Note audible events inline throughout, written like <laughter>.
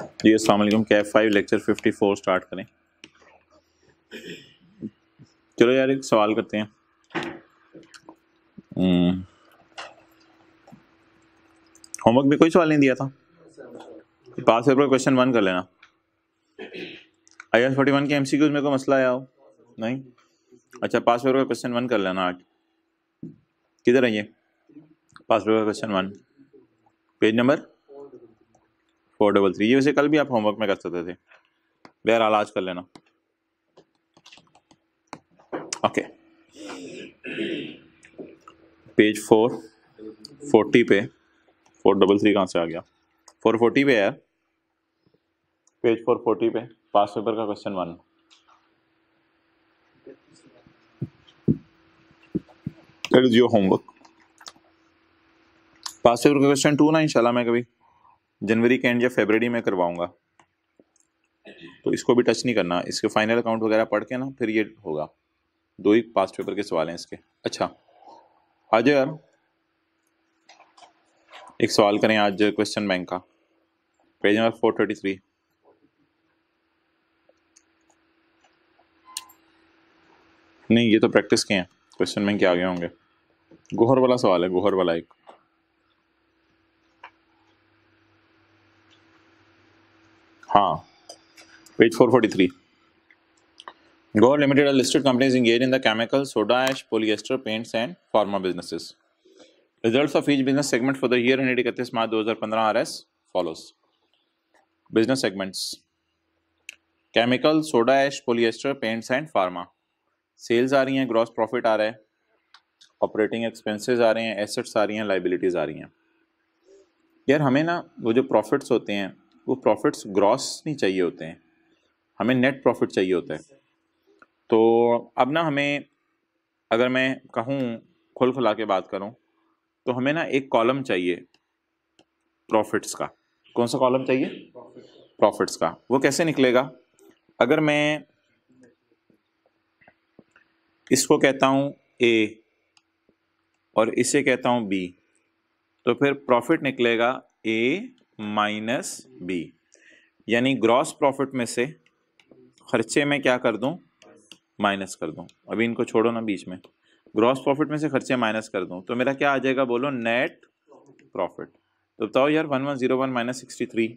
जी Aslam Kaif five lecture fifty four start करें चलो यार एक सवाल करते हैं होमवर्क में कोई सवाल नहीं दिया था पास पेपर क्वेश्चन वन कर लेना आई एस फोर्टी वन के एम सी क्यूज में कोई मसला आया हो नहीं अच्छा पास पेपर का क्वेश्चन वन कर लेना आज किधर है ये पास पेपर का question one page number four double three ये वैसे कल भी आप होमवर्क में कर सकते थे बहरहाल आज कर लेना ओके पेज फोर फोर्टी पे फोर डबल थ्री कहाँ से आ गया फोर फोर्टी पे यार पेज फोर फोर्टी पे पास पेपर का question one that is your homework past paper का क्वेश्चन टू ना इंशाल्लाह मैं कभी जनवरी के एंड या फेबररी में करवाऊँगा तो इसको भी टच नहीं करना इसके फाइनल अकाउंट वगैरह पढ़ के ना फिर ये होगा दो ही पास्ट पेपर के सवाल हैं इसके अच्छा आज यार एक सवाल करें आज क्वेश्चन बैंक का page number four thirty three नहीं ये तो प्रैक्टिस के हैं क्वेश्चन बैंक के आगे होंगे गोहर वाला सवाल है गोहर वाला एक हाँ page four forty three Goa limited listed companies engage in the chemical soda ash polyester paints and pharma businesses results of each business segment for the year end इकतीस मार्च दो हज़ार पंद्रह are as follows business segments chemical soda ash polyester paints and pharma sales आ रही हैं gross profit आ रहा है ऑपरेटिंग एक्सपेंसेस आ रहे हैं एसेट्स आ रही हैं लाइबिलिटीज आ रही हैं यार हमें ना वो जो प्रॉफिट्स होते हैं वो प्रॉफिट्स ग्रॉस नहीं चाहिए होते हैं हमें नेट प्रॉफिट चाहिए होता है तो अब ना हमें अगर मैं कहूँ खुल खुला के बात करूँ तो हमें ना एक कॉलम चाहिए प्रॉफिट्स का कौन सा कॉलम चाहिए प्रॉफिट्स का वो कैसे निकलेगा अगर मैं इसको कहता हूँ ए और इसे कहता हूँ बी तो फिर प्रॉफिट निकलेगा ए माइनस बी यानी ग्रॉस प्रॉफिट में से खर्चे में क्या कर दूं माइनस कर दूं अभी इनको छोड़ो ना बीच में ग्रॉस प्रॉफिट में से खर्चे माइनस कर दूं तो मेरा क्या आ जाएगा बोलो नेट प्रॉफिट तो बताओ यार one one zero one minus sixty three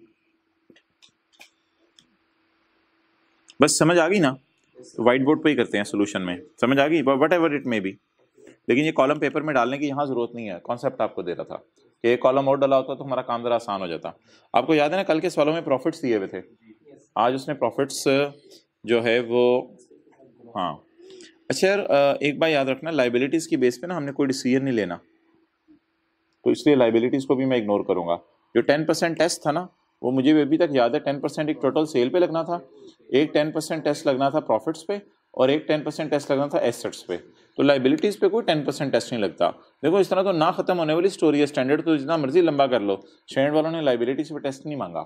बस समझ आ गई ना तो बोर्ड पर ही करते हैं सोल्यूशन में समझ आ गई whatever it may be लेकिन ये कॉलम पेपर में डालने की यहाँ ज़रूरत नहीं है कॉन्सेप्ट आपको दे रहा था कि एक कॉलम और डला होता तो हमारा काम ज़रा आसान हो जाता आपको याद है ना कल के सवालों में प्रॉफिट्स दिए हुए थे आज उसने प्रॉफिट्स जो है वो हाँ अच्छा यार एक बार याद रखना लाइबिलिटीज़ की बेस पे ना हमने कोई डिसीजन नहीं लेना तो इसलिए लाइबिलिटीज़ को भी मैं इग्नोर करूँगा जो टेन परसेंट टेस्ट था ना वो मुझे भी अभी तक याद है टेन परसेंट एक टोटल सेल पे लगना था एक टेन परसेंट टेस्ट लगना था प्रॉफिट्स पे और एक टेन परसेंट टेस्ट लगना था एसेट्स पे तो लाइबिलिटीज़ पे कोई टेन परसेंट टैक्स नहीं लगता देखो इस तरह तो ना खत्म होने वाली स्टोरी है स्टैंडर्ड तो जितना मर्जी लंबा कर लो स्टैंडर्ड वालों ने लाइबिलिटीज पे टैक्स नहीं मांगा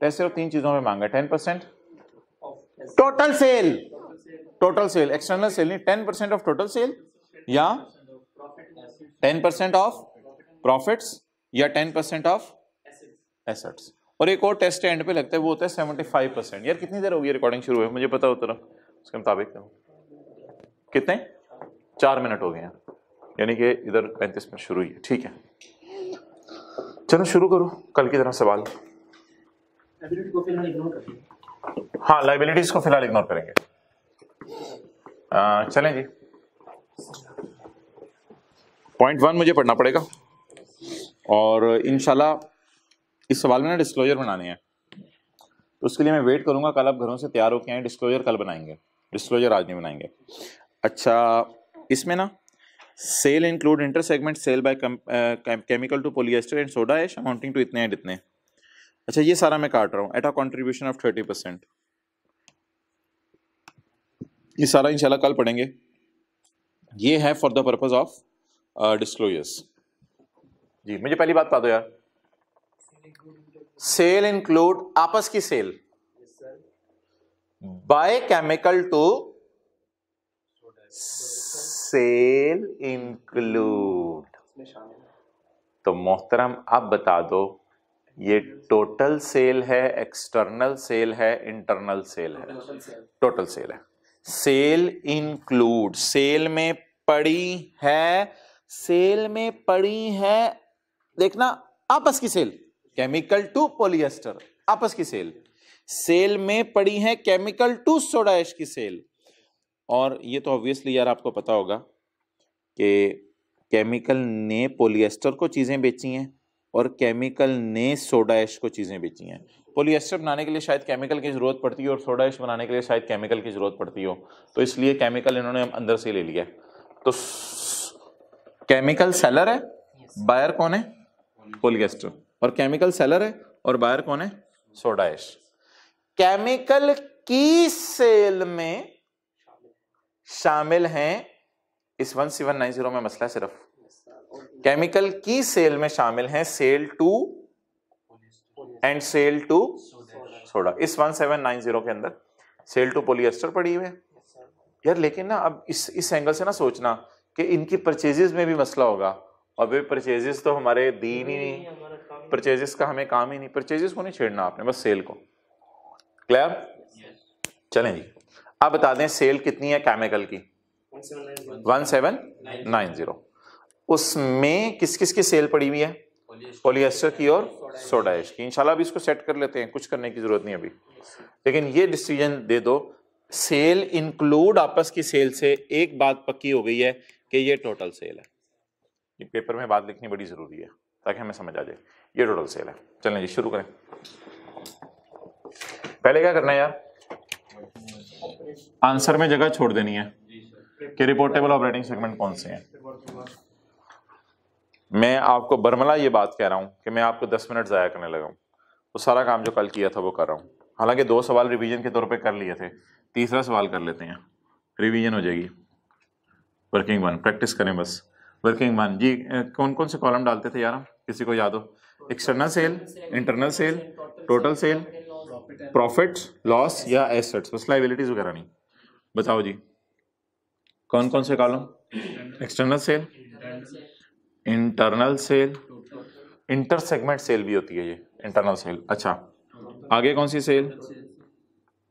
टैक्स सिर्फ तीन चीज़ों में मांगा ten percent total sale total sale external sale नहीं ten percent of total sale या टेन परसेंट ऑफ प्रॉफिट्स या टेन परसेंट ऑफ एसेट्स और एक और टेस्ट एंड पे लगता है वो होता है सेवेंटी फाइव परसेंट यार कितनी देर होगी रिकॉर्डिंग शुरू हुई मुझे पता हो तरफ तो उसके मुताबिक कितने चार मिनट हो गए हैं यानी कि इधर पैंतीस मिनट शुरू ही है ठीक है चलो शुरू करो कल की तरह सवाल हाँ लाइबिलिटीज को फिलहाल इग्नोर करेंगे चलें जी पॉइंट वन मुझे पढ़ना पड़ेगा और इनशाला इस सवाल में ना डिस्क्लोजर बनानी है तो उसके लिए मैं वेट करूंगा कल आप घरों से तैयार होके आए डिस्क्लोजर कल बनाएंगे डिस्क्लोजर आज नहीं बनाएंगे अच्छा इसमें ना sale include inter segment sale by chemical to polyester and soda ash amounting to इतने एंड इतने अच्छा ये सारा मैं काट रहा हूँ at a contribution of thirty percent ये सारा इनशाला कल पढ़ेंगे ये है for the purpose of disclosures जी मुझे पहली बात बता दो यार सेल इंक्लूड आपस की sale by chemical to sale include तो मोहतरम आप बता दो ये टोटल सेल है एक्सटर्नल सेल है इंटरनल सेल है टोटल सेल है सेल इंक्लूड सेल में पड़ी है सेल में पड़ी है देखना आपस की सेल केमिकल टू पोलियस्टर आपस की सेल सेल में पड़ी है केमिकल टू सोडाइश की सेल और ये तो ऑब्वियसली यार आपको पता होगा कि केमिकल ने पोलिएस्टर को चीज़ें बेची हैं और केमिकल ने सोडा ऐश को चीज़ें बेची हैं पोलिएस्टर बनाने के लिए शायद केमिकल की ज़रूरत पड़ती हो और सोडा ऐश बनाने के लिए शायद केमिकल की ज़रूरत पड़ती हो तो इसलिए केमिकल इन्होंने अंदर से ले लिया तो केमिकल सेलर है बायर कौन है पोलिएस्टर और केमिकल सेलर है और बायर कौन है सोडा ऐश केमिकल की सेल में शामिल हैं इस 1790 में मसला सिर्फ केमिकल की सेल में शामिल हैं sale to and sale to soda इस 1790 के अंदर सेल टू पोलियस्टर पड़ी हुई है यार लेकिन ना अब इस इस एंगल से ना सोचना कि इनकी परचेजेस में भी मसला होगा और वे परचेजेस तो हमारे दीन ही नहीं परचेजेस का हमें काम ही नहीं परचेजेस को नहीं छेड़ना आपने बस सेल को क्लियर चलें जी आप बता दें सेल कितनी है केमिकल की वन सेवन नाइन जीरो उसमें किस किस की सेल पड़ी हुई है पोलियस्टर की और सोडा एश की इंशाल्लाह अभी इसको सेट कर लेते हैं कुछ करने की जरूरत नहीं अभी लेकिन ये डिसीजन दे दो सेल इंक्लूड आपस की सेल से एक बात पक्की हो गई है कि ये टोटल सेल है ये पेपर में बात लिखनी बड़ी ज़रूरी है ताकि हमें समझ आ जाए ये टोटल सेल है चलें जी शुरू करें पहले क्या करना है यार आंसर में जगह छोड़ देनी है कि रिपोर्टेबल ऑपरेटिंग सेगमेंट कौन से हैं मैं आपको बर्मला ये बात कह रहा हूँ कि मैं आपको 10 मिनट ज़ाया करने लगा हूँ तो सारा काम जो कल किया था वो कर रहा हूँ हालांकि दो सवाल रिवीजन के तौर पे कर लिए थे तीसरा सवाल कर लेते हैं रिवीजन हो जाएगी वर्किंग वन प्रैक्टिस करें बस वर्किंग वन जी कौन कौन से कॉलम डालते थे यार किसी को याद हो external sale internal sale total sale profit loss या एसेट्स बस लाइबिलिटीज वगैरह नहीं बताओ जी कौन कौन से column external sale internal sale inter segment sale भी होती है ये इंटरनल सेल अच्छा आगे कौन सी सेल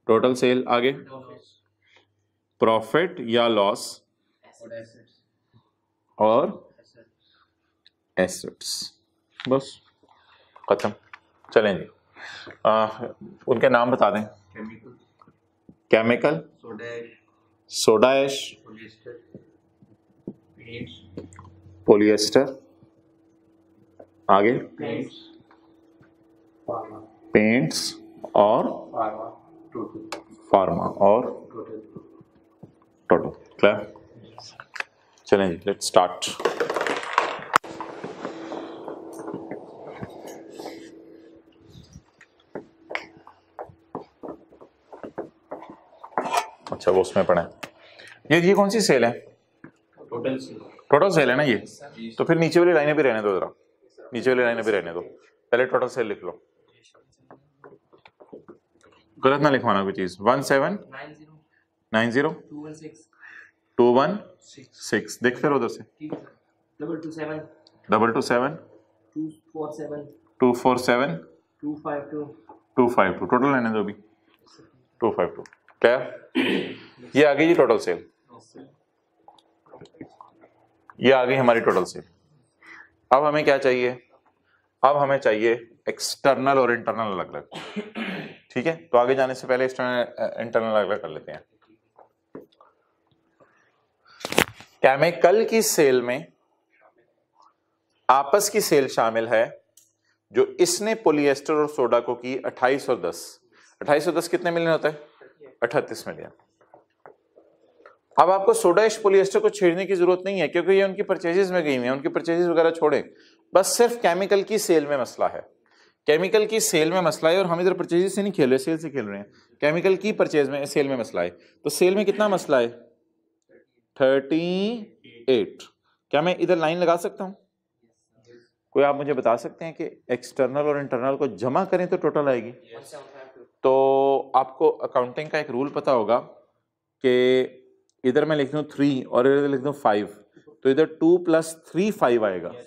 टोटल सेल आगे प्रॉफिट या लॉस और एसेट्स बस खत्म चलेंगे उनके नाम बता दें केमिकल सोडा एश पोलियस्टर आगे पेंट्स और फार्मा और टोटल क्लियर चलें जी लेट्स स्टार्ट अच्छा वो उसमें पड़ा है ये ये कौन सी सेल है टोटल सेल है ना ये तो फिर नीचे वाली लाइनें भी रहने दो जरा नीचे वाली लाइनें भी रहने दो पहले टोटल सेल लिख लो गलत ना लिखवाना कोई चीज one seven nine zero two one six देख फिर उधर से double two seven two four seven two five two total रहने दो अभी टू फाइव टू क्या ये आ गई जी टोटल सेल ये आ गई हमारी टोटल सेल अब हमें क्या चाहिए अब हमें चाहिए एक्सटर्नल और इंटरनल अलग अलग ठीक है तो आगे जाने से पहले एक्सटर्नल इंटरनल अलग अलग कर लेते हैं केमिकल की सेल में आपस की सेल शामिल है जो इसने पोलिएस्टर और सोडा को की 28 और 10 28 और 10 कितने मिलियन होता है 38 मिलियन अब आपको सोडा इश पोलिएस्टर को छेड़ने की जरूरत नहीं है क्योंकि ये उनकी परचेजेज में गई हुई है उनकी परचेजेज वगैरह छोड़े बस सिर्फ केमिकल की सेल में मसला है केमिकल की सेल में मसला है और हम इधर परचेजेज से नहीं खेल रहे सेल से खेल रहे हैं केमिकल की परचेज में सेल में मसला है तो सेल में कितना मसला है थर्टी एट क्या मैं इधर लाइन लगा सकता हूँ कोई आप मुझे बता सकते हैं कि एक्सटर्नल और इंटरनल को जमा करें तो टोटल आएगी तो आपको अकाउंटिंग का एक रूल पता होगा कि इधर मैं लिख दूँ थ्री और इधर लिख दूँ फाइव तो इधर टू प्लस थ्री फाइव आएगा yes,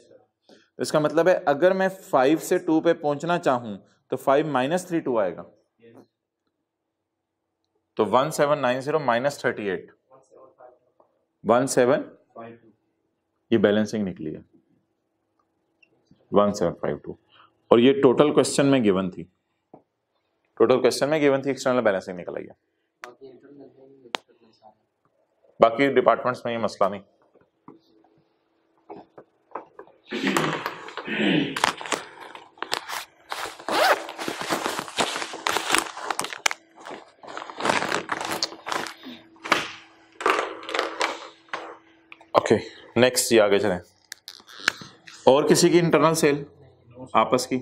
इसका मतलब है अगर मैं फाइव से टू पे पहुंचना चाहूं तो फाइव माइनस थ्री टू आएगा तो one seven nine zero minus thirty eight one seven ये बैलेंसिंग निकली है वन सेवन फाइव टू और ये टोटल क्वेश्चन में गिवन थी टोटल क्वेश्चन में गिवन थी एक्सटर्नल बैलेंसिंग निकल आई है बाकी डिपार्टमेंट्स में ये मसला नहीं ओके नेक्स्ट ये आगे चले और किसी की इंटरनल सेल आपस की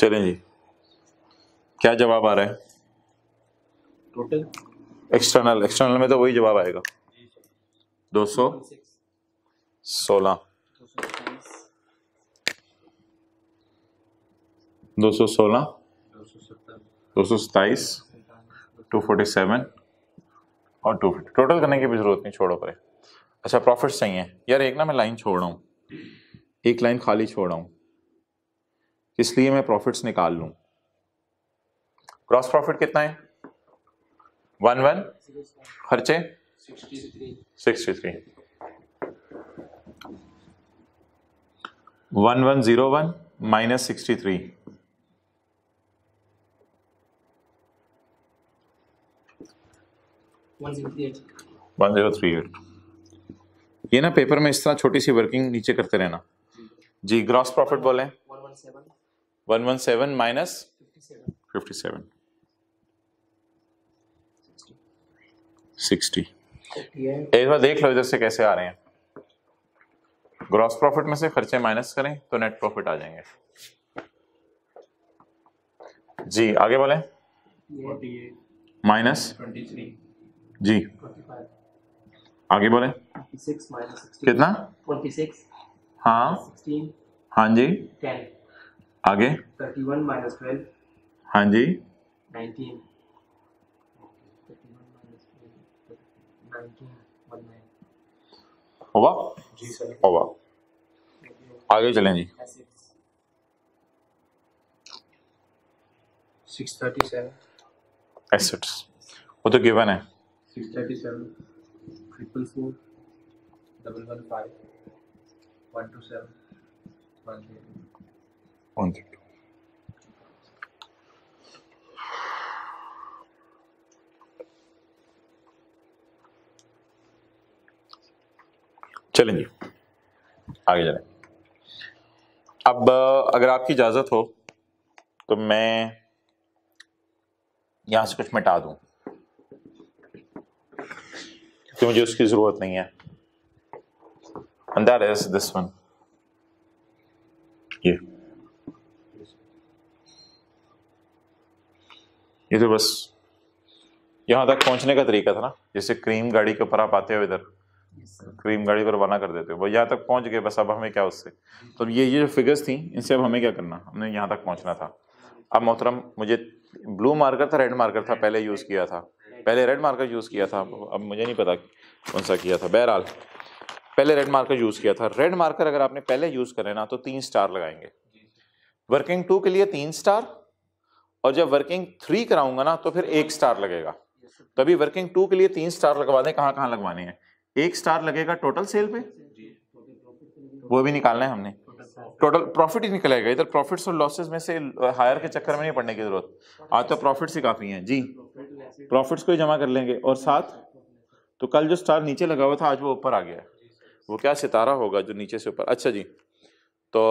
चलें जी क्या जवाब आ रहा है टोटल एक्सटर्नल एक्सटर्नल में तो वही जवाब आएगा दो सौ सोलह दो सौ सोलह दो सौ सताईस टू फोर्टी सेवन और टू फिफ्टी टोटल करने की भी जरूरत नहीं छोड़ो परे अच्छा प्रॉफिट चाहिए यार एक ना मैं लाइन छोड़ रहा हूँ एक लाइन खाली छोड़ रहा हूँ इसलिए मैं प्रॉफिट्स निकाल लू ग्रॉस प्रॉफिट कितना है वन वन खर्चे sixty three one one zero one minus sixty three one zero three eight ये ना पेपर में इस तरह छोटी सी वर्किंग नीचे करते रहना जी ग्रॉस प्रॉफिट बोले 117. 117 minus 57. 60. एक बार देख लो इधर से कैसे आ रहे हैं ग्रॉस प्रॉफिट में से खर्चे माइनस करें तो नेट प्रॉफिट आ जाएंगे जी आगे बोले माइनस जी आगे बोले कितना हाँ हाँ जी 10. आगे थर्टी वन माइनस ट्वेल्व हाँ जी नाइनटीन होगा होगा आगे चलें जी सिक्स थर्टी सेवन एसेट्स वो तो गिवन है six thirty seven triple four double one five one two seven one three one two चलें जी आगे चलें अब अगर आपकी इजाज़त हो तो मैं यहां से कुछ मिटा दू कि मुझे उसकी ज़रूरत नहीं है अंदर दिस वन ये Yeah. ये तो बस यहाँ तक पहुँचने का तरीका था ना जैसे क्रीम गाड़ी के ऊपर आप आते हो इधर क्रीम गाड़ी पर बना कर देते हो वो यहाँ तक पहुँच गए बस अब हमें क्या उससे तो ये ये जो फिगर्स थी इनसे अब हमें क्या करना हमने यहाँ तक पहुँचना था अब मोहतरम मुझे ब्लू मार्कर था रेड मार्कर था पहले यूज़ किया था पहले रेड मार्कर यूज़ किया था अब मुझे नहीं पता कौन सा किया था बहरहाल पहले रेड मार्कर यूज़ किया था रेड मार्कर अगर आपने पहले यूज़ करें ना तो तीन स्टार लगाएंगे वर्किंग टू के लिए तीन स्टार और जब वर्किंग थ्री कराऊंगा ना तो फिर एक स्टार हाँ। लगेगा तभी वर्किंग टू के लिए तीन स्टार लगवा दें कहाँ कहाँ लगवाने हैं एक स्टार लगेगा टोटल सेल पे वो भी निकालना है हमने टोटल प्रॉफिट ही निकलेगा इधर प्रॉफिट्स और लॉसेस में से हायर uh, के चक्कर में नहीं पड़ने की जरूरत आज तो प्रॉफिट्स ही काफ़ी हैं जी प्रॉफिट्स को ही जमा कर लेंगे और साथ तो कल जो स्टार नीचे लगा हुआ था आज वो ऊपर आ गया वो क्या सितारा होगा जो नीचे से ऊपर अच्छा जी तो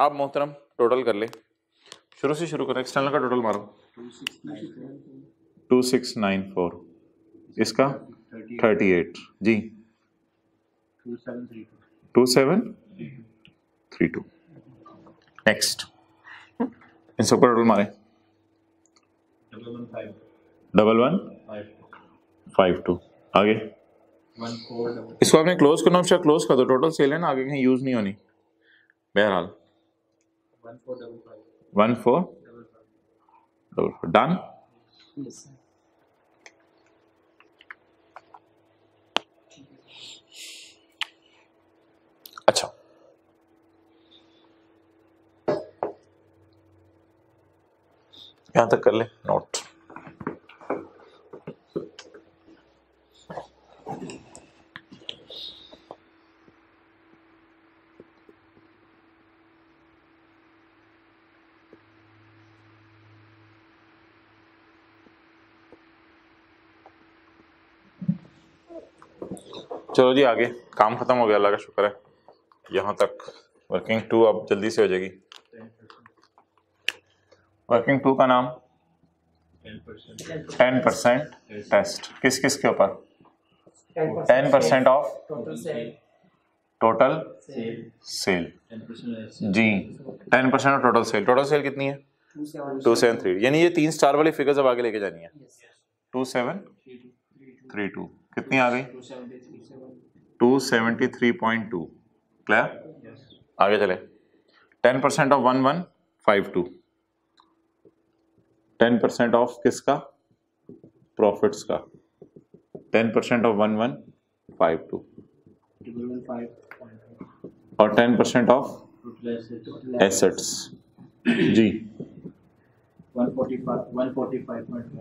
आप मोहतरम टोटल कर लें शुरू से शुरू करो एक्सटर्नल का टोटल मारो टू सिक्स नाइन फोर इसका थर्टी एट जी two seven three two next इन का टोटल मारे डबल वन फाइव टू आगे इसको आपने क्लोज करना ऑप्शन क्लोज कर दो टोटल सेल है ना आगे कहीं यूज नहीं होनी बहरहाल One four. Double four. Done? Yes, अच्छा यहां तक कर ले नोट चलो जी आगे काम खत्म हो गया अल्लाह का शुक्र है यहाँ तक वर्किंग टू अब जल्दी से हो जाएगी वर्किंग टू का नाम टेन परसेंट टेस्ट किस किस के ऊपर ten percent of total sale जी ten percent of total sale total sale कितनी है टू सेवन थ्री यानी ये तीन स्टार वाली फिगर्स अब आगे लेके जानी है टू सेवन थ्री टू कितनी आ गई two seventy three point two clear आगे चले ten percent of one one five two ten percent of किसका प्रॉफिट्स का ten percent of one one five two और टेन परसेंट ऑफ एसेट्स जी 145,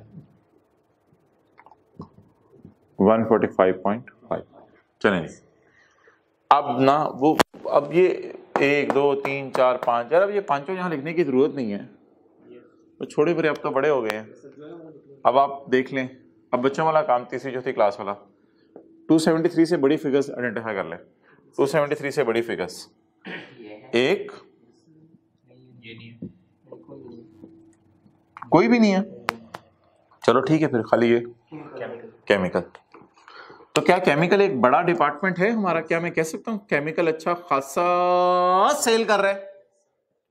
145.5 चलें अब ना वो अब ये एक दो तीन चार पाँच यार अब ये पांचों यहाँ लिखने की ज़रूरत नहीं है तो छोड़े बड़े अब तो बड़े हो गए हैं अब आप देख लें अब बच्चों वाला काम तीसरी चौथी क्लास वाला 273 से बड़ी फिगर्स आइडेंटिफाई कर लें 273 से बड़ी फिगर्स एक कोई भी नहीं है चलो ठीक है फिर खाली ये केमिकल तो क्या केमिकल एक बड़ा डिपार्टमेंट है हमारा क्या मैं कह सकता हूँ केमिकल अच्छा खासा सेल कर रहा है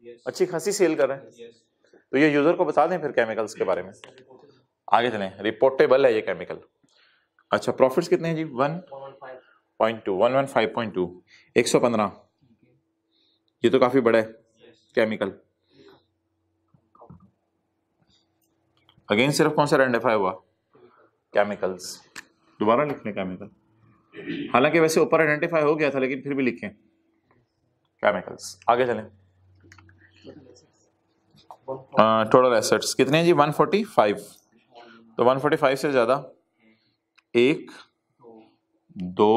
yes. अच्छी खासी सेल कर रहे हैं yes. तो ये यूजर को बता दें फिर केमिकल्स के बारे में आगे चलें रिपोर्टेबल है ये केमिकल अच्छा प्रॉफिट्स कितने हैं जी one point two one one five point two एक सौ पंद्रह ये तो काफी बड़ा है केमिकल अगेन सिर्फ कौन सा रेंडेफाई हुआ केमिकल्स दोबारा लिखने केमिकल हालांकि वैसे ऊपर आइडेंटिफाई हो गया था लेकिन फिर भी लिखें केमिकल्स आगे चलें टोटल uh, एसेट्स कितने हैं जी 145 तो 145 से ज़्यादा एक दो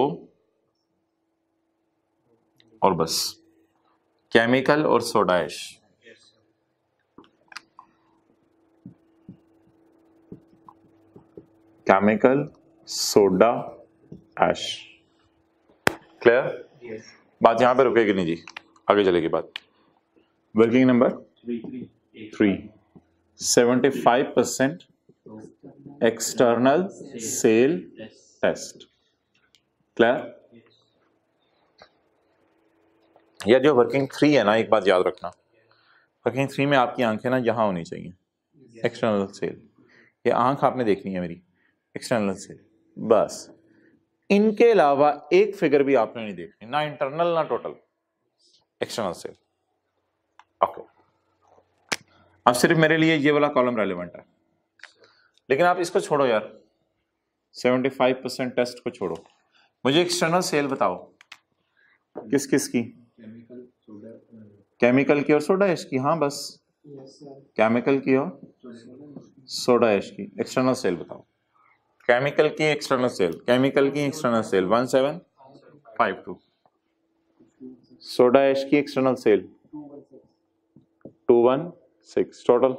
और बस केमिकल और soda ash chemical soda ash clear बात यहां पे रुकेगी नहीं जी आगे चलेगी बात working number three seventy five percent external sale test clear यह जो वर्किंग थ्री है ना एक बात याद रखना वर्किंग थ्री में आपकी आंखें ना यहाँ होनी चाहिए एक्सटर्नल सेल ये आंख आपने देखनी है मेरी एक्सटर्नल सेल बस इनके अलावा एक फिगर भी आपने नहीं देखनी ना इंटरनल ना टोटल एक्सटर्नल सेल ओके अब सिर्फ मेरे लिए ये वाला कॉलम रेलिवेंट है लेकिन आप इसको छोड़ो यार 75 परसेंट टेस्ट को छोड़ो मुझे एक्सटर्नल सेल बताओ किस किस की केमिकल uh, की और सोडा एश की हाँ बस केमिकल की और सोडा एश की एक्सटर्नल सेल बताओ केमिकल की एक्सटर्नल सेल केमिकल की external sale one seven five two soda ash की external sale two one six total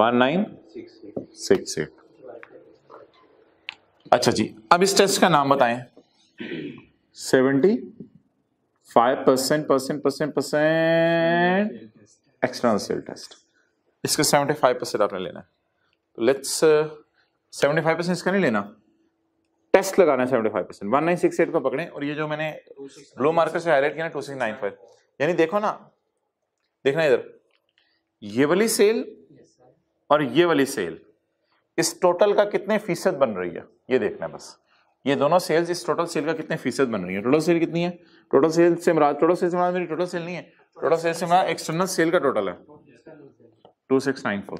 one nine six eight अच्छा जी अब इस टेस्ट का नाम बताएं seventy five percent percent percent percent external sale test इसका सेवेंटी फाइव परसेंट आपने लेना है तो लेट्स सेवेंटी फाइव परसेंट इसका नहीं लेना टेस्ट लगाना है seventy five percent one nine six eight को पकड़े और ये जो मैंने लो मार्कर से हाईलाइट किया ना टू सिक्स नाइन फाइव यानी देखो ना देखना इधर ये वाली सेल और ये वाली सेल इस टोटल का कितने फीसद बन रही है ये देखना है बस ये दोनों सेल्स इस टोटल सेल का कितने फीसद बन रही है टोटल सेल कितनी है टोटल सेल से टोटल सेल से मेरी टोटल सेल नहीं है टोटल सेल से एक्सटर्नल सेल का टोटल है टू सिक्स नाइन फोर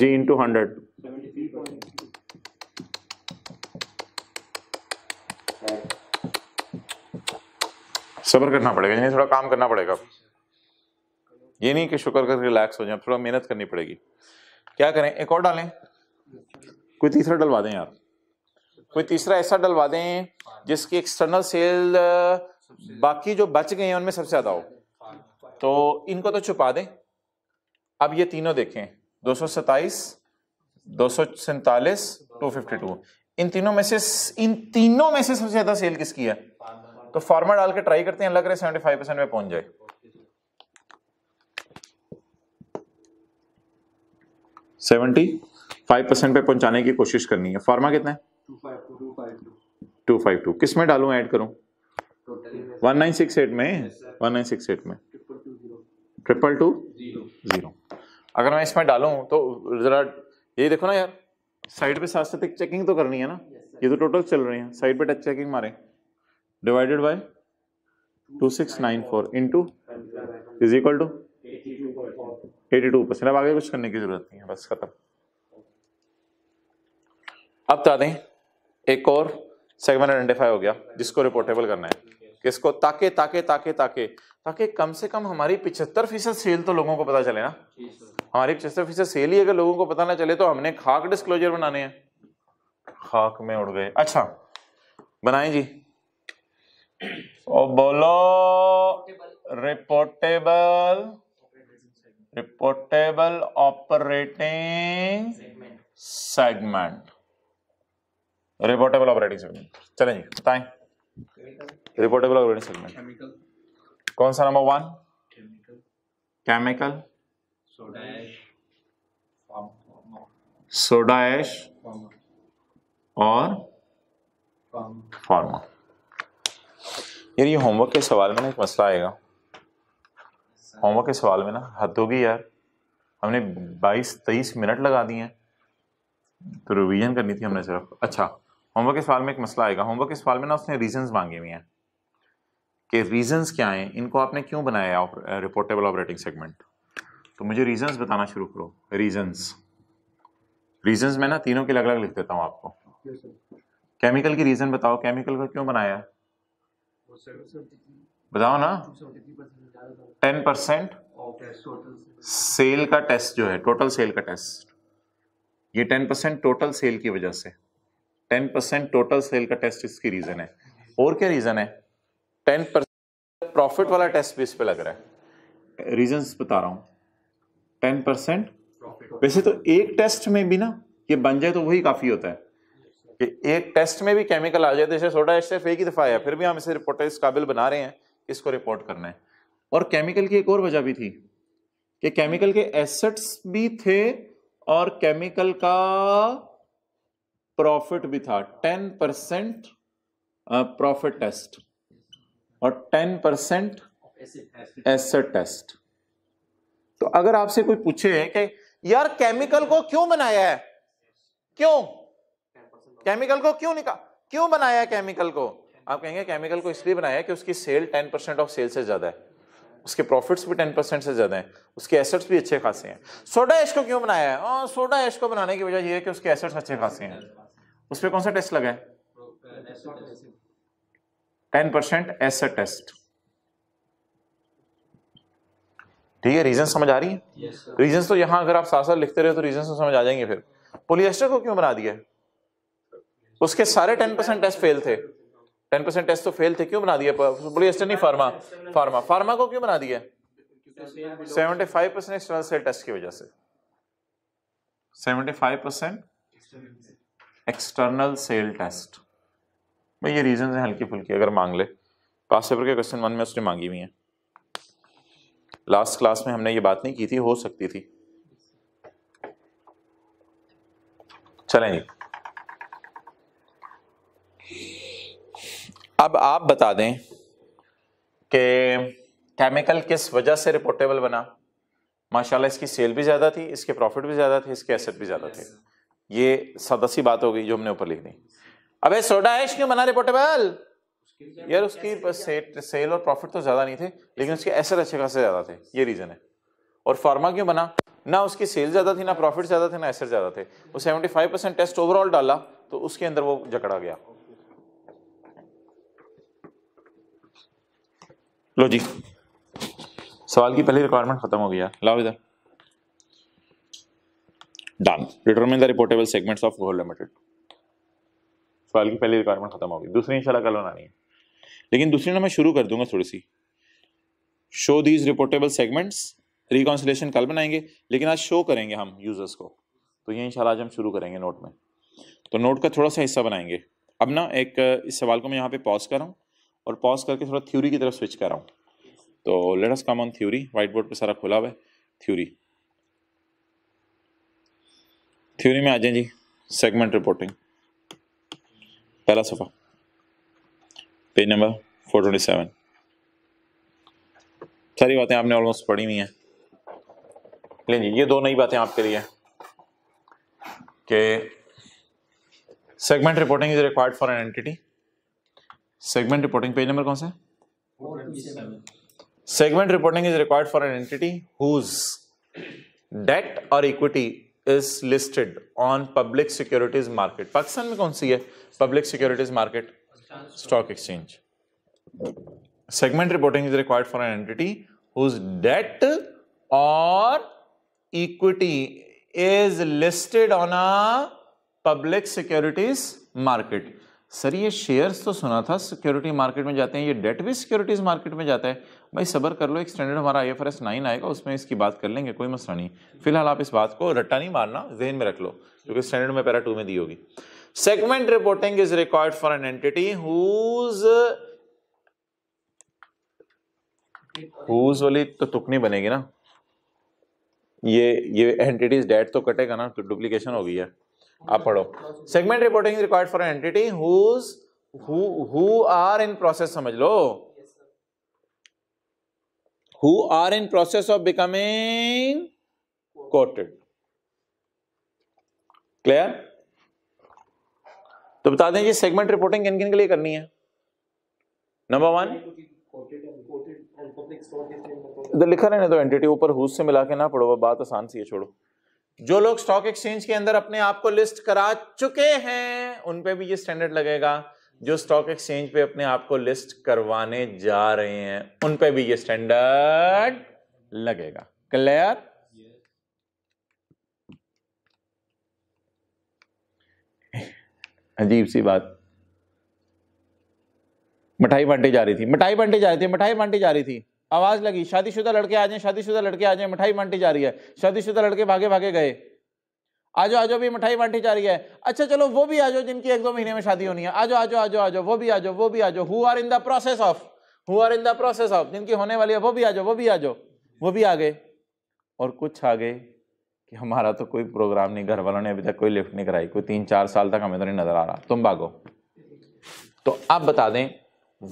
जी इंटू हंड्रेड सबर करना पड़ेगा यानी थोड़ा काम करना पड़ेगा ये नहीं कि शुक्र करके रिलैक्स हो जाए थोड़ा मेहनत करनी पड़ेगी क्या करें एक और डालें कोई तीसरा डलवा दें यार कोई तीसरा ऐसा डलवा दें जिसकी एक्सटर्नल सेल बाकी जो बच गए हैं उनमें सबसे ज़्यादा हो तो इनको तो छुपा दें अब ये तीनों देखें दो सौ सत्ताईस दो सौ सैतालीस टू फिफ्टी टू इन तीनों में से इन तीनों में से सबसे ज्यादा सेल किसकी है तो फॉर्मा डाल के ट्राई करते हैं लग रहे सेवेंटी फाइव परसेंट में पहुंच जाए सेवेंटी फाइव परसेंट पे पहुंचाने की कोशिश करनी है फार्मा कितना है टू फाइव टू किस में डालू ऐड करूं वन नाइन सिक्स एट में वन नाइन सिक्स एट में ट्रिपल टू जीरो अगर मैं इसमें डालूं तो ज़रा ये देखो ना यार साइड पे साथ साथ एक चेकिंग तो करनी है ना yes, ये तो टोटल चल रही है साइड पे टच चेकिंग मारे divided by 2694 into is equal to two percent अब आगे कुछ करने की जरूरत नहीं है बस खत्म अब बता दें एक और सेगमेंट आइडेंटिफाई हो गया जिसको रिपोर्टेबल करना है किसको ताके ताके ताके ताके ताकि कम से कम हमारी पिछहत्तर फीसद सेल तो लोगों को पता चले ना हाँ एक चेस्ट ऑफ सेल ही अगर लोगों को पता ना चले तो हमने खाक डिस्क्लोजर बनाने हैं खाक में उड़ गए अच्छा बनाए जी ओ बोलो reportable reportable operating segment reportable operating segment चलें जी बताएं रिपोर्टेबल ऑपरेटिंग सेगमेंट कौन सा number one chemical soda ash और फार्मा यार ये होमवर्क के सवाल में ना एक मसला आएगा होमवर्क के सवाल में ना हद होगी यार हमने 22 23 मिनट लगा दिए हैं तो रिवीजन करनी थी हमने सिर्फ अच्छा होमवर्क के सवाल में एक मसला आएगा होमवर्क के सवाल में ना उसने रीजंस मांगे हुए हैं कि रीजंस क्या हैं इनको आपने क्यों बनाया रिपोर्टेबल ऑपरेटिंग सेगमेंट तो मुझे रीजंस बताना शुरू करो रीजंस रीजंस मैं ना तीनों के अलग अलग लिख देता हूँ आपको केमिकल की रीजन बताओ केमिकल का क्यों बनाया बताओ ना टेन परसेंट सेल का टेस्ट जो है टोटल सेल का टेस्ट ये टेन परसेंट टोटल सेल की वजह से टेन परसेंट टोटल सेल का टेस्ट इसकी रीजन है और क्या रीजन है टेन परसेंट प्रॉफिट वाला टेस्ट भी इस पर लग रहा है रीजंस बता रहा हूँ टेन परसेंट वैसे तो एक टेस्ट में भी ना ये बन जाए तो वही काफ़ी होता है कि एक टेस्ट में भी केमिकल आ जाए जैसे तो सोडा एच एक ही दफ़ा आया फिर भी हम इसे रिपोर्ट इस काबिल बना रहे हैं इसको रिपोर्ट करना है और केमिकल की एक और वजह भी थी कि केमिकल के एसेट्स भी थे और केमिकल का प्रॉफिट भी था टेन परसेंट प्रॉफिट टेस्ट और टेन परसेंट एसेट टेस्ट तो अगर आपसे कोई पूछे कि यार केमिकल को क्यों बनाया है क्यों केमिकल को क्यों निकाल क्यों बनाया केमिकल को आप कहेंगे केमिकल को इसलिए बनाया है कि उसकी सेल 10% ऑफ सेल से ज्यादा है उसके प्रॉफिट्स भी 10% से ज्यादा है उसके एसेट्स भी अच्छे खासे हैं सोडा ऐश को क्यों बनाया है और हाँ, सोडा ऐश को बनाने की वजह यह है कि उसके एसेट्स अच्छे खासे हैं उस पर कौन सा टेस्ट लगा है टेन परसेंट एसेट टेस्ट ठीक है रीजन समझ आ रही है yes, रीजन तो यहां अगर आप साथ साथ लिखते रहे तो रीजन तो समझ आ जाएंगे फिर पोलियस्टर को क्यों बना दिया उसके सारे टेन परसेंट टेस्ट फेल थे टेन परसेंट टेस्ट तो फेल थे क्यों बना दिया पोलियस्टर नहीं फार्मा फार्मा फार्मा को क्यों बना दिया seventy five percent external sale test की वजह से seventy five percent external sale test भाई ये रीजन है हल्की फुल्की अगर मांग ले पास पेपर के क्वेश्चन वन में उसने मांगी हुई है लास्ट क्लास में हमने ये बात नहीं की थी हो सकती थी चलें अब आप बता दें कि केमिकल किस वजह से रिपोर्टेबल बना माशाल्लाह इसकी सेल भी ज़्यादा थी इसके प्रॉफिट भी ज़्यादा थे इसके एसेट भी ज़्यादा थे ये सदसी बात हो गई जो हमने ऊपर लिख दी अबे सोडा ऐश क्यों बना रिपोर्टेबल यार उसकी सेल और प्रॉफिट तो ज़्यादा नहीं थे लेकिन उसके एसर अच्छे खासे ज़्यादा थे ये रीज़न है और फार्मा क्यों बना ना उसकी सेल ज़्यादा थी ना प्रॉफिट ज़्यादा थे ना एसर ज़्यादा थे वो seventy five percent test overall डाला तो उसके अंदर वो जकड़ा गया लो जी सवाल की पहली रिक्वायरमेंट खत्म हो गया लाओ इधर done determine the reportable segments of Gold Limited सवाल की पहली रिक्वायरमेंट खत्म हो गई दूसरी इंशाल्लाह कल बनानी है लेकिन दूसरी ना मैं शुरू कर दूंगा थोड़ी सी show these reportable segments reconciliation कल बनाएंगे लेकिन आज शो करेंगे हम यूज़र्स को तो ये इन आज हम शुरू करेंगे नोट में तो नोट का थोड़ा सा हिस्सा बनाएंगे अब ना एक इस सवाल को मैं यहाँ पे पॉज कर रहा हूँ और पॉज करके थोड़ा थ्योरी की तरफ स्विच कर रहा हूँ तो let us come on theory white board पर सारा खुला हुआ है थ्योरी थ्योरी में आ जाए जी सेगमेंट रिपोर्टिंग पहला सफ़ा पेज नंबर सेवन सारी बातें आपने ऑलमोस्ट पढ़ी हुई हैं लेकिन जी ये दो नई बातें आपके लिए कि segment reporting is required for an entity segment reporting page number कौन सा segment reporting is required for an entity whose debt और equity is listed on public securities market Pakistan में कौन सी है public securities market stock exchange. Segment reporting is required for an entity whose debt or equity is listed on a public securities market. Sir ये shares तो सुना था security market में जाते हैं ये डेट भी सिक्योरिटीज मार्केट में जाता है भाई सबर कर लो एक स्टैंडर्ड हमारा आई एफ नाइन आएगा उसमें इसकी बात कर लेंगे कोई मसला नहीं फिलहाल आप इस बात को रट्टा नहीं मारना जहन में रख लो क्योंकि स्टैंडर्ड में पैरा टू में दी होगी Segment reporting is required for an entity whose whose वाली तो तुक नहीं बनेगी ना ये ये एंटिटीज डेट तो कटेगा ना तो डुप्लीकेशन हो गई है आप पढ़ो segment reporting is required for an entity whose who are in process समझ लो who are in process of becoming quoted clear तो बता दें ये सेगमेंट रिपोर्टिंग किन किन के लिए करनी है नंबर वन इधर लिखा रहे तो एंटिटी ऊपर हुज से मिला के ना पढ़ो बात आसान सी है छोड़ो जो लोग स्टॉक एक्सचेंज के अंदर अपने आप को लिस्ट करा चुके हैं उन पे भी ये स्टैंडर्ड लगेगा जो स्टॉक एक्सचेंज पे अपने आप को लिस्ट करवाने जा रहे हैं उन पे भी ये स्टैंडर्ड लगेगा क्लियर अजीब सी बात मिठाई बांटी जा रही थी मिठाई बांटी जा रही थी मिठाई बांटी जा रही थी आवाज़ लगी शादीशुदा लड़के आ जाए शादीशुदा लड़के आ जाए मिठाई बांटी जा रही है शादीशुदा लड़के भागे भागे गए आजो आजो भी मिठाई बांटी जा रही है अच्छा चलो वो भी आजो जिनकी एक दो महीने में शादी होनी है आजो आजो आजो आजो वो भी आजो वो भी आजो who are in the process of who are in the process of जिनकी होने वाली है वो भी आजो वो भी आजो वो भी आ गए और कुछ आ गए कि हमारा तो कोई प्रोग्राम नहीं घर वालों ने अभी तक कोई लिफ्ट नहीं कराई कोई तीन चार साल तक हमें तो नहीं नज़र आ रहा तुम भागो तो आप बता दें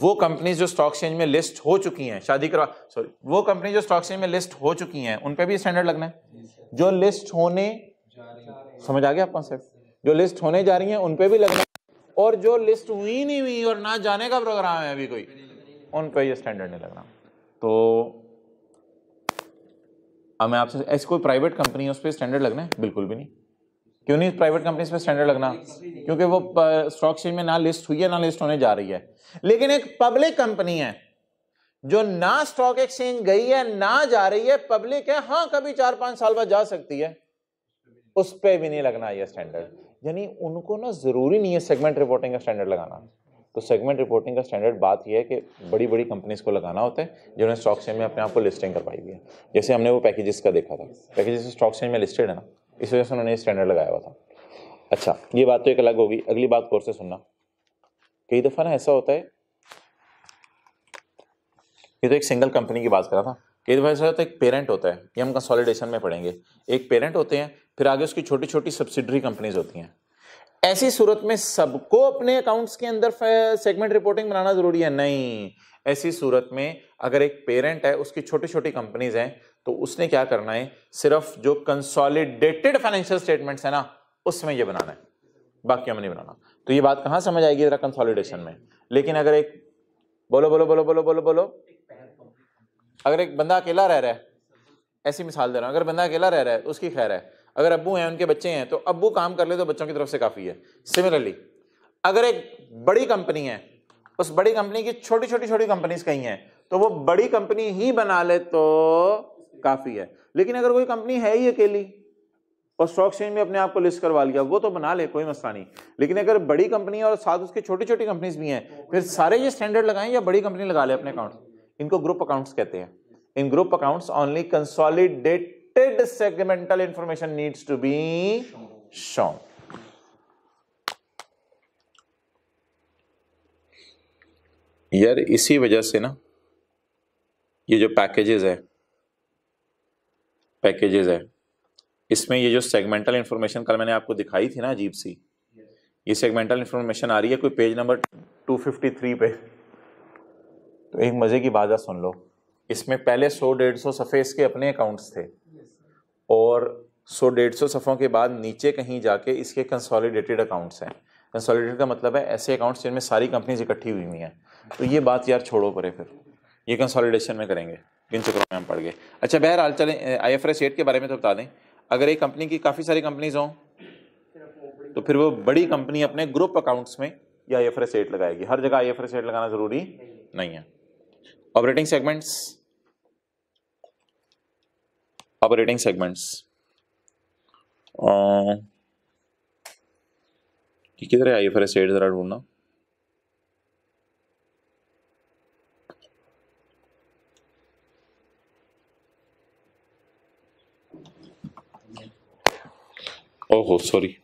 वो कंपनीज जो स्टॉक चेंज में लिस्ट हो चुकी हैं शादी करवा सॉरी वो कंपनी जो स्टॉक चेंज में लिस्ट हो चुकी हैं उन पर भी स्टैंडर्ड लगना है जो लिस्ट होने समझ आ गया आप कॉन्सेप्ट जो लिस्ट होने जा रही है उन पर भी लगना और जो लिस्ट हुई नहीं हुई और ना जाने का प्रोग्राम है अभी कोई उन पर यह स्टैंडर्ड नहीं लगना तो अब मैं आपसे ऐसी कोई प्राइवेट कंपनी है उस पर स्टैंडर्ड लगना है बिल्कुल भी नहीं क्यों नहीं प्राइवेट कंपनी पे स्टैंडर्ड लगना क्योंकि वो स्टॉक एक्सचेंज में ना लिस्ट हुई है ना लिस्ट होने जा रही है लेकिन एक पब्लिक कंपनी है जो ना स्टॉक एक्सचेंज गई है ना जा रही है पब्लिक है हाँ कभी चार पांच साल बाद जा सकती है उस पर भी नहीं लगना यह स्टैंडर्ड यानी उनको ना जरूरी नहीं है सेगमेंट रिपोर्टिंग का स्टैंडर्ड लगाना तो सेगमेंट रिपोर्टिंग का स्टैंडर्ड बात यह है कि बड़ी बड़ी कंपनीज को लगाना होता है जिन्होंने स्टॉक चेंज में अपने आप को लिस्टिंग करवाई हुई है जैसे हमने वो पैकेजेस का देखा था पैकेजेस स्टॉक चेंज में लिस्टेड है ना इस वजह से उन्होंने स्टैंडर्ड लगाया हुआ था अच्छा ये बात तो एक अलग होगी अगली बात और से सुनना कई दफ़ा ना ऐसा होता है ये तो एक सिंगल कंपनी की बात करा था कई दफ़ा ऐसा होता है एक पेरेंट होता है ये हम कंसोलिडेशन में पढ़ेंगे एक पेरेंट होते हैं फिर आगे उसकी छोटी छोटी सब्सिडरी कंपनीज होती हैं ऐसी सूरत में सबको अपने अकाउंट्स के अंदर सेगमेंट रिपोर्टिंग बनाना जरूरी है नहीं ऐसी सूरत में अगर एक पेरेंट है उसकी छोटी छोटी कंपनीज हैं तो उसने क्या करना है सिर्फ जो कंसोलिडेटेड फाइनेंशियल स्टेटमेंट्स है ना उसमें ये बनाना है बाकी हमें नहीं बनाना तो ये बात कहाँ समझ आएगी जरा कंसोलिडेशन में लेकिन अगर एक बोलो बोलो बोलो बोलो बोलो बोलो अगर एक बंदा अकेला रह रहा है ऐसी मिसाल दे रहा हूँ अगर बंदा अकेला रह रहा है उसकी खैर है अगर अबू हैं उनके बच्चे हैं तो अबू काम कर ले तो बच्चों की तरफ से काफ़ी है सिमिलरली अगर एक बड़ी कंपनी है उस बड़ी कंपनी की छोटी छोटी छोटी कंपनीज कहीं हैं तो वो बड़ी कंपनी ही बना ले तो काफ़ी है लेकिन अगर कोई कंपनी है ही अकेली और स्टॉक एक्सचेंज में अपने आप को लिस्ट करवा लिया वो तो बना ले कोई मसला नहीं लेकिन अगर बड़ी कंपनी और साथ उसके छोटी छोटी कंपनीज भी हैं फिर सारे ये स्टैंडर्ड लगाएं या बड़ी कंपनी लगा ले अपने अकाउंट इनको ग्रुप अकाउंट्स कहते हैं इन group accounts only consolidate related segmental information needs to be shown. यार इसी वजह से ना ये जो पैकेजेस है पैकेजेस है इसमें ये जो सेगमेंटल इन्फॉर्मेशन कल मैंने आपको दिखाई थी ना अजीब सी ये सेगमेंटल इन्फॉर्मेशन आ रही है कोई पेज नंबर 253 पे तो एक मज़े की बात सुन लो इसमें पहले 100 सौ सफ़े इसके अपने अकाउंट्स थे और सौ डेढ़ सौ सफ़ों के बाद नीचे कहीं जाके इसके कंसोलिडेटेड अकाउंट्स हैं कंसोलिडेटेड का मतलब है ऐसे अकाउंट्स जिनमें सारी कंपनीज इकट्ठी हुई हुई हैं तो ये बात यार छोड़ो परे फिर ये कंसोलिडेशन में करेंगे किन चक्रों में हम पड़ गए अच्छा बहरहाल चलें आई एफ एस एट के बारे में तो बता दें अगर एक कंपनी की काफ़ी सारी कंपनीज हों तो फिर वो बड़ी कंपनी अपने ग्रुप अकाउंट्स में या आई एफ एस एट लगाएगी हर जगह आई एफ एस एट लगाना ज़रूरी नहीं है operating segments operating segments. Uh, किधर है आई एफ आर एस एड जरा ढूंढना ओहो सॉरी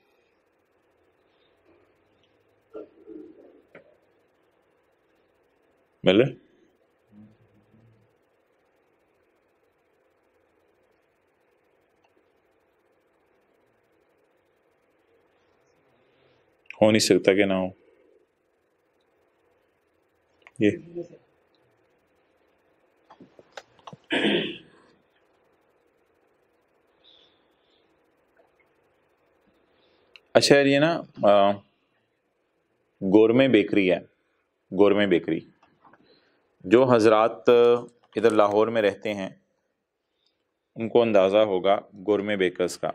मिले हो नहीं सकता कि ना हो ये अच्छा यार ये ना गोरमे बेकरी है गोरमे बेकरी जो हजरात इधर लाहौर में रहते हैं उनको अंदाज़ा होगा गोरमे बेकर्स का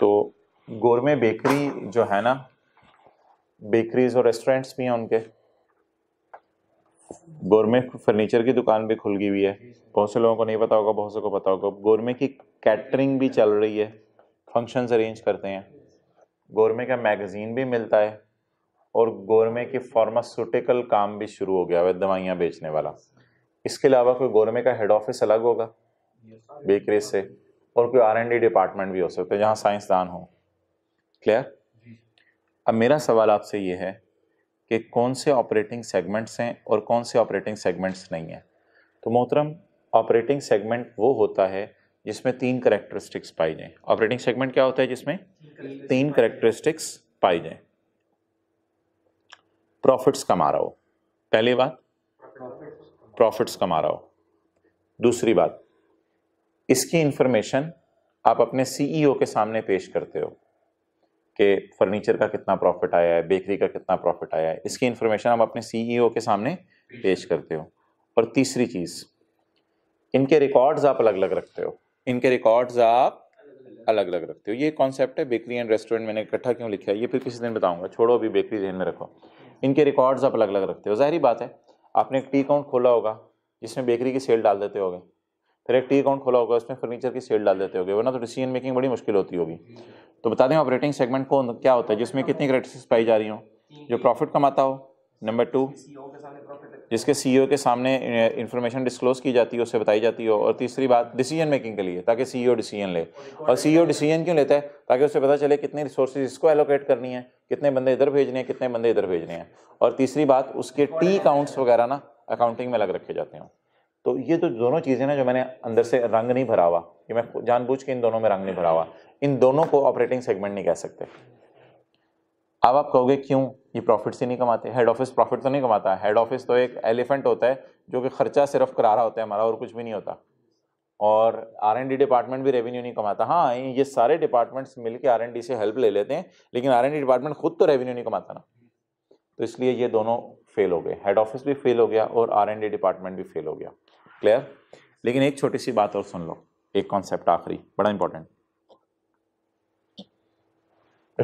तो गोरमे बेकरी जो है ना बेकरीज और रेस्टोरेंट्स भी हैं उनके गोरमे फर्नीचर की दुकान भी खुल गई हुई है बहुत से लोगों को नहीं पता होगा बहुत से को पता होगा गोरमे की कैटरिंग भी चल रही है फंक्शंस अरेंज करते हैं गोरमे का मैगज़ीन भी मिलता है और गोरमे की फार्मास्यूटिकल काम भी शुरू हो गया है दवाइयाँ बेचने वाला इसके अलावा कोई गोरमे का हेड ऑफिस अलग होगा बेकरी से और कोई आर एंड डी डिपार्टमेंट भी हो सकता है जहाँ साइंसदान हो क्लियर अब मेरा सवाल आपसे ये है कि कौन से ऑपरेटिंग सेगमेंट्स हैं और कौन से ऑपरेटिंग सेगमेंट्स नहीं हैं तो मोहतरम ऑपरेटिंग सेगमेंट वो होता है जिसमें तीन करेक्टरिस्टिक्स पाई जाएं ऑपरेटिंग सेगमेंट क्या होता है जिसमें तीन करेक्टरिस्टिक्स पाई जाएं प्रॉफिट्स कमा रहा हो पहली बात प्रॉफिट्स कमा रहा हो दूसरी बात इसकी इंफॉर्मेशन आप अपने सीईओ e के सामने पेश करते हो कि फर्नीचर का कितना प्रॉफिट आया है बेकरी का कितना प्रॉफिट आया है इसकी इन्फॉर्मेशन आप अपने सीईओ e के सामने पेश करते हो और तीसरी चीज़ इनके रिकॉर्ड्स आप अलग अलग रखते हो इनके रिकॉर्ड्स आप अलग अलग रखते हो ये कॉन्सेप्ट है बेकरी एंड रेस्टोरेंट मैंने इकट्ठा क्यों लिखा है ये फिर किसी दिन बताऊंगा छोड़ो अभी बेकरी जहन में रखो इनके रिकॉर्ड्स आप अलग अलग रखते हो जाहरी बात है आपने एक टी अकाउंट खोला होगा जिसमें बेकरी की सेल डाल देते हो फिर एक टी अकाउंट खोला होगा उसमें फर्नीचर की सेल डाल देते हो वरना तो डिसीजन मेकिंग बड़ी मुश्किल होती होगी तो बता दें ऑपरेटिंग सेगमेंट कौन क्या होता है जिसमें कितनी क्रेडिट पाई जा रही हो जो प्रॉफिट कमाता हो नंबर टू जिसके सीईओ के सामने इन्फॉर्मेशन डिस्क्लोज की जाती हो उससे बताई जाती हो और तीसरी बात डिसीजन मेकिंग के लिए ताकि सीईओ डिसीजन ले और सीईओ डिसीजन क्यों लेता है ताकि उसे पता चले कितनी रिसोर्सेज इसको एलोकेट करनी है कितने बंदे इधर भेजने हैं कितने बंदे इधर भेजने हैं और तीसरी बात उसके टी अकाउंट्स वगैरह ना अकाउंटिंग में अलग रखे जाते हैं तो ये तो दोनों चीज़ें ना जो मैंने अंदर से रंग नहीं भरा हुआ कि मैं जानबूझ के इन दोनों में रंग नहीं भरा हुआ इन दोनों को ऑपरेटिंग सेगमेंट नहीं कह सकते अब आप कहोगे क्यों ये प्रॉफिट से नहीं कमाते हेड ऑफिस प्रॉफिट तो नहीं कमाता हेड ऑफिस तो एक एलिफेंट होता है जो कि खर्चा सिर्फ करा रहा होता है हमारा और कुछ भी नहीं होता और आर एन डी डिपार्टमेंट भी रेवेन्यू नहीं कमाता हाँ ये सारे डिपार्टमेंट्स के आर एन डी से हेल्प ले लेते हैं लेकिन आर एन डी डिपार्टमेंट खुद तो रेवेन्यू नहीं कमाता ना तो इसलिए ये दोनों फेल हो गए हेड ऑफिस भी फेल हो गया और आर एन डी डिपार्टमेंट भी फेल हो गया क्लियर लेकिन एक छोटी सी बात और सुन लो एक कॉन्सेप्ट आखिरी बड़ा इंपॉर्टेंट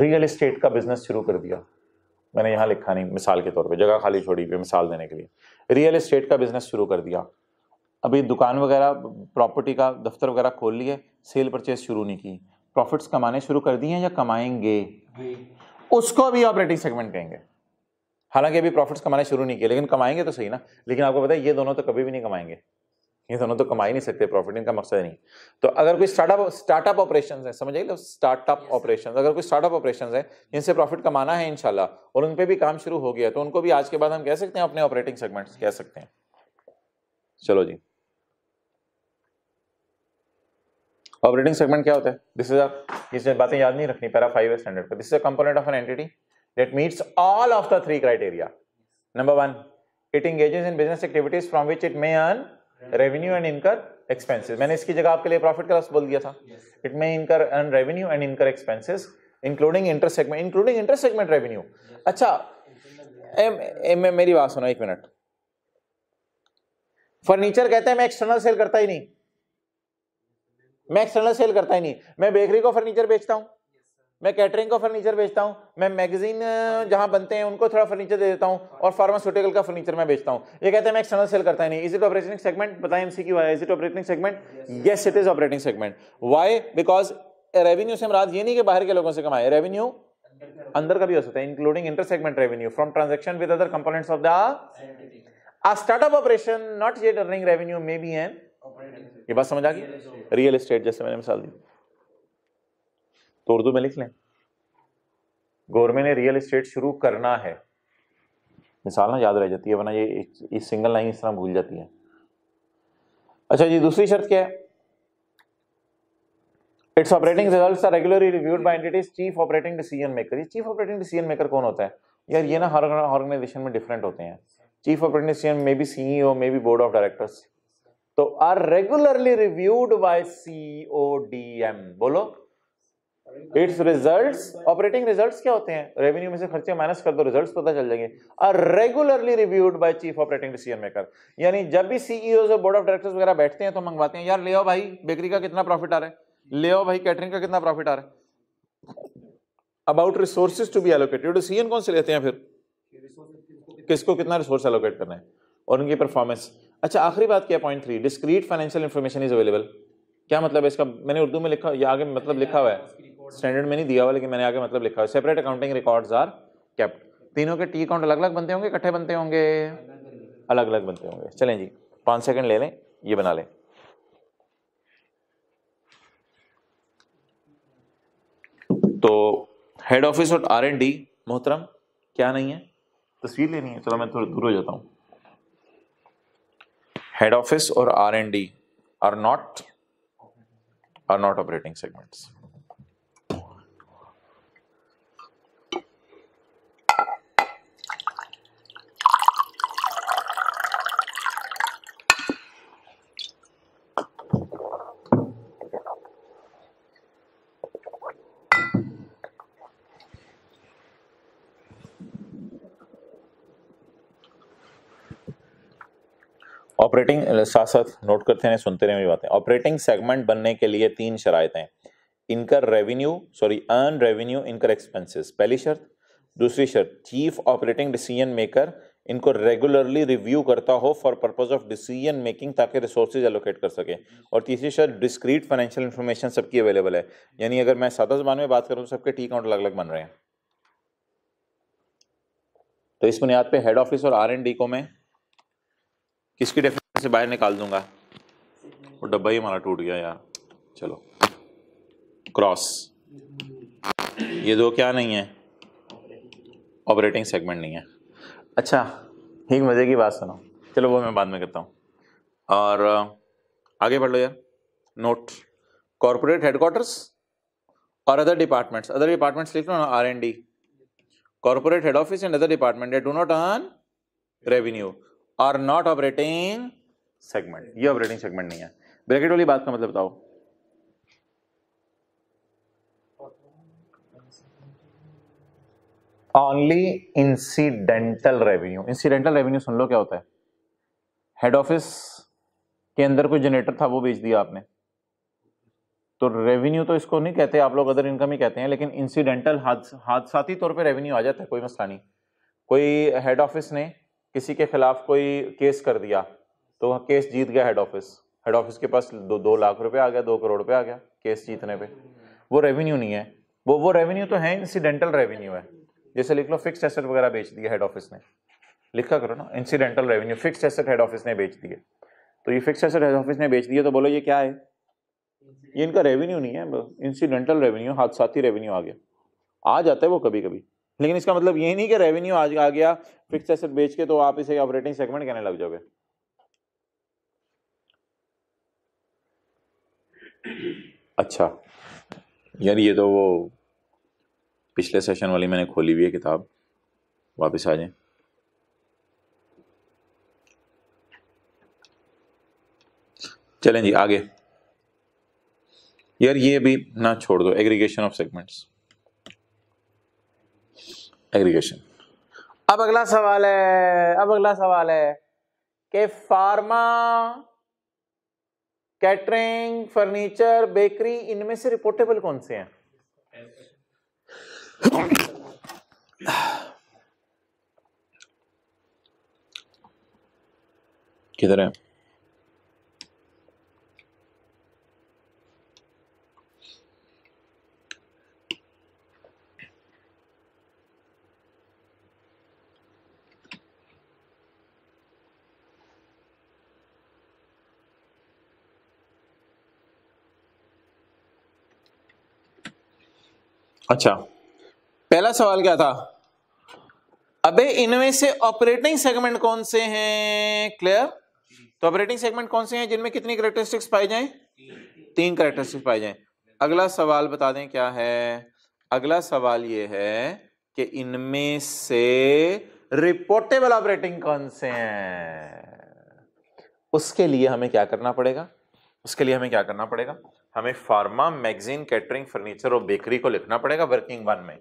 रियल इस्टेट का बिजनेस शुरू कर दिया मैंने यहाँ लिखा नहीं मिसाल के तौर पे जगह खाली छोड़ी हुई मिसाल देने के लिए रियल इस्टेट का बिजनेस शुरू कर दिया अभी दुकान वगैरह प्रॉपर्टी का दफ्तर वगैरह खोल लिए सेल परचेज शुरू नहीं की प्रॉफिट्स कमाने शुरू कर दिए या कमाएंगे उसको अभी ऑपरेटिंग सेगमेंट कहेंगे हालांकि अभी प्रॉफिट्स कमाने शुरू नहीं किए लेकिन कमाएंगे तो सही ना लेकिन आपको पता है ये दोनों तो कभी भी नहीं कमाएंगे ये दोनों तो कमा ही नहीं सकते प्रॉफिट इनका मकसद नहीं तो अगर कोई स्टार्टअप स्टार्टअप ऑपरेशन है समझ लो स्टार्टअप ऑपरेशन अगर कोई स्टार्टअप ऑपरेशन है जिनसे प्रॉफिट कमाना है इनशाला और उन पर भी काम शुरू हो गया तो उनको भी आज के बाद हम कह सकते हैं अपने ऑपरेटिंग सेगमेंट्स कह सकते हैं चलो जी ऑपरेटिंग सेगमेंट क्या होता है दिस इज आप जिसमें बातें याद नहीं रखनी पैरा फाइव स्टैंडर्ड पर this is a component of an entity that meets all of the three criteria number one it engages in business activities from which it may earn revenue and incur expenses मैंने इसकी जगह आपके लिए profit का loss बोल दिया था it may incur and revenue and incur expenses including inter segment including inter segment revenue अच्छा एम, एम, एम, मेरी बात सुनो एक मिनट फर्नीचर कहते हैं मैं एक्सटर्नल सेल करता ही नहीं मैं एक्सटर्नल सेल करता ही नहीं मैं बेकरी को फर्नीचर बेचता हूं मैं कैटरिंग का फर्नीचर बेचता हूँ मैं मैगजीन जहाँ बनते हैं उनको थोड़ा फर्नीचर दे देता हूँ और फार्मास्यूटिकल का फर्नीचर मैं बेचता हूँ ये कहते हैं मैं एक्सटर्नल सेल करता है नहीं इज इट ऑपरेटिंग सेगमेंट बताए एमसी की why is it operating segment yes it is operating segment why because revenue से मराद ये नहीं कि बाहर के लोगों से कमाए रेवेन्यू अंदर का भी हो सकता है including inter segment revenue from transaction with other components of the startup operation not yet earning revenue may be an ये बात समझ आ गई रियल एस्टेट जैसे मैंने मिसाल दी तो उर्दू में लिख लें गवर्नमेंट ने रियल इस्टेट शुरू करना है मिसाल ना याद रह जाती है वरना ये इस सिंगल लाइन इस तरह भूल जाती है अच्छा जी दूसरी शर्त क्या है its operating results are regularly reviewed by entity's chief operating decision maker chief operating decision maker कौन होता है यार ये ना हर ऑर्गेनाइजेशन में डिफरेंट होते हैं chief operating decision may be CEO may be board of directors तो are regularly reviewed by CO M बोलो इट्स रिजल्ट्स ऑपरेटिंग रिजल्ट्स क्या होते हैं रेवेन्यू में से खर्चे माइनस कर दो रिजल्ट्स पता चल जाएंगे are regularly reviewed by chief operating decision maker यानी जब भी सीईओ e और बोर्ड ऑफ डायरेक्टर्स वगैरह बैठते हैं तो मंगवाते हैं यार ले आओ भाई बेकरी का कितना प्रॉफिट आ रहा है ले आओ भाई कैटरिंग का कितना प्रॉफिट आ रहा है about resources to be allocated decision कौन से लेते हैं फिर किसको कितना रिसोर्स एलोकेट करना है और उनकी परफॉर्मेंस अच्छा आखिरी बात क्या point three discrete financial information is available क्या मतलब है इसका मैंने उर्दू में लिखा या आगे मतलब लिखा हुआ है स्टैंडर्ड में नहीं दिया हुआ लेकिन मैंने आगे मतलब लिखा है separate accounting records are kept तीनों के टी अकाउंट अलग अलग बनते होंगे इकट्ठे बनते होंगे अलग अलग बनते होंगे चलें जी पाँच सेकंड ले लें ये बना लें तो हेड ऑफिस और आर एंड डी मोहतरम क्या नहीं है तस्वीर लेनी है चलो मैं थोड़ा दूर हो जाता हूँ हेड ऑफिस और R and D are not are not operating segments operating साथ साथ नोट करते हैं सुनते रहे हैं बातें ऑपरेटिंग सेगमेंट बनने के लिए तीन शरायतें incur revenue sorry earn revenue incur expenses पहली शर्त दूसरी शर्त चीफ ऑपरेटिंग डिसीजन मेकर इनको रेगुलरली रिव्यू करता हो for purpose of decision making ताकि रिसोर्सेज एलोकेट कर सके और तीसरी शर्त डिस्क्रीट फाइनेंशियल इन्फॉर्मेशन सबकी अवेलेबल है यानी अगर मैं सादा जबान में बात करूँ तो सबके टी अकाउंट अलग अलग बन रहे हैं तो इस बुनियाद पर हेड ऑफिस और आर एन डी को मैं किसकी डेफिनेशन से बाहर निकाल दूंगा वो डब्बा ही हमारा टूट गया यार चलो क्रॉस ये दो क्या नहीं है ऑपरेटिंग सेगमेंट नहीं है अच्छा एक मज़े की बात सुनो चलो वो मैं बाद में करता हूँ और आगे बढ़ लो यार नोट कॉरपोरेट हेडक्वार्टर्स और अदर डिपार्टमेंट्स अदर डिपार्टमेंट्स लिख लो ना R and D corporate head office and other department do not earn revenue are not operating segment ये ऑपरेटिंग सेगमेंट नहीं है ब्रैकेट वाली बात का मतलब बताओ only incidental revenue incidental revenue सुन लो क्या होता है हेड ऑफिस के अंदर कोई जनरेटर था वो बेच दिया आपने तो रेवेन्यू तो इसको नहीं कहते आप लोग अदर इनकम ही कहते हैं लेकिन इंसिडेंटल हादसाती तौर पे रेवेन्यू आ जाता है कोई मसला नहीं कोई हेड ऑफिस ने किसी के खिलाफ कोई केस कर दिया तो वह केस जीत गया हेड ऑफिस हेड ऑफिस के पास दो दो लाख रुपए आ गया दो करोड़ रुपए आ गया केस जीतने पे वो रेवेन्यू नहीं है वो वो रेवेन्यू तो है इंसिडेंटल रेवेन्यू है जैसे लिख लो फिक्स एसेट वगैरह बेच दिया हेड ऑफिस ने लिखा करो ना incidental revenue fix asset head office ने बेच दिए तो ये फिक्स एसेट हेड ऑफिस ने बेच दिए तो बोलो ये क्या है ये इनका रेवेन्यू नहीं है इंसिडेंटल रेवेन्यू हादसाती रेवेन्यू आ गया आ जाता है वो कभी कभी लेकिन इसका मतलब ये नहीं कि रेवेन्यू आज आ गया फिक्स एसेट बेच के तो आप इसे ऑपरेटिंग सेगमेंट कहने लग जाओगे अच्छा यार ये तो वो पिछले सेशन वाली मैंने खोली हुई है किताब वापस आ जाए चलें जी आगे यार ये भी ना छोड़ दो एग्रीगेशन ऑफ सेगमेंट्स एग्रीगेशन अब अगला सवाल है अब अगला सवाल है कि फार्मा कैटरिंग फर्नीचर बेकरी इनमें से रिपोर्टेबल कौन से हैं किधर है अच्छा पहला सवाल क्या था अबे इनमें से ऑपरेटिंग सेगमेंट कौन से हैं क्लियर तो ऑपरेटिंग सेगमेंट कौन से हैं जिनमें कितनी करेक्टरिस्टिक्स पाए जाएं तीन करेक्टरिस्टिक्स पाए जाएं अगला सवाल बता दें क्या है अगला सवाल ये है कि इनमें से रिपोर्टेबल ऑपरेटिंग कौन से हैं उसके लिए हमें क्या करना पड़ेगा उसके लिए हमें क्या करना पड़ेगा हमें फार्मा मैगजीन कैटरिंग फर्नीचर और बेकरी को लिखना पड़ेगा वर्किंग वन में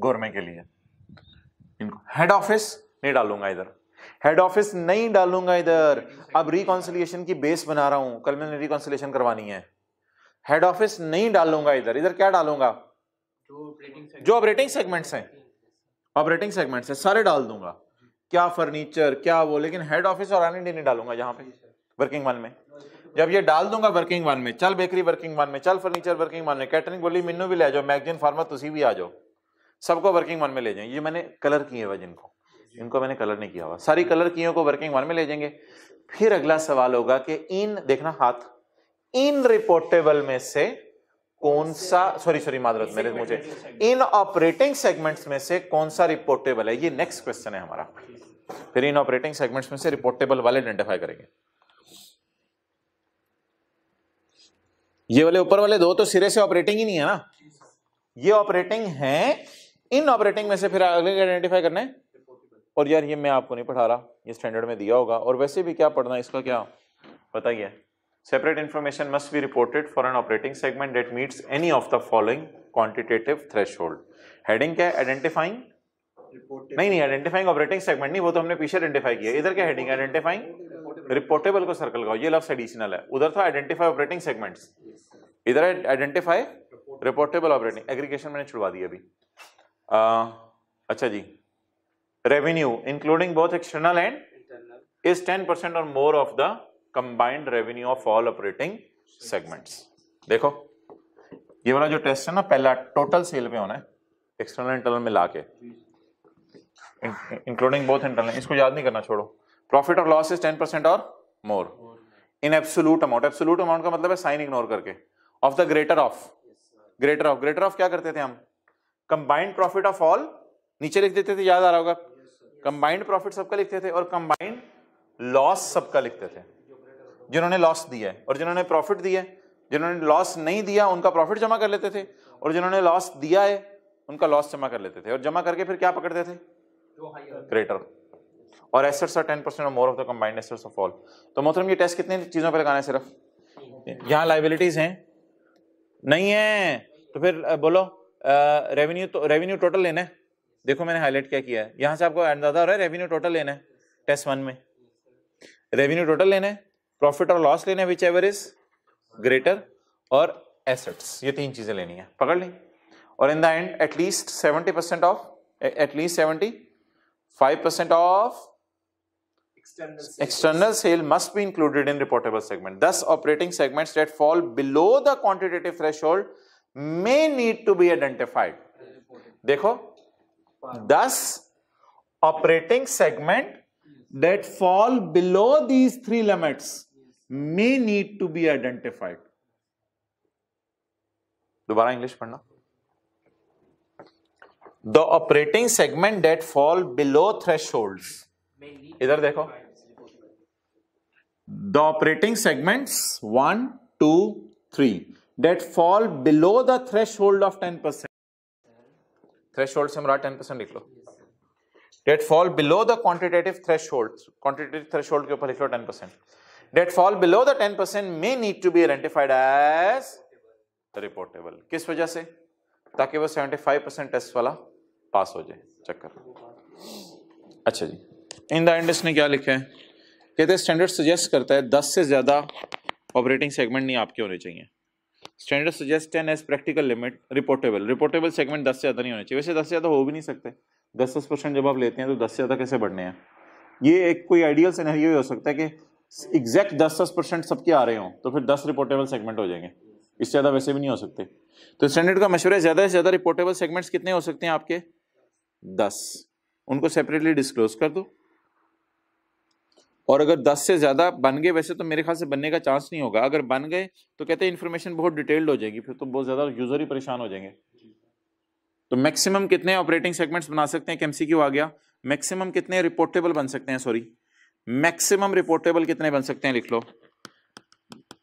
गोरमे के लिए इनको हेड ऑफिस नहीं डालूंगा इधर हेड ऑफिस नहीं डालूंगा इधर अब रिकॉन्सिलियेशन की बेस बना रहा हूं कल मैंने रिकॉन्सिलियेशन करवानी है हेड ऑफिस नहीं डालूंगा इधर इधर क्या डालूंगा जो ऑपरेटिंग सेगमेंट्स हैं ऑपरेटिंग सेगमेंट्स हैं सारे डाल दूंगा क्या फर्नीचर क्या वो लेकिन हेड ऑफिस और आर नहीं डालूंगा यहाँ पे वर्किंग वन में जब ये डाल दूंगा वर्किंग वन में चल बेकरी वर्किंग वन में चल फर्नीचर वर्किंग वन में कैटरिंग बोली मीनू भी ले जाओ मैगजीन फार्मा तुम भी आ जाओ सबको वर्किंग वन में ले जाएंगे ये मैंने कलर किए हुआ जिनको इनको मैंने कलर नहीं किया हुआ सारी कलर कियों को वर्किंग वन में ले जाएंगे फिर अगला सवाल होगा कि इन देखना हाथ इन रिपोर्टेबल में से कौन सा सॉरी सॉरी मादरत मेरे मुझे इन ऑपरेटिंग सेगमेंट्स में से कौन सा रिपोर्टेबल है ये नेक्स्ट क्वेश्चन है हमारा फिर इन ऑपरेटिंग सेगमेंट्स में से रिपोर्टेबल वाले आइडेंटिफाई करेंगे ये वाले ऊपर वाले दो तो सिरे से ऑपरेटिंग ही नहीं है ना ये ऑपरेटिंग है इन ऑपरेटिंग में से फिर अगले आइडेंटिफाई करना है और यार ये मैं आपको नहीं पढ़ा रहा ये स्टैंडर्ड में दिया होगा और वैसे भी क्या पढ़ना है इसका क्या पता ही है separate information must be reported for an operating segment that meets any of the following quantitative thresh heading क्या है आइडेंटिफाइंग नहीं नहीं आइडेंटिफाइंग ऑपरेटिंग सेगमेंट नहीं वो तो हमने पीछे आइडेंटिफाई किया इधर क्या हेडिंग आइडेंटिफाइंग रिपोर्टेबल को सर्कल का ये लफ्स एडिशनल है उधर था आइडेंटिफाई ऑपरेटिंग सेगमेंट्स इधर है आइडेंटिफाई रिपोर्टेबल ऑपरेटिंग एग्रीगेशन मैंने छुड़वा दी अभी अच्छा जी revenue including both external and is ten percent or more of the combined revenue of all operating segments देखो ये वाला जो टेस्ट है ना पहला टोटल सेल पे होना है एक्सटर्नल इंटरनल में के इंक्लूडिंग बोथ इंटरनल इसको याद नहीं करना छोड़ो प्रॉफिट और loss is ten percent or more in absolute amount absolute amount का मतलब है साइन इग्नोर करके of the greater of greater of greater of क्या करते थे हम कंबाइंड प्रॉफिट ऑफ ऑल नीचे लिख देते थे याद आ रहा होगा कंबाइंड प्रॉफिट सबका लिखते थे और कंबाइंड लॉस सबका लिखते थे जिन्होंने लॉस दिया है और जिन्होंने प्रॉफिट दिया है जिन्होंने लॉस नहीं दिया उनका प्रॉफिट जमा कर लेते थे और जिन्होंने लॉस दिया है उनका लॉस जमा कर लेते थे और जमा करके फिर क्या पकड़ते थे ग्रेटर और assets are ten percent or more of the combined assets of all तो मोहतरम ये टेस्ट कितने चीज़ों पर लगाना है सिर्फ यहाँ लाइबिलिटीज हैं नहीं है तो फिर बोलो रेवेन्यू तो रेवेन्यू टोटल लेना है देखो मैंने हाईलाइट क्या किया है यहाँ से आपको अंदाजा हो रहा है रेवेन्यू टोटल लेना है टेस्ट वन में रेवेन्यू टोटल लेना है प्रॉफिट और लॉस लेना है विच एवर इज ग्रेटर और एसेट्स ये तीन चीज़ें लेनी है पकड़ ली और in the end at least seventy percent of at least seventy five percent of external sales. External sale must be included in reportable segment. Thus, operating segments that fall below the quantitative threshold may need to be identified. देखो, thus operating segment that fall below these three limits may need to be identified. दोबारा English पढ़ना the operating segment that fall below thresholds इधर देखो the operating segments one two three that fall below the threshold of ten percent threshold से हमारा ten percent लिख लो that fall below the quantitative threshold quantitative threshold के ऊपर लिख लो ten percent that fall below the ten percent may need to be identified as reportable किस वजह से ताकि वो सेवेंटी फाइव परसेंट टेस्ट वाला पास हो जाए चक्कर अच्छा जी इन द एंडस ने क्या लिखा है कहते हैं स्टैंडर्ड सजेस्ट करता है दस से ज़्यादा ऑपरेटिंग सेगमेंट नहीं आपके होने चाहिए standard suggest ten as practical limit reportable reportable segment दस से ज़्यादा नहीं होने चाहिए वैसे दस से ज़्यादा हो भी नहीं सकते दस दस परसेंट जब आप लेते हैं तो दस से ज़्यादा कैसे बढ़ने हैं ये एक कोई आइडियल सिनेरियो हो सकता है कि एग्जैक्ट दस दस परसेंट सबके आ रहे हों तो फिर दस रिपोर्टेबल सेगमेंट हो जाएंगे इससे ज़्यादा वैसे भी नहीं हो सकते तो स्टैंडर्ड का मशवरा ज़्यादा से ज़्यादा रिपोर्टेबल सेगमेंट्स कितने हो सकते हैं आपके दस उनको सेपरेटली डिस्क्लोज कर दो और अगर 10 से ज़्यादा बन गए वैसे तो मेरे ख्याल से बनने का चांस नहीं होगा अगर बन गए तो कहते हैं इन्फॉर्मेशन बहुत डिटेल्ड हो जाएगी फिर तो बहुत ज़्यादा यूज़र ही परेशान हो जाएंगे तो मैक्सिमम कितने ऑपरेटिंग सेगमेंट्स बना सकते हैं एक क्यू आ गया मैक्सिमम कितने रिपोर्टेबल बन सकते हैं सॉरी मैक्सिमम रिपोर्टेबल कितने बन सकते हैं लिख लो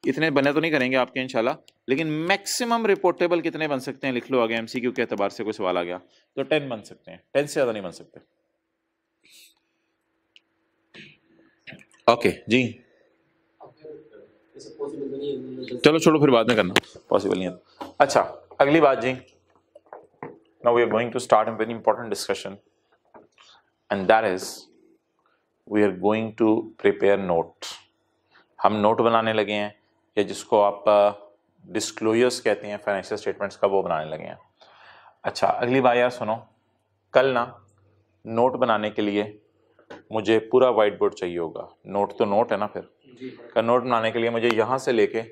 इतने बने तो नहीं करेंगे आपके इंशाल्लाह लेकिन मैक्सिमम रिपोर्टेबल कितने बन सकते हैं लिख लो आगे एमसीक्यू के अतबार से कोई सवाल आ गया तो टेन बन सकते हैं टेन से ज़्यादा नहीं बन सकते ओके जी चलो छोड़ो फिर बाद में करना पॉसिबल नहीं है अच्छा अगली बात जी now we are going to start very important discussion and that is we are going to prepare note हम नोट बनाने लगे हैं या जिसको आप डिस्क्लोजर्स कहते हैं फाइनेंशियल स्टेटमेंट्स का वो बनाने लगे हैं अच्छा अगली बार यार सुनो कल ना नोट बनाने के लिए मुझे पूरा वाइट बोर्ड चाहिए होगा नोट तो नोट है ना फिर का नोट बनाने के लिए मुझे यहाँ से लेके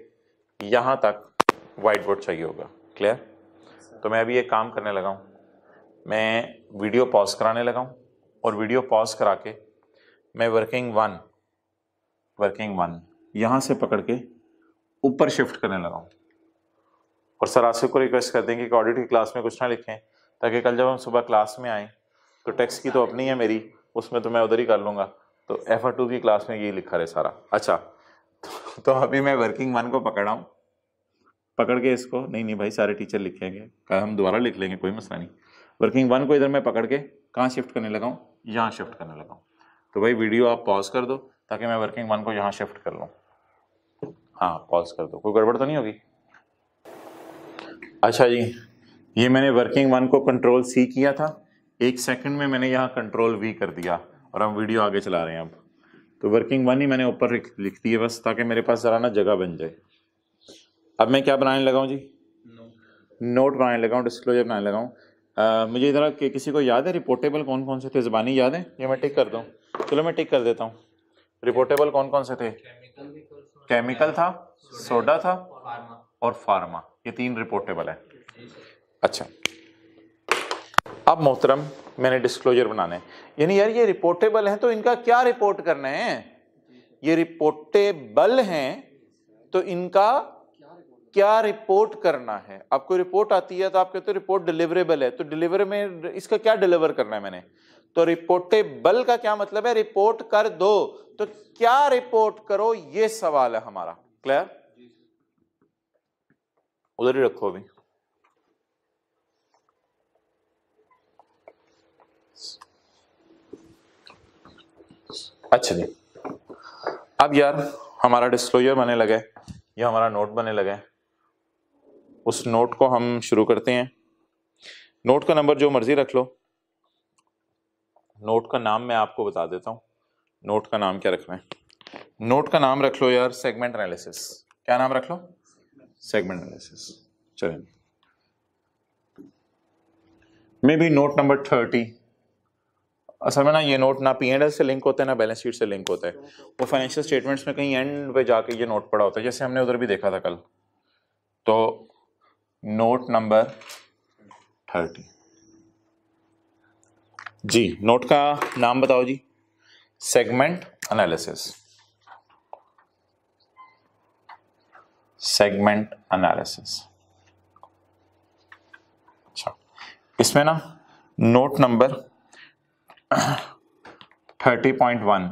यहाँ तक वाइट बोर्ड चाहिए होगा क्लियर तो मैं अभी एक काम करने लगा हूँ मैं वीडियो पॉज कराने लगा हूँ और वीडियो पॉज करा के मैं वर्किंग वन वर्किंग वन यहाँ से पकड़ के ऊपर शिफ्ट करने लगा हूँ और सर आसिफ को रिक्वेस्ट कर देंगे कि ऑडिट की क्लास में कुछ ना लिखें ताकि कल जब हम सुबह क्लास में आएँ तो टेक्स्ट की तो अपनी है मेरी उसमें तो मैं उधर ही कर लूँगा तो एफ आर टू की क्लास में यही लिखा रहे सारा अच्छा तो, तो अभी मैं वर्किंग वन को पकड़ा हूँ पकड़ के इसको नहीं नहीं भाई सारे टीचर लिखेंगे हम दोबारा लिख लेंगे कोई मसला नहीं वर्किंग वन को इधर मैं पकड़ के कहाँ शिफ्ट करने लगा हूँ यहाँ शिफ्ट करने लगा हूँ तो भाई वीडियो आप पॉज कर दो ताकि मैं वर्किंग वन को यहाँ शिफ्ट कर लूँ हाँ पॉज कर दो कोई गड़बड़ तो नहीं होगी अच्छा जी ये मैंने वर्किंग वन को कंट्रोल सी किया था एक सेकंड में मैंने यहाँ कंट्रोल वी कर दिया और हम वीडियो आगे चला रहे हैं अब तो वर्किंग वन ही मैंने ऊपर लिख दी है बस ताकि मेरे पास ज़रा ना जगह बन जाए अब मैं क्या बनाने लगाऊँ जी नोट बनाने लगाऊँ हूँ डिस्क्लोजर बनाने लगाऊँ मुझे इधर कि किसी को याद है रिपोर्टेबल कौन कौन से थे ज़बानी याद है ये मैं टिक कर दूँ चलो मैं टिक कर देता हूँ रिपोर्टेबल कौन कौन से थे केमिकल था सोडा था और फार्मा ये तीन रिपोर्टेबल है अच्छा अब मोहतरम मैंने डिस्क्लोजर बनाने है यानी यार ये रिपोर्टेबल हैं तो इनका क्या रिपोर्ट करना है ये रिपोर्टेबल हैं तो इनका क्या रिपोर्ट करना है आपको रिपोर्ट आती है तो आप कहते हो रिपोर्ट डिलीवरेबल है तो डिलीवर में इसका क्या डिलीवर करना है मैंने तो रिपोर्टेबल का क्या मतलब है रिपोर्ट कर दो तो क्या रिपोर्ट करो ये सवाल है हमारा क्लियर उधर ही रखो अभी अच्छा जी अब यार हमारा डिस्क्लोजर बने लगे या हमारा नोट बने लगे उस नोट को हम शुरू करते हैं नोट का नंबर जो मर्जी रख लो नोट का नाम मैं आपको बता देता हूँ नोट का नाम क्या रखना है नोट का नाम रख लो यार सेगमेंट एनालिसिस क्या नाम रख लो सेगमेंट एनालिसिस चलिए may be note number thirty असल में ना ये नोट ना पी एंड से लिंक होता है ना बैलेंस शीट से लिंक होता है वो फाइनेंशियल स्टेटमेंट्स में कहीं एंड पे जाके ये नोट पड़ा होता है जैसे हमने उधर भी देखा था कल तो नोट नंबर थर्टी जी नोट का नाम बताओ जी सेगमेंट अनालिसिस सेगमेंट अनालिसिस अच्छा इसमें ना note number thirty point one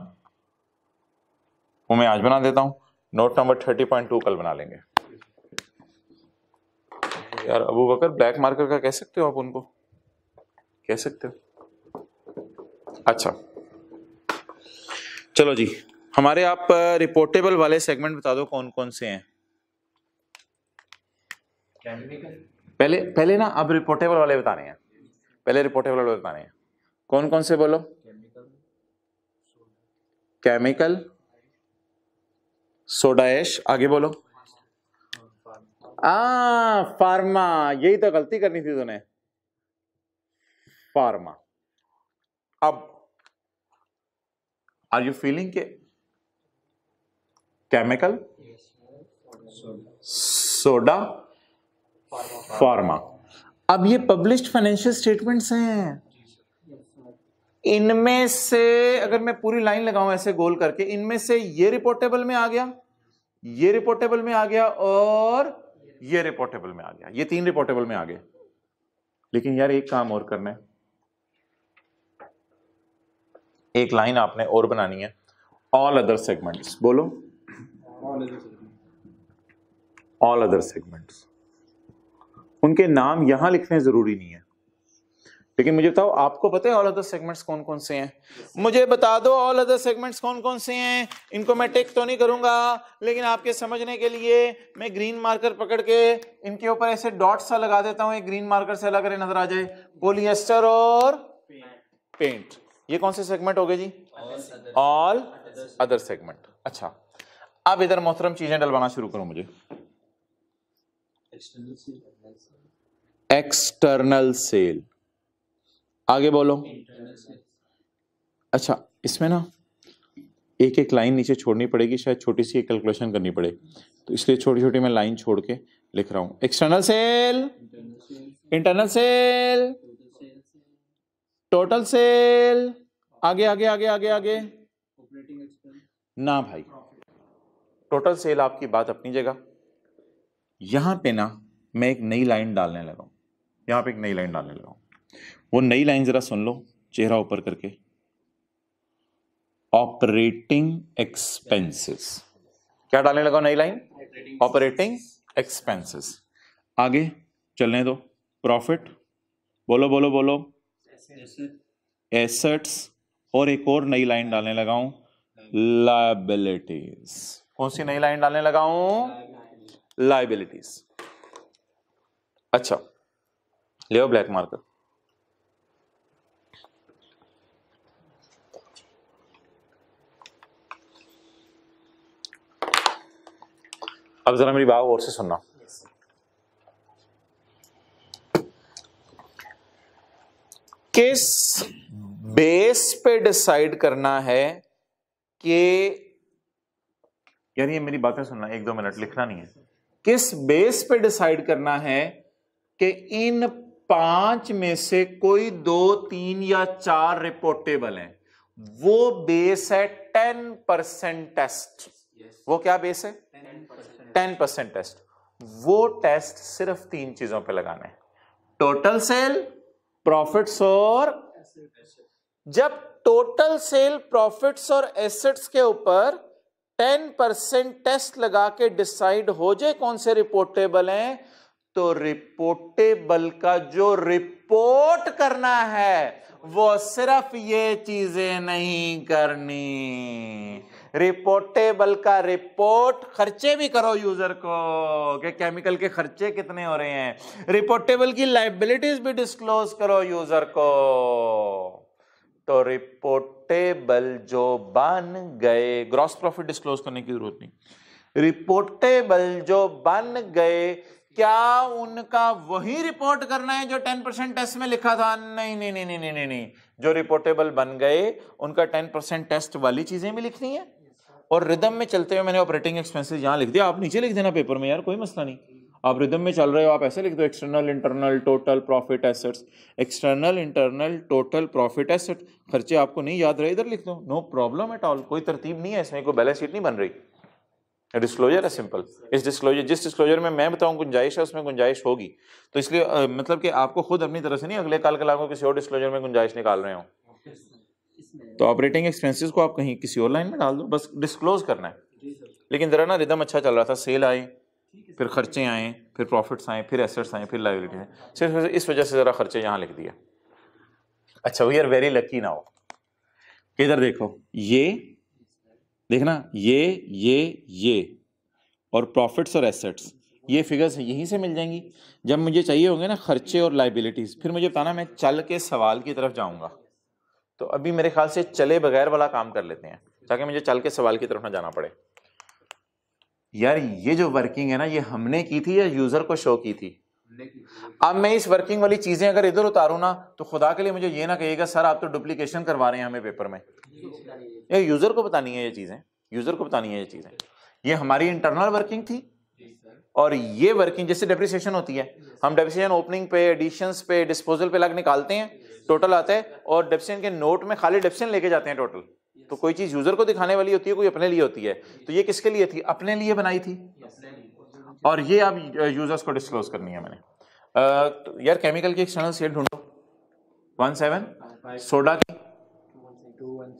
वो मैं आज बना देता हूं note number thirty point two कल बना लेंगे यार अबू बकर ब्लैक मार्कर का कह सकते हो आप उनको कह सकते हो अच्छा चलो जी हमारे आप रिपोर्टेबल वाले सेगमेंट बता दो कौन कौन से हैं पहले पहले ना अब रिपोर्टेबल वाले बताने हैं पहले रिपोर्टेबल वाले बताने हैं कौन कौन से बोलो केमिकल सोडा एश आगे बोलो आ हाँ, फार्मा यही तो गलती करनी थी तूने फार्मा अब आर यू फीलिंग के केमिकल सोडा फार्मा अब ये पब्लिश्ड फाइनेंशियल स्टेटमेंट्स हैं इनमें से अगर मैं पूरी लाइन लगाऊं ऐसे गोल करके इनमें से ये रिपोर्टेबल में आ गया ये रिपोर्टेबल में आ गया और ये रिपोर्टेबल में आ गया ये तीन रिपोर्टेबल में आ गए लेकिन यार एक काम और करना है एक लाइन आपने और बनानी है ऑल अदर सेगमेंट्स बोलो ऑल अदर सेगमेंट्स उनके नाम यहां लिखने जरूरी नहीं है लेकिन मुझे बताओ आपको पता है ऑल अदर सेगमेंट्स कौन कौन से हैं मुझे बता दो ऑल अदर सेगमेंट्स कौन कौन से हैं इनको मैं टेक तो नहीं करूंगा लेकिन आपके समझने के लिए मैं ग्रीन मार्कर पकड़ के इनके ऊपर ऐसे डॉट सा लगा देता हूं एक ग्रीन मार्कर से अलग नजर आ जाए पोलियस्टर और पेंट ये कौन से सेगमेंट हो गए जी ऑल अदर सेगमेंट अच्छा अब इधर मोहतरम चीजें डलवाना शुरू करो मुझे एक्सटर्नल सेल आगे बोलो अच्छा इसमें ना एक एक लाइन नीचे छोड़नी पड़ेगी शायद छोटी सी एक कैलकुलेशन करनी पड़ेगी तो इसलिए छोटी छोटी मैं लाइन छोड़ के लिख रहा हूँ external sale internal sale total sale आगे आगे आगे आगे आगे ना भाई टोटल सेल आपकी बात अपनी जगह यहाँ पे ना मैं एक नई लाइन डालने लगा यहाँ पे एक नई लाइन डालने लगा वो नई लाइन ज़रा सुन लो चेहरा ऊपर करके ऑपरेटिंग एक्सपेंसेस क्या डालने लगा नई लाइन ऑपरेटिंग एक्सपेंसेस आगे चलने दो प्रॉफिट बोलो बोलो बोलो एसेट्स और एक और नई लाइन डालने लगा हूं लाइबिलिटीज कौन सी नई लाइन डालने लगा हूं लाइबिलिटीज अच्छा ले ब्लैक मार्कर अब जरा मेरी बात और से सुनना किस बेस पे डिसाइड करना है कि यानी ये मेरी बातें सुनना एक दो मिनट लिखना नहीं है किस बेस पे डिसाइड करना है कि इन पांच में से कोई दो तीन या चार रिपोर्टेबल हैं वो बेस है टेन परसेंट टेस्ट वो क्या बेस है टेन परसेंट टेस्ट वो टेस्ट सिर्फ तीन चीजों पे लगाना है टोटल सेल प्रॉफिट्स और जब टोटल सेल प्रॉफिट्स और एसेट्स के ऊपर टेन परसेंट टेस्ट लगा के डिसाइड हो जाए कौन से रिपोर्टेबल हैं तो रिपोर्टेबल का जो रिपोर्ट करना है वो सिर्फ ये चीजें नहीं करनी रिपोर्टेबल का रिपोर्ट खर्चे भी करो यूजर को कि केमिकल के खर्चे कितने हो रहे हैं रिपोर्टेबल की लाइबिलिटीज भी डिस्क्लोज करो यूजर को तो रिपोर्टेबल जो बन गए ग्रॉस प्रॉफिट डिस्क्लोज करने की जरूरत नहीं रिपोर्टेबल जो बन गए क्या उनका वही रिपोर्ट करना है जो टेन परसेंट टेस्ट में लिखा था नहीं नहीं नहीं नहीं नहीं नहीं जो रिपोर्टेबल बन गए उनका टेन परसेंट टेस्ट वाली चीजें भी लिखनी है और रिदम में चलते हुए मैंने ऑपरेटिंग एक्सपेंसेस यहाँ लिख दिया आप नीचे लिख देना पेपर में यार कोई मसला नहीं आप रिदम में चल रहे हो आप ऐसे लिख दो external internal total profit assets external internal total profit asset खर्चे आपको नहीं याद रहे इधर लिख दो नो प्रॉब्लम एट ऑल कोई तरतीब नहीं है इसमें कोई बैलेंस शीट नहीं बन रही डिस्क्लोजर है सिंपल इस डिस्क्लोजर जिस डिस्क्लोजर में मैं बताऊँ गुंजाइश है उसमें गुंजाइश होगी तो इसलिए मतलब कि आपको खुद अपनी तरह से नहीं अगले काल कल को किसी और डिस्क्लोजर में गुंजाइश निकाल रहे हो तो ऑपरेटिंग एक्सपेंसेस को आप कहीं किसी और लाइन में डाल दो बस डिस्क्लोज करना है लेकिन ज़रा ना रिदम अच्छा चल रहा था सेल आए फिर खर्चे आए फिर प्रॉफिट्स आए फिर एसेट्स आए फिर लाइबिलिटी आए सिर्फ इस वजह से ज़रा खर्चे यहाँ लिख दिया अच्छा we are very lucky now इधर देखो ये देखना ये ये ये और प्रॉफिट्स और एसेट्स ये फिगर्स यहीं से मिल जाएंगी जब मुझे चाहिए होंगे ना खर्चे और लाइबिलिटीज़ फिर मुझे बताना मैं चल के सवाल की तरफ जाऊँगा तो अभी मेरे ख्याल से चले बगैर वाला काम कर लेते हैं ताकि मुझे चल के सवाल की तरफ ना जाना पड़े यार ये जो वर्किंग है ना ये हमने की थी या यूज़र को शो की थी अब मैं इस वर्किंग वाली चीज़ें अगर इधर उतारू ना तो खुदा के लिए मुझे ये ना कहिएगा सर आप तो डुप्लीकेशन करवा रहे हैं हमें पेपर में ये यूज़र को बतानी है ये चीज़ें यूज़र को बतानी है ये चीज़ें ये हमारी इंटरनल वर्किंग थी और ये वर्किंग जैसे डेप्रिसिएशन होती है हम डेप्रिसिएशन ओपनिंग पे एडिशंस पे डिस्पोजल पे अलग निकालते हैं टोटल आता है और डेप्सियन के नोट में खाली डेप्सियन लेके जाते हैं टोटल तो कोई चीज यूजर को दिखाने वाली होती है कोई अपने लिए होती है तो ये किसके लिए थी अपने लिए बनाई थी और ये आप यूजर्स को डिस्क्लोज करनी है मैंने तो यार केमिकल की एक्सटर्नल सेट ढूंढो वन सेवन सोडा की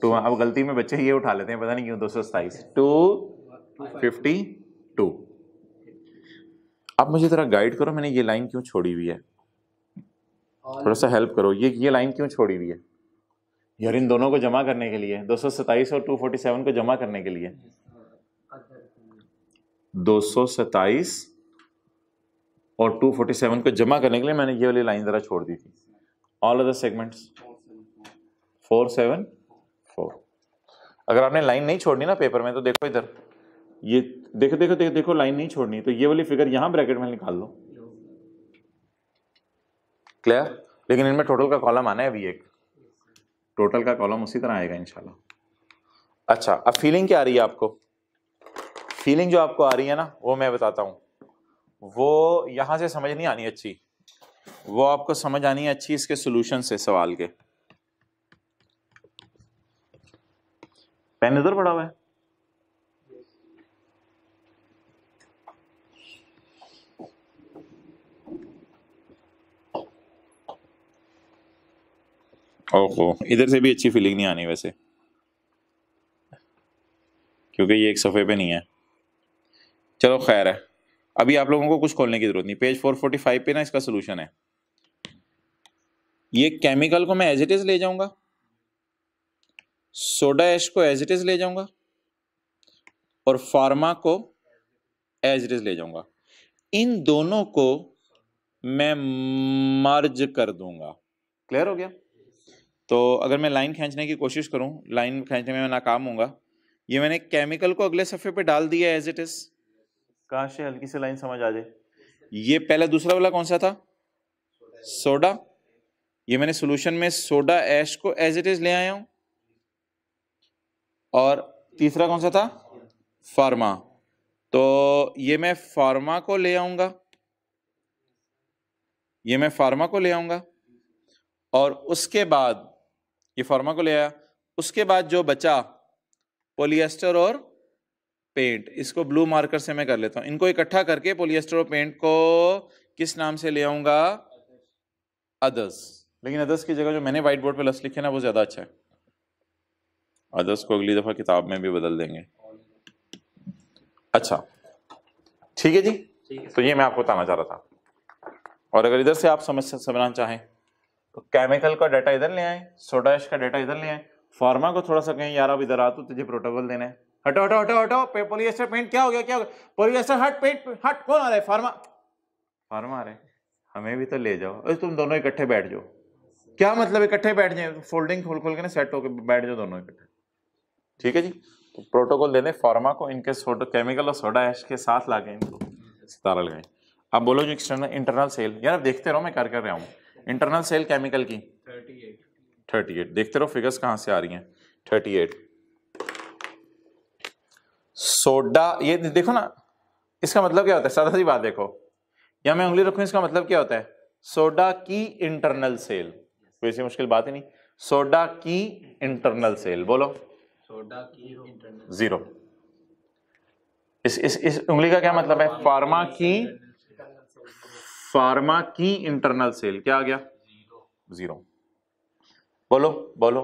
टू अब गलती में बच्चे ये उठा लेते हैं पता नहीं क्यों दो सौ सताइस टू फिफ्टी टू आप मुझे जरा गाइड करो मैंने ये लाइन क्यों छोड़ी हुई है थोड़ा सा हेल्प करो ये ये लाइन क्यों छोड़ी हुई है यार इन दोनों को जमा करने के लिए दो सौ और टू फोर्टी सेवन को जमा करने के लिए दो सौ और टू फोर्टी सेवन को जमा करने के लिए मैंने ये वाली लाइन ज़रा छोड़ दी थी all other segments four seven four अगर आपने लाइन नहीं छोड़नी ना पेपर में तो देखो इधर ये देखो देखो देखो देखो लाइन नहीं छोड़नी तो ये वाली फिगर यहाँ ब्रैकेट में निकाल लो क्लियर लेकिन इनमें टोटल का कॉलम आना है अभी एक टोटल का कॉलम उसी तरह आएगा इंशाल्लाह अच्छा अब फीलिंग क्या आ रही है आपको फीलिंग जो आपको आ रही है ना वो मैं बताता हूँ वो यहाँ से समझ नहीं आनी अच्छी वो आपको समझ आनी है अच्छी इसके सोल्यूशन से सवाल के पेन इधर पड़ा हुआ है ओहो इधर से भी अच्छी फीलिंग नहीं आनी वैसे क्योंकि ये एक सफ़े पे नहीं है चलो खैर है अभी आप लोगों को कुछ खोलने की ज़रूरत नहीं पेज 445 पे ना इसका सोल्यूशन है ये केमिकल को मैं एज इट इज़ ले जाऊंगा सोडा एश को एज इट इज़ ले जाऊंगा और फार्मा को एज इट इज़ ले जाऊंगा इन दोनों को मैं मर्ज कर दूंगा क्लियर हो गया तो अगर मैं लाइन खींचने की कोशिश करूँ लाइन खींचने में मैं नाकाम होगा ये मैंने केमिकल को अगले सफ़े पे डाल दिया एज इट इज़ कहाँ से हल्की सी लाइन समझ आ जाए ये पहला दूसरा वाला कौन सा था सोडा ये मैंने सोल्यूशन में सोडा ऐश को एज इट इज़ ले आया हूँ और तीसरा कौन सा था फार्मा तो ये मैं फार्मा को ले आऊँगा ये मैं फार्मा को ले आऊँगा और उसके बाद ये फॉर्मा को ले आया उसके बाद जो बचा पोलिएस्टर और पेंट इसको ब्लू मार्कर से मैं कर लेता हूँ इनको इकट्ठा करके पोलिएस्टर और पेंट को किस नाम से ले आऊँगा अदर्स लेकिन अदर्स की जगह जो मैंने वाइट बोर्ड पर लस लिखे ना वो ज़्यादा अच्छा है अदर्स को अगली दफ़ा किताब में भी बदल देंगे अच्छा ठीक है जी ठीक है तो ये मैं आपको बताना चाह रहा था और अगर इधर से आप समझ समझना चाहें तो केमिकल का डाटा इधर ले आए सोडाइश का डाटा इधर ले आए फार्मा को थोड़ा सा कहें यार अब इधर आ तो तुझे प्रोटोकॉल देना है हटो हटो हटो हटो पोलिएस्टर पेंट क्या हो गया क्या हो गया पोलिएस्टर हट पेंट हट कौन आ रहा है फार्मा फार्मा आ रहे हमें भी तो ले जाओ अरे तुम दोनों इकट्ठे बैठ जाओ क्या मतलब इकट्ठे बैठ जाए फोल्डिंग खोल खोल के ना सेट होकर बैठ जाओ दोनों इकट्ठे ठीक है जी तो प्रोटोकॉल दे दें फार्मा को इनके सोडो केमिकल और सोडा ऐश के साथ ला इनको सितारा लगाए अब बोलो जो एक्सटर्नल इंटरनल सेल यार अब देखते रहो मैं कर कर रहा हूँ इंटरनल सेल केमिकल की 38 38 देखते रहो फिगर्स कहां से आ रही हैं 38 सोडा ये देखो ना इसका मतलब क्या होता है सादा सी बात देखो या मैं उंगली रखू इसका मतलब क्या होता है सोडा की इंटरनल सेल वैसे मुश्किल बात ही नहीं सोडा की इंटरनल सेल बोलो सोडा की इंटरनल जीरो इस इस इस उंगली का क्या मतलब है फार्मा की फार्मा की इंटरनल सेल क्या आ गया जीरो बोलो बोलो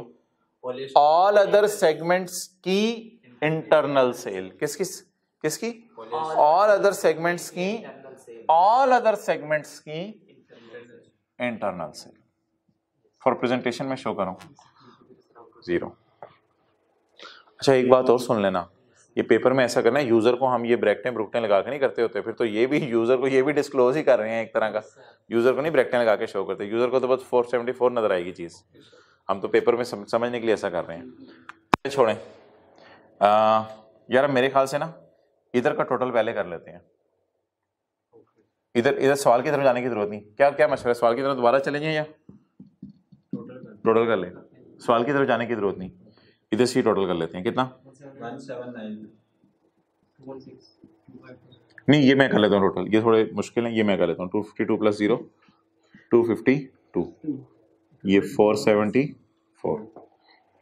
ऑल अदर सेगमेंट्स की इंटरनल सेल किस किस किसकी ऑल अदर सेगमेंट्स की ऑल अदर सेगमेंट्स की इंटरनल सेल फॉर प्रेजेंटेशन में शो करूं जीरो अच्छा एक बात और सुन लेना ये पेपर में ऐसा करना है यूज़र को हम ये ब्रैकटें ब्रुकटें लगा के नहीं करते होते फिर तो ये भी यूज़र को ये भी डिस्क्लोज ही कर रहे हैं एक तरह का यूज़र को नहीं ब्रैकटें लगा के शो करते यूज़र को तो बस फोर सेवेंटी फोर नज़र आएगी चीज़ हम तो पेपर में समझने के लिए ऐसा कर रहे हैं छोड़ें यार मेरे ख्याल से ना इधर का टोटल पहले कर लेते हैं इधर इधर सवाल की तरफ जाने की जरूरत नहीं क्या क्या मशवरा सवाल की तरफ दोबारा चले जाए या टोटल कर लेगा सवाल की तरफ जाने की जरूरत नहीं इधर से ही टोटल कर लेते हैं कितना नहीं ये मैं कर लेता हूँ टोटल ये थोड़े मुश्किल है ये मैं कर लेता हूँ two fifty two plus zero two fifty two ये फोर सेवेंटी फोर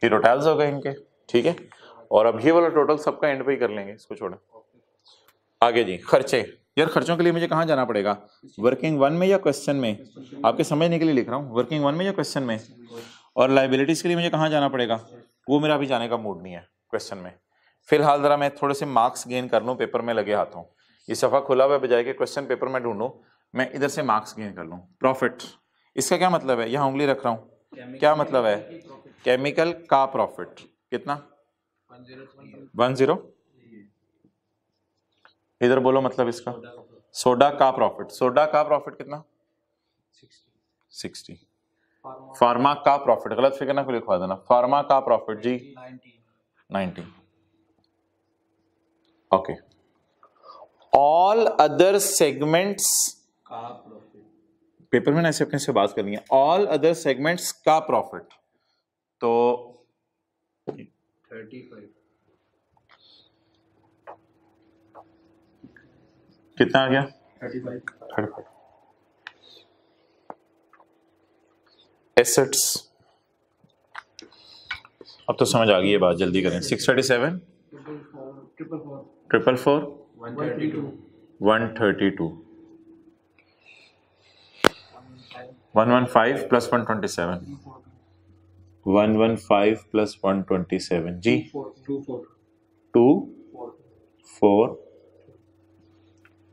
ये टोटल्स हो गए इनके ठीक है और अब ये वाला टोटल सबका एंड पे ही कर लेंगे इसको छोड़ें आगे जी खर्चे यार खर्चों के लिए मुझे कहाँ जाना पड़ेगा वर्किंग वन में या क्वेश्चन में आपके समझने के लिए लिख रहा हूँ वर्किंग वन में या क्वेश्चन में और लाइबिलिटीज़ के लिए मुझे कहाँ जाना पड़ेगा वो मेरा अभी जाने का मूड नहीं है क्वेश्चन में फिलहाल ज़रा मैं थोड़े से मार्क्स गेन कर लूँ पेपर में लगे हाथों ये सफ़ा खुला हुआ बजाय के क्वेश्चन पेपर में ढूंढूँ मैं इधर से मार्क्स गेन कर लूँ प्रॉफिट इसका क्या मतलब है यहाँ उंगली रख रहा हूँ क्या मतलब है केमिकल का प्रॉफिट कितना वन जीरो इधर बोलो मतलब इसका सोडा का प्रॉफिट सोडा का प्रॉफिट कितना सिक्सटी फार्मा का प्रॉफिट गलत फिक्र ना को लिखवा देना फार्मा का प्रॉफिट जी 19 okay all other segments का पेपर में ऐसे अपने से बात करनी है ऑल अदर सेगमेंट्स का प्रॉफिट तो 35 कितना आ गया थर्टी फाइव एसेट्स अब तो समझ आ गई है बात जल्दी करें six thirty seven triple four one thirty two one one five plus one twenty seven one one five plus one twenty seven जी टू फोर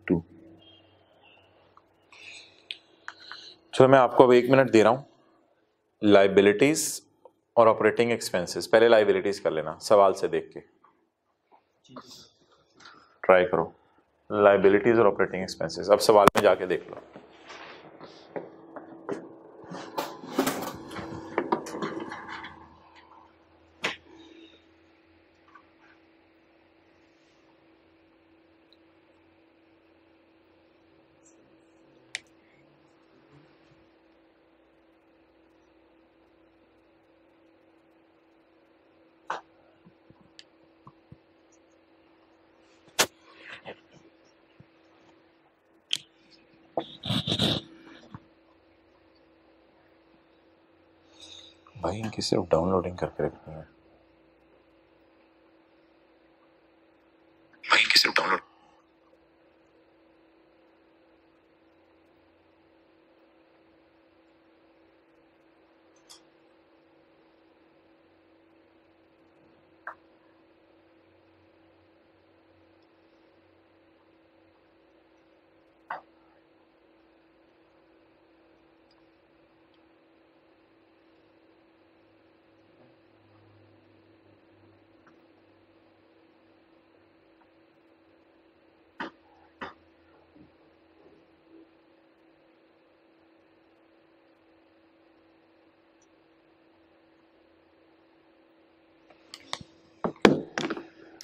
टू चलो मैं आपको अब एक मिनट दे रहा हूं लाइबिलिटीज़ और ऑपरेटिंग एक्सपेंसेस पहले लाइबिलिटीज़ कर लेना सवाल से देख के ट्राई करो लाइबिलिटीज़ और ऑपरेटिंग एक्सपेंसेस अब सवाल में जाके देख लो सिर्फ डाउनलोडिंग करके रखनी है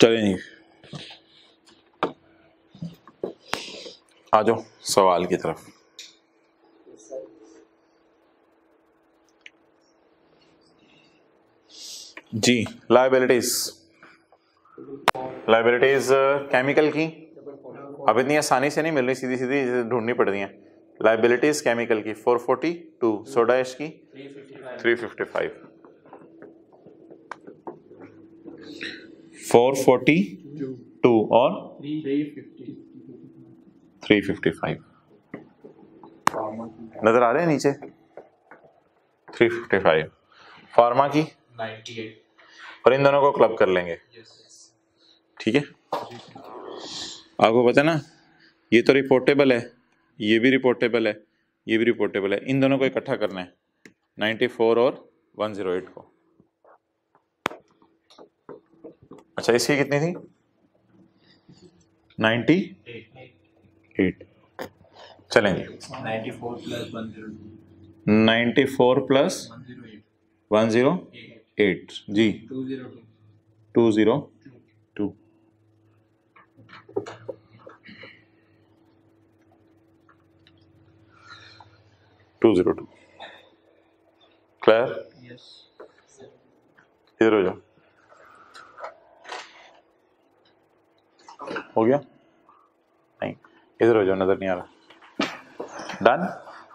चलें आ जाओ सवाल की तरफ जी लाइबिलिटीज लाइबिलिटीज केमिकल की अब इतनी आसानी से नहीं मिल रही सीधी सीधी ढूंढनी पड़ रही है लाइबिलिटीज केमिकल की 442 सोडा एश की 355 फोर फोर्टी टू और थ्री फिफ्टी फाइव नजर आ रहे हैं नीचे थ्री फिफ्टी फाइव फार्मा की नाइनटी एट और इन दोनों को क्लब कर लेंगे ठीक है आपको पता ना ये तो रिपोर्टेबल है ये भी रिपोर्टेबल है ये भी रिपोर्टेबल है इन दोनों को इकट्ठा करना है 94 और 108 को अच्छा इसकी कितनी थी नाइन्टी एट चलेंगे ninety four plus one zero eight जी two zero two two zero two clear इधर हो जाओ हो गया नहीं इधर हो जाओ नज़र नहीं आ रहा डन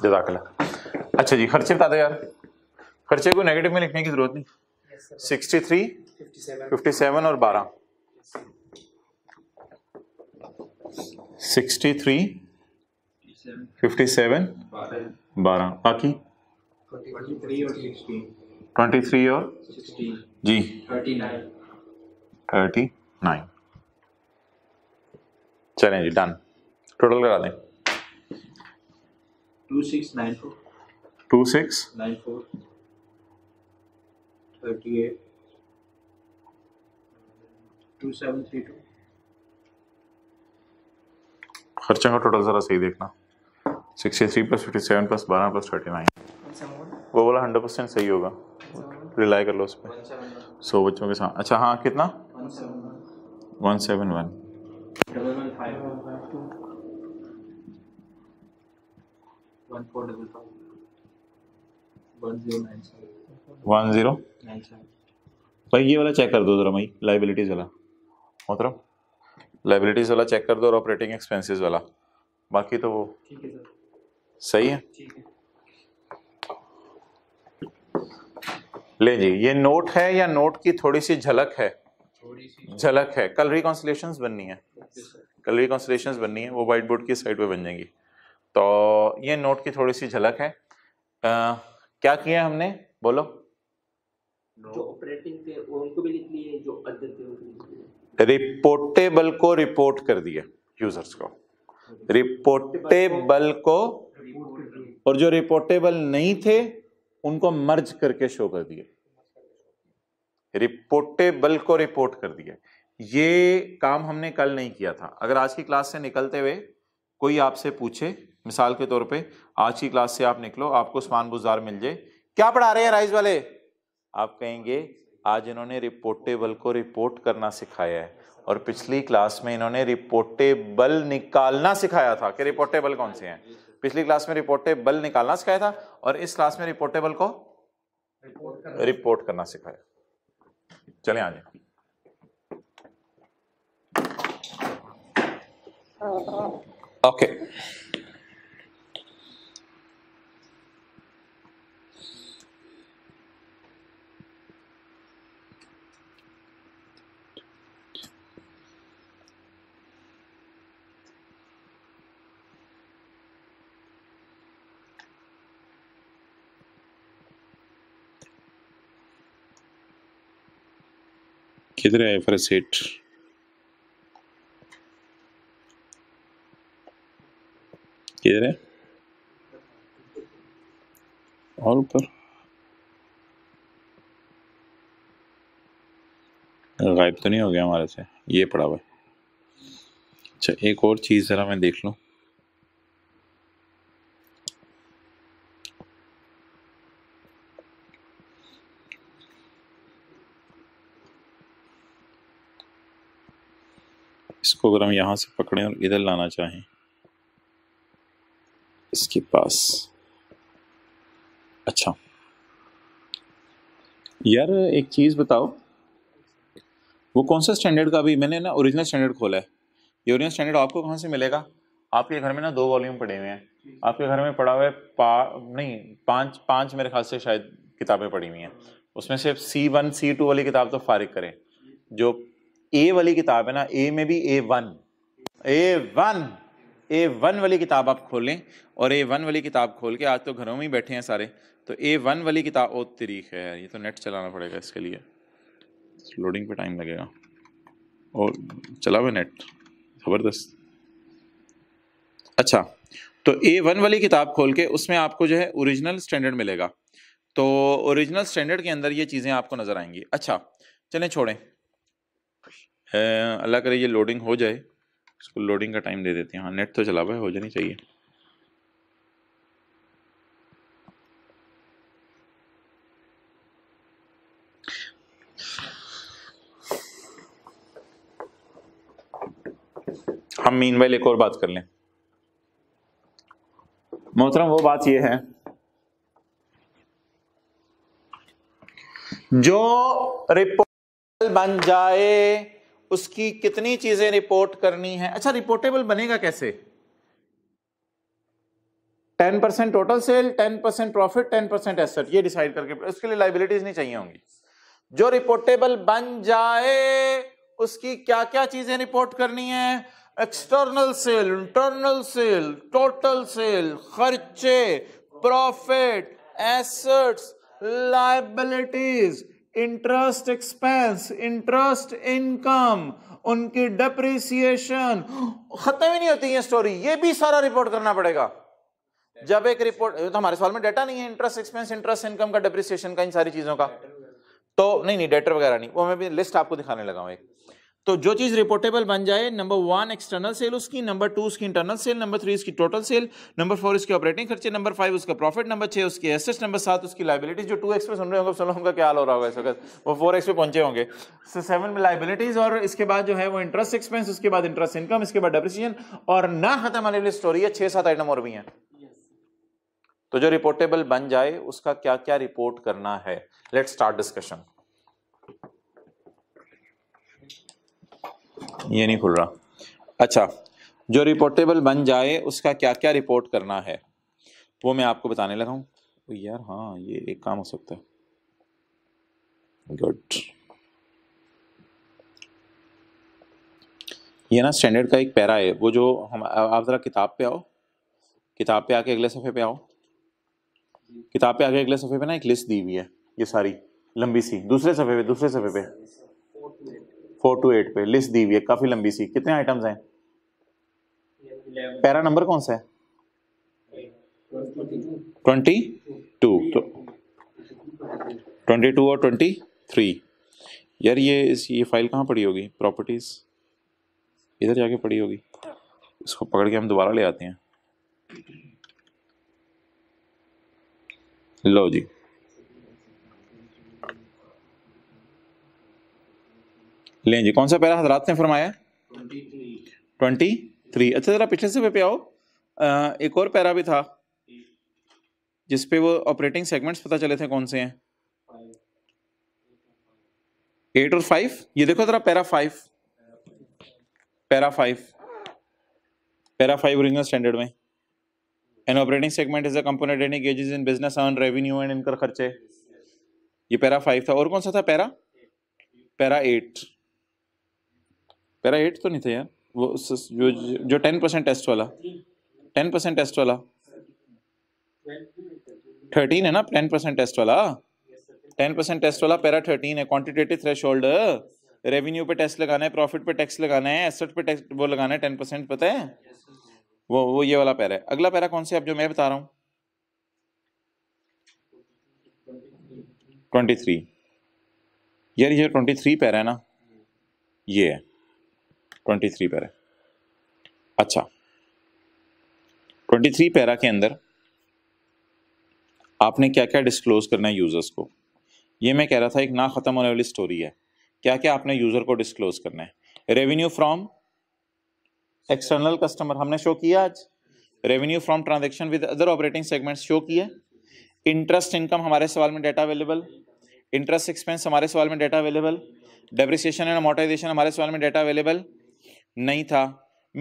जजाकला अच्छा जी खर्चे बता दो यार खर्चे को नेगेटिव में लिखने की ज़रूरत नहीं सिक्सटी थ्री फिफ्टी सेवन और बारह सिक्सटी थ्री फिफ्टी सेवन बारह बाकी ट्वेंटी थ्री और जी थर्टी नाइन चलें जी डन टोटल करा दें टू सिक्स एट टू खर्चा का टोटल ज़रा सही देखना sixty three plus fifty seven plus बारह प्लस थर्टी नाइन वो बोला हंड्रेड परसेंट सही होगा रिलाई कर लो उस पर सौ बच्चों के साथ अच्छा हाँ कितना वन सेवन वन भाई ये वाला चेक कर दो जरा भाई लाइबिलिटीज़ वाला मोहतरम लाइबिलिटीज़ वाला चेक कर दो और ऑपरेटिंग एक्सपेंसेस वाला बाकी तो वो है सही है ले जी ये नोट है या नोट की थोड़ी सी झलक है झलक है कल रिकॉन्सलेशन बननी है कल रिकॉन्सलेशन बननी है वो वाइट बोर्ड की साइड पे बन जाएंगी तो ये नोट की थोड़ी सी झलक है आ, क्या किया हमने बोलो जो ऑपरेटिंग थे उनको भी लिख लिए जो रिपोर्टेबल को रिपोर्ट कर दिया यूजर्स को रिपोर्टेबल अच्छा। को और जो रिपोर्टेबल नहीं थे उनको मर्ज करके शो कर दिए रिपोर्टेबल को रिपोर्ट कर दिया ये काम हमने कल नहीं किया था अगर आज की क्लास से निकलते हुए कोई आपसे पूछे मिसाल के तौर पे आज की क्लास से आप निकलो आपको स्मान बुजार मिल जाए क्या पढ़ा रहे हैं राइज वाले आप कहेंगे आज इन्होंने रिपोर्टेबल को रिपोर्ट करना सिखाया है और पिछली क्लास में इन्होंने रिपोर्टेबल निकालना सिखाया था कि रिपोर्टेबल कौन से हैं पिछली क्लास में रिपोर्टेबल निकालना सिखाया था और इस क्लास में रिपोर्टेबल को रिपोर्ट करना सिखाया चले आगे ओके okay. किधर है फर्स्ट सेट किधर है और ऊपर गायब तो नहीं हो गया हमारे से ये पड़ा हुआ अच्छा एक और चीज़ ज़रा मैं देख लूँ इसको अगर हम यहाँ से पकड़ें और इधर लाना चाहें इसके पास अच्छा यार एक चीज़ बताओ वो कौन सा स्टैंडर्ड का अभी मैंने ना ओरिजिनल स्टैंडर्ड खोला है ये ओरिजिनल स्टैंडर्ड आपको कहाँ से मिलेगा आपके घर में ना दो वॉल्यूम पड़े हुए हैं आपके घर में पड़ा हुआ है पा नहीं पांच पांच मेरे ख्याल से शायद किताबें पड़ी हुई हैं उसमें से सी वन सी टू वाली किताब तो फारिग करें जो ए वाली किताब है ना ए में भी A one A one A one वाली किताब आप खोलें और ए वन वाली किताब खोल के आज तो घरों में ही बैठे हैं सारे तो ए वन वाली किताब ओ तरीक है ये तो नेट चलाना पड़ेगा इसके लिए लोडिंग पे टाइम लगेगा और चला हुआ नेट ज़बरदस्त अच्छा तो ए वन वाली किताब खोल के उसमें आपको जो है ओरिजिनल स्टैंडर्ड मिलेगा तो ओरिजिनल स्टैंडर्ड के अंदर ये चीज़ें आपको नज़र आएंगी अच्छा चलें छोड़ें अल्लाह करे ये लोडिंग हो जाए इसको लोडिंग का टाइम दे देते हैं हाँ नेट तो चला हुआ है हो जानी चाहिए हम मीन वाइल एक और बात कर लें मोहतरम वो बात यह है जो रिपोर्ट बन जाए उसकी कितनी चीजें रिपोर्ट करनी है अच्छा रिपोर्टेबल बनेगा कैसे ten percent total sale ten percent profit ten percent asset ये डिसाइड करके उसके लिए लाइबिलिटीज नहीं चाहिए होंगी जो रिपोर्टेबल बन जाए उसकी क्या क्या चीजें रिपोर्ट करनी है external sale internal sale total sale खर्चे profit assets liabilities interest expense interest income उनकी डेप्रिसिएशन खत्म ही नहीं होती ये स्टोरी ये भी सारा रिपोर्ट करना पड़ेगा जब एक रिपोर्ट तो हमारे सवाल में डाटा नहीं है इंटरेस्ट एक्सपेंस इंटरेस्ट इनकम का डेप्रिसिएशन का इन सारी चीजों का तो नहीं नहीं डेटर वगैरह नहीं वो मैं भी लिस्ट आपको दिखाने लगा हूं एक तो जो चीज़ रिपोर्टेबल बन जाए नंबर वन एक्सटर्नल सेल उसकी नंबर टू उसकी इंटरनल सेल नंबर थ्री उसकी टोटल सेल नंबर फोर उसके ऑपरेटिंग खर्चे नंबर फाइव उसका प्रॉफिट नंबर छह उसकी एसेस नंबर सात उसकी लाइबिलिटीज जो टू एक्सपे सुन रहे होंगे सुन होंगे क्या हो रहा होगा इस वक्त वो फोर एक्स पे पहुंचे होंगे सो सेवन में लाइबिलिटीज और इसके बाद जो है वो इंटरेस्ट एक्सपेंस उसके बाद इंटरेस्ट इनकम इसके बाद डेप्रिसिएशन और ना खत्म आने वाली स्टोरी है छह सात आइटम और भी हैं तो जो रिपोर्टेबल बन जाए उसका क्या क्या रिपोर्ट करना है लेट स्टार्ट डिस्कशन ये नहीं खुल रहा अच्छा जो रिपोर्टेबल बन जाए उसका क्या क्या रिपोर्ट करना है वो मैं आपको बताने लगा हूँ तो यार हाँ ये एक काम हो सकता है गुड ये ना स्टैंडर्ड का एक पैरा है वो जो हम आप ज़रा किताब पे आओ किताब पे आके अगले सफ़े पे आओ किताब पे आके अगले सफ़े पे ना एक लिस्ट दी हुई है ये सारी लंबी सी दूसरे सफ़े पे दूसरे सफ़े पे फोर टू एट पे लिस्ट दी हुई है काफी लंबी सी कितने आइटम्स हैं पैरा नंबर कौन सा है ट्वेंटी टू तो ट्वेंटी टू और ट्वेंटी थ्री यार ये इस ये फाइल कहाँ पड़ी होगी प्रॉपर्टीज़ इधर जाके पड़ी होगी इसको पकड़ के हम दोबारा ले आते हैं लो जी लें जी कौन सा पैरा हजरात ने फरमाया ट्वेंटी थ्री अच्छा ज़रा पिछले से पे आओ आ, एक और पैरा भी था जिस पे वो ऑपरेटिंग सेगमेंट्स पता चले थे कौन से हैं एट और फाइव ये देखो जरा para five para five para five original standard में an operating segment is a component engages in business on revenue and incur खर्चे ये पैरा फाइव था और कौन सा था para para eight para eight तो नहीं था यार वो जो जो टेन परसेंट टेस्ट वाला टेन परसेंट टेस्ट वाला थर्टीन है ना टेन परसेंट टेस्ट वाला टेन परसेंट टेस्ट वाला पैरा थर्टीन है क्वांटिटेटिव थ्रेश रेवेन्यू पे टेस्ट लगाना है प्रॉफिट पे टैक्स लगाना है एसेट पे टैक्स वो लगाना है टेन परसेंट पता है वो वो ये वाला पैरा है अगला पैरा कौन सा आप अब जो मैं बता रहा हूँ ट्वेंटी थ्री यार ये ट्वेंटी थ्री पैरा है ना ये है ट्वेंटी थ्री पैरा अच्छा ट्वेंटी थ्री पैरा के अंदर आपने क्या क्या डिस्क्लोज करना है यूज़र्स को ये मैं कह रहा था एक ना ख़त्म होने वाली स्टोरी है क्या क्या आपने यूज़र को डिस्क्लोज करना है रेवेन्यू फ्रॉम एक्सटर्नल कस्टमर हमने शो किया आज revenue from transaction with other operating segment show किए इंटरेस्ट इनकम हमारे सवाल में डाटा अवेलेबल इंटरेस्ट एक्सपेंस हमारे सवाल में data available depreciation and amortisation हमारे सवाल में डाटा अवेलेबल नहीं था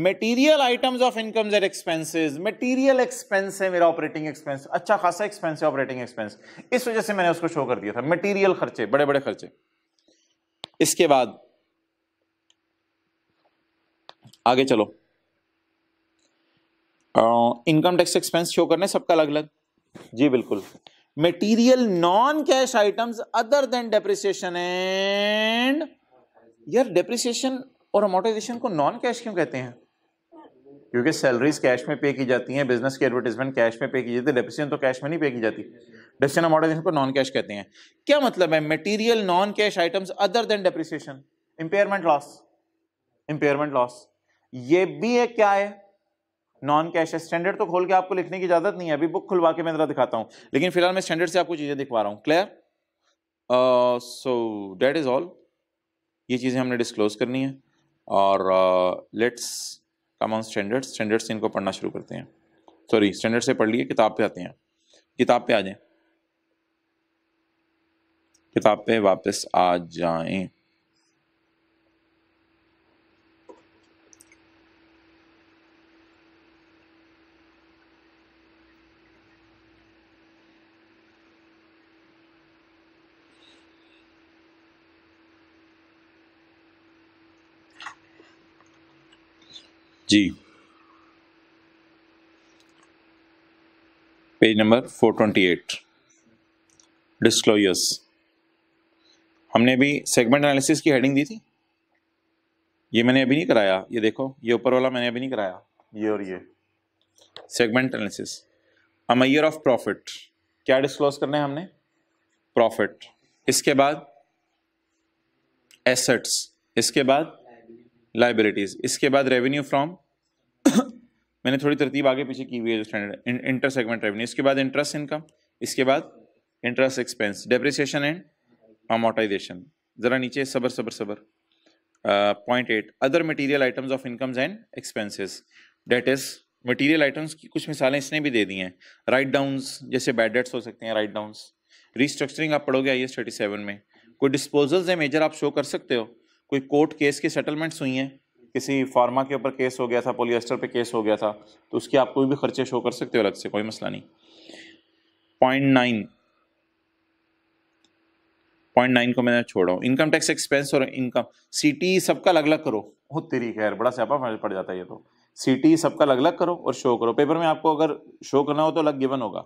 material items of income and expenses material expense है मेरा ऑपरेटिंग एक्सपेंस अच्छा खासा एक्सपेंस है ऑपरेटिंग एक्सपेंस इस वजह से मैंने उसको शो कर दिया था मटेरियल खर्चे बड़े बड़े खर्चे इसके बाद आगे चलो इनकम टैक्स एक्सपेंस शो करने सबका अलग अलग जी बिल्कुल material non cash items other than depreciation and यार डेप्रिसिएशन और अमोटाइजेशन को नॉन कैश क्यों कहते हैं क्योंकि सैलरीज कैश में पे की जाती हैं बिजनेस की एडवर्टीजमेंट कैश में पे की जाती है डेपिसन तो कैश में नहीं पे की जाती डेप्रिसिएशन अमोटाइजेशन को नॉन कैश कहते हैं क्या मतलब है material non cash items other than depreciation impairment loss impairment loss ये भी है क्या है नॉन कैश है स्टैंडर्ड तो खोल के आपको लिखने की इजाजत नहीं है अभी बुक खुलवा के मैं जरा दिखाता हूँ लेकिन फिलहाल मैं स्टैंडर्ड से आपको चीज़ें दिखवा रहा हूँ clear so that is all ये चीज़ें हमने डिस्क्लोज करनी है और let's come on standard standard से इनको पढ़ना शुरू करते हैं सॉरी स्टैंडर्ड से पढ़ लिए किताब पे आते हैं किताब पे आ जाएं किताब पे वापस आ जाएं जी पेज नंबर 428 डिस्क्लोजर्स हमने अभी सेगमेंट एनालिसिस की हेडिंग दी थी ये मैंने अभी नहीं कराया ये देखो ये ऊपर वाला मैंने अभी नहीं कराया ये और ये सेगमेंट एनालिसिस हम ईयर ऑफ प्रॉफिट क्या डिस्क्लोज करना है हमने प्रॉफिट इसके बाद एसेट्स इसके बाद लाइबिलिटीज़ इसके बाद रेवेन्यू फ्रॉम <coughs> मैंने थोड़ी तरतीब आगे पीछे की हुई है जो स्टैंडर्ड इंटर सेगमेंट रेवेन्यू इसके बाद इंटरेस्ट इनकम इसके बाद interest expense depreciation and amortisation ज़रा नीचे सबर सबर सबर point eight other material items of incomes and expenses that is material items की कुछ मिसालें इसने भी दे दी हैं राइट डाउन्स जैसे बैड डेट्स हो सकते हैं राइट डाउन्स रिस्ट्रक्चरिंग आप पढ़ोगे आई एस थर्टी सेवन में कोई डिस्पोजल्स है मेजर आप शो कर सकते हो कोई कोर्ट केस की सेटलमेंट्स हुई हैं किसी फार्मा के ऊपर केस हो गया था पोलियस्टर पे केस हो गया था तो उसके आप कोई भी खर्चे शो कर सकते हो अलग से कोई मसला नहीं पॉइंट नाइन पॉइंट नाइन को मैंने छोड़ा हूँ इनकम टैक्स एक्सपेंस और इनकम सिटी e सबका अलग अलग करो बहुत तेरी खैर बड़ा स्यापा पड़ जाता है ये तो सीटी e सबका अलग अलग करो और शो करो पेपर में आपको अगर शो करना हो तो अलग गिवन होगा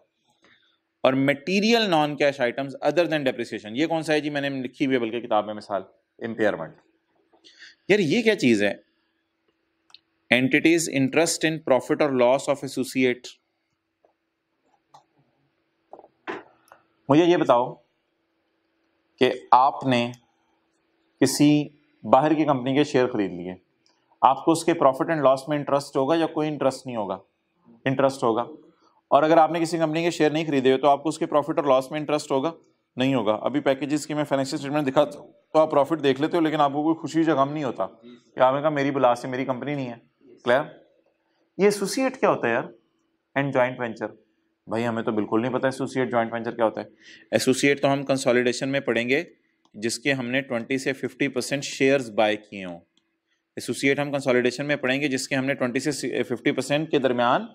और material non cash items other than depreciation ये कौन सा है जी मैंने लिखी हुई है बल्कि किताब में मिसाल इम्पेयरमेंट यार ये क्या चीज़ है एंटिटीज इंटरेस्ट इन प्रॉफिट और लॉस ऑफ एसोसिएट मुझे ये बताओ कि आपने किसी बाहर की कंपनी के शेयर खरीद लिए आपको उसके प्रॉफिट एंड लॉस में इंटरेस्ट होगा या कोई इंटरेस्ट नहीं होगा इंटरेस्ट होगा और अगर आपने किसी कंपनी के शेयर नहीं खरीदे हो तो आपको उसके प्रॉफिट और लॉस में इंटरेस्ट होगा नहीं होगा अभी पैकेजेस की मैं फाइनेंशियल स्टेटमेंट दिखाता हूँ तो आप प्रॉफिट देख लेते हो लेकिन आपको कोई खुशी जगह गम नहीं होता कि आपने कहा मेरी बिलास से मेरी कंपनी नहीं है क्लियर ये एसोसिएट क्या होता है यार एंड जॉइंट वेंचर भाई हमें तो बिल्कुल नहीं पता एसोसिएट जॉइंट वेंचर क्या होता है एसोसिएट तो हम कंसोलिडेशन में पढ़ेंगे जिसके हमने ट्वेंटी से फिफ्टी परसेंट शेयर्स बाय किए हों एसोसिएट हम कंसोलिडेशन में पढ़ेंगे जिसके हमने ट्वेंटी से फिफ्टी परसेंट के दरमियान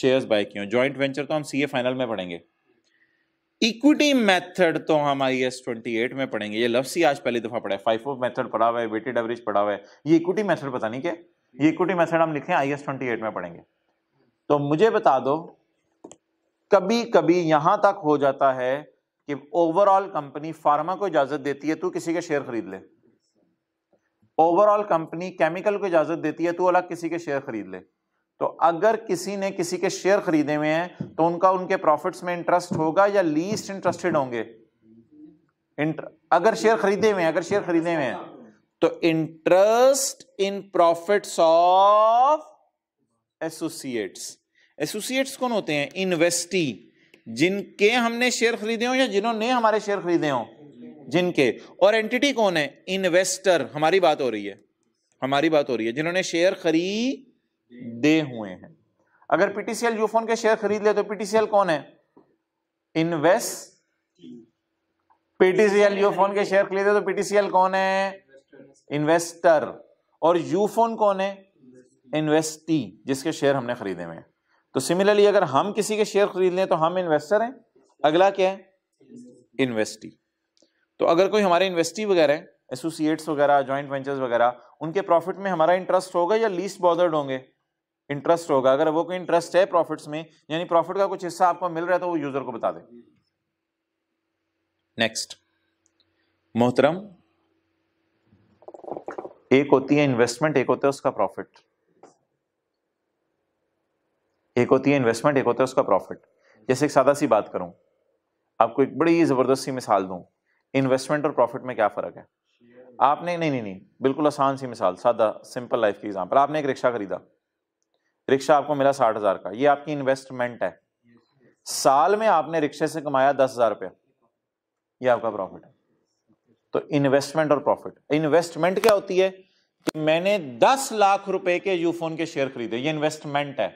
शेयर्स बाय किए हों जॉइंट वेंचर तो हम सी फाइनल में पढ़ेंगे इक्विटी मेथड तो हम आई एस ट्वेंटी एट में पढ़ेंगे ये लफ्स ही आज पहली दफा पढ़ा है फाइफ ऑफ मेथड पढ़ा हुआ है वेटेड एवरेज पढ़ा हुआ है ये इक्विटी मेथड पता नहीं क्या ये इक्विटी मेथड हम लिखे आई एस ट्वेंटी एट में पढ़ेंगे तो मुझे बता दो कभी कभी यहां तक हो जाता है कि ओवरऑल कंपनी फार्मा को इजाजत देती है तू किसी के शेयर खरीद ले ओवरऑल कंपनी केमिकल को इजाजत देती है तू अलग किसी के शेयर खरीद ले तो अगर किसी ने किसी के शेयर खरीदे हुए हैं तो उनका उनके प्रॉफिट्स में इंटरेस्ट होगा या लीस्ट इंटरेस्टेड होंगे इंटर, अगर शेयर खरीदे हुए हैं अगर शेयर खरीदे हुए हैं तो interest in profits of associates associates कौन होते हैं इन्वेस्टी जिनके हमने शेयर खरीदे हो या जिन्होंने हमारे शेयर खरीदे हो जिनके और एंटिटी कौन है इन्वेस्टर हमारी बात हो रही है हमारी बात हो रही है जिन्होंने शेयर खरीद दे हुए हैं अगर पीटीसीएल यूफोन के शेयर खरीद ले तो पीटीसीएल कौन है इन्वेस्ट पीटीसीएल यूफोन के शेयर खरीदे तो पीटीसीएल कौन है इन्वेस्टर और यूफोन कौन है इन्वेस्टी जिसके शेयर हमने खरीदे हुए तो सिमिलरली अगर हम किसी के शेयर खरीद लें तो हम इन्वेस्टर हैं अगला क्या है इन्वेस्टी तो अगर कोई हमारे इन्वेस्टी वगैरह एसोसिएट्स वगैरह ज्वाइंट वेंचर्स वगैरह उनके प्रॉफिट में हमारा इंटरेस्ट होगा या लीस्ट बॉर्डर्ड होंगे इंटरेस्ट होगा अगर वो कोई इंटरेस्ट है प्रॉफिट्स में यानी प्रॉफिट का कुछ हिस्सा आपको मिल रहा है तो वो यूजर को बता दें नेक्स्ट मोहतरम एक होती है इन्वेस्टमेंट एक होता है उसका प्रॉफिट एक होती है इन्वेस्टमेंट एक होता है उसका प्रॉफिट जैसे एक सादा सी बात करूं आपको एक बड़ी ज़बरदस्त सी मिसाल दूं इन्वेस्टमेंट और प्रॉफिट में क्या फ़र्क है आपने नहीं नहीं नहीं बिल्कुल आसान सी मिसाल सादा सिंपल लाइफ की एग्जाम्पल आपने एक रिक्शा खरीदा रिक्शा आपको मिला साठ हजार का ये आपकी इन्वेस्टमेंट है साल में आपने रिक्शे से कमाया दस हजार रुपया यह आपका प्रॉफिट है तो इन्वेस्टमेंट और प्रॉफिट इन्वेस्टमेंट क्या होती है कि मैंने दस लाख रुपए के यूफोन के शेयर खरीदे ये इन्वेस्टमेंट है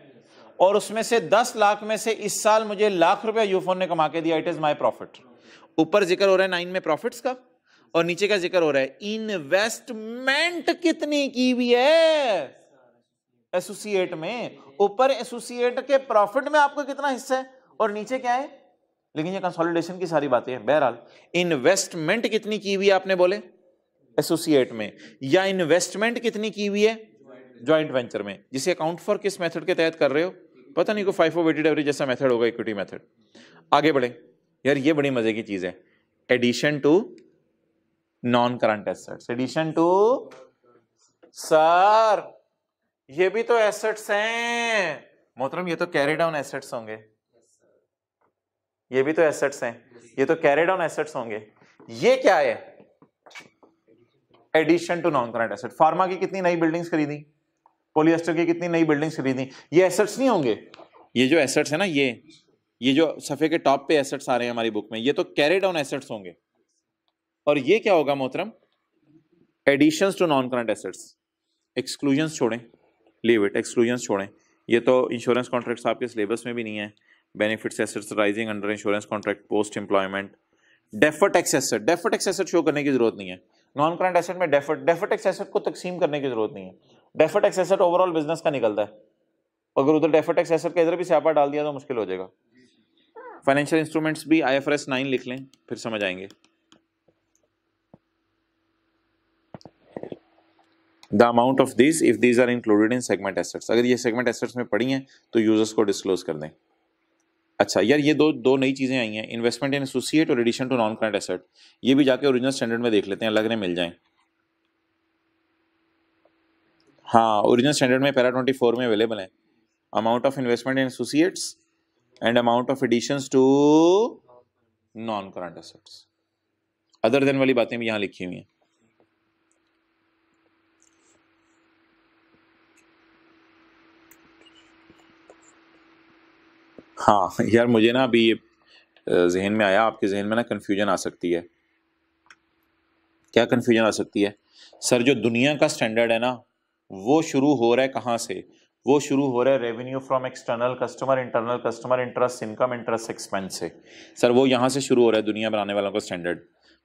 और उसमें से दस लाख में से इस साल मुझे लाख रुपया यूफोन ने कमा के दिया इट इज माई प्रॉफिट ऊपर जिक्र हो रहा है नाइन में प्रॉफिट्स का और नीचे का जिक्र हो रहा है इन्वेस्टमेंट कितनी की हुई है एसोसिएट में ऊपर एसोसिएट के प्रॉफिट में आपको कितना हिस्सा है और नीचे क्या है लेकिन ये कंसोलिडेशन की सारी बातें हैं बहरहाल इन्वेस्टमेंट कितनी की हुई आपने बोले एसोसिएट में या इन्वेस्टमेंट कितनी की हुई है ज्वाइंट वेंचर में जिसे अकाउंट फॉर किस मेथड के तहत कर रहे हो पता नहीं को फाइव वेटेड एवरेज जैसा मेथड होगा इक्विटी मेथड आगे बढ़े यार ये बड़ी मजे की चीज है addition to non current assets addition to sir ये भी तो एसेट्स हैं मोहतरम ये तो कैरी डाउन एसेट्स होंगे ये भी तो एसेट्स हैं ये तो कैरी डाउन एसेट्स होंगे ये क्या है addition to non current asset pharma की कितनी नई बिल्डिंग्स खरीदी पोलियस्टर की कितनी नई बिल्डिंग्स खरीदी ये एसेट्स नहीं होंगे ये जो एसेट्स है ना ये ये जो सफ़े के टॉप पे एसेट्स आ रहे हैं हमारी बुक में ये तो कैरी डाउन एसेट्स होंगे और ये क्या होगा मोहतरम addition to non current assets exclusion छोड़ें लीव इट एक्सक्लूजन छोड़ें ये तो इंश्योरेंस कॉन्ट्रैक्ट्स आपके सिलेबस में भी नहीं है benefits assets rising under insurance contract post employment डेफर्ट एक्सेसट डेफर्ट एक्सेसट show करने की जरूरत नहीं है नॉन करंट एसेट में डेफर्ट डेफर्ट एक्सेसट को तकसीम करने की जरूरत नहीं है डेफर्ट एक्सेसट ओवरऑल बिजनेस का निकलता है अगर उधर डेफर्ट टैक्स का इधर भी स्यापा डाल दिया तो मुश्किल हो जाएगा फाइनेंशियल इंस्ट्रूमेंट्स भी आई एफ लिख लें फिर समझ आएंगे the amount of this if these are included in segment assets अगर ये सेगमेंट एसेट्स में पड़ी हैं तो यूजर्स को डिस्क्लोज कर दें अच्छा यार ये दो दो नई चीज़ें आई हैं इन्वेस्टमेंट इन एसोसिएट और addition to non current asset ये भी जाके ओरिजिनल स्टैंडर्ड में देख लेते हैं अलग ने मिल जाएं हाँ ओरिजिनल स्टैंडर्ड में पैरा ट्वेंटी फोर में अवेलेबल है amount of investment in associates and amount of addition to non current assets other than वाली बातें भी यहाँ लिखी हुई हैं हाँ यार मुझे ना अभी ये जहन में आया आपके जहन में ना कन्फ्यूजन आ सकती है क्या कन्फ्यूजन आ सकती है सर जो दुनिया का स्टैंडर्ड है ना वो शुरू हो रहा है कहाँ से वो शुरू हो रहा है revenue from external customer internal customer interest income interest expense से सर वो यहाँ से शुरू हो रहा है दुनिया बनाने वालों का स्टैंडर्ड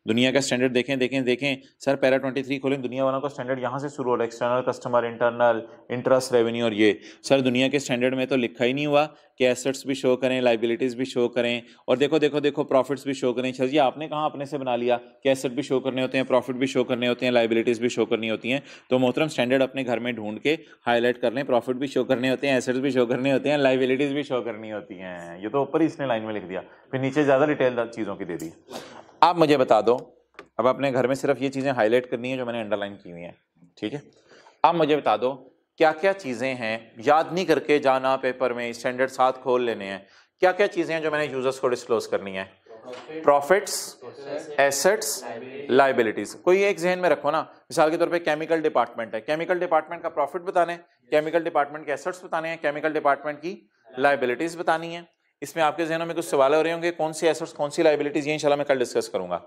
दुनिया का स्टैंडर्ड देखें देखें देखें सर पैरा ट्वेंटी थ्री खोलें दुनिया वालों का स्टैंडर्ड यहाँ से शुरू हो रहा है external customer internal interest revenue और ये सर दुनिया के स्टैंडर्ड में तो लिखा ही नहीं हुआ कि एसेट्स भी शो करें लाइबिलिटीज़ भी शो करें और देखो देखो देखो प्रॉफिट्स भी शो करें सर जी आपने कहाँ अपने से बना लिया कि एसेट भी शो करने होते हैं प्रॉफिट भी शो करने होते हैं लाइबिलिटीज़ भी शो करनी होती हैं तो मोहतरम स्टैंडर्ड अपने घर में ढूंढ के हाईलाइट कर लें प्रॉफिट भी शो करने होते हैं एसेट्स भी शो करने होते हैं लाइबिलिटीज़ भी शो करनी होती हैं ये तो ऊपर ही इसने लाइन में लिख दिया फिर नीचे ज़्यादा डिटेल चीज़ों की दे दी आप मुझे बता दो अब अपने घर में सिर्फ ये चीज़ें हाईलाइट करनी है जो मैंने अंडरलाइन की हुई हैं ठीक है आप मुझे बता दो क्या क्या चीज़ें हैं याद नहीं करके जाना पेपर में स्टैंडर्ड साथ खोल लेने हैं क्या क्या चीज़ें हैं जो मैंने यूज़र्स को डिस्क्लोज करनी है प्रॉफिट्स एसेट्स लाइबिलिटीज कोई एक जहन में रखो ना मिसाल के तौर पे केमिकल डिपार्टमेंट है केमिकल डिपार्टमेंट का प्रॉफिट बताने केमिकल डिपार्टमेंट के एसेट्स बताने हैं केमिकल डिपार्टमेंट की लाइबिलिटीज बतानी है इसमें आपके जहनों में कुछ सवाल हो रहे होंगे कौन सी एसेट्स कौन सी लाइबिलिटीज ये इंशाल्लाह मैं कल डिस्कस करूंगा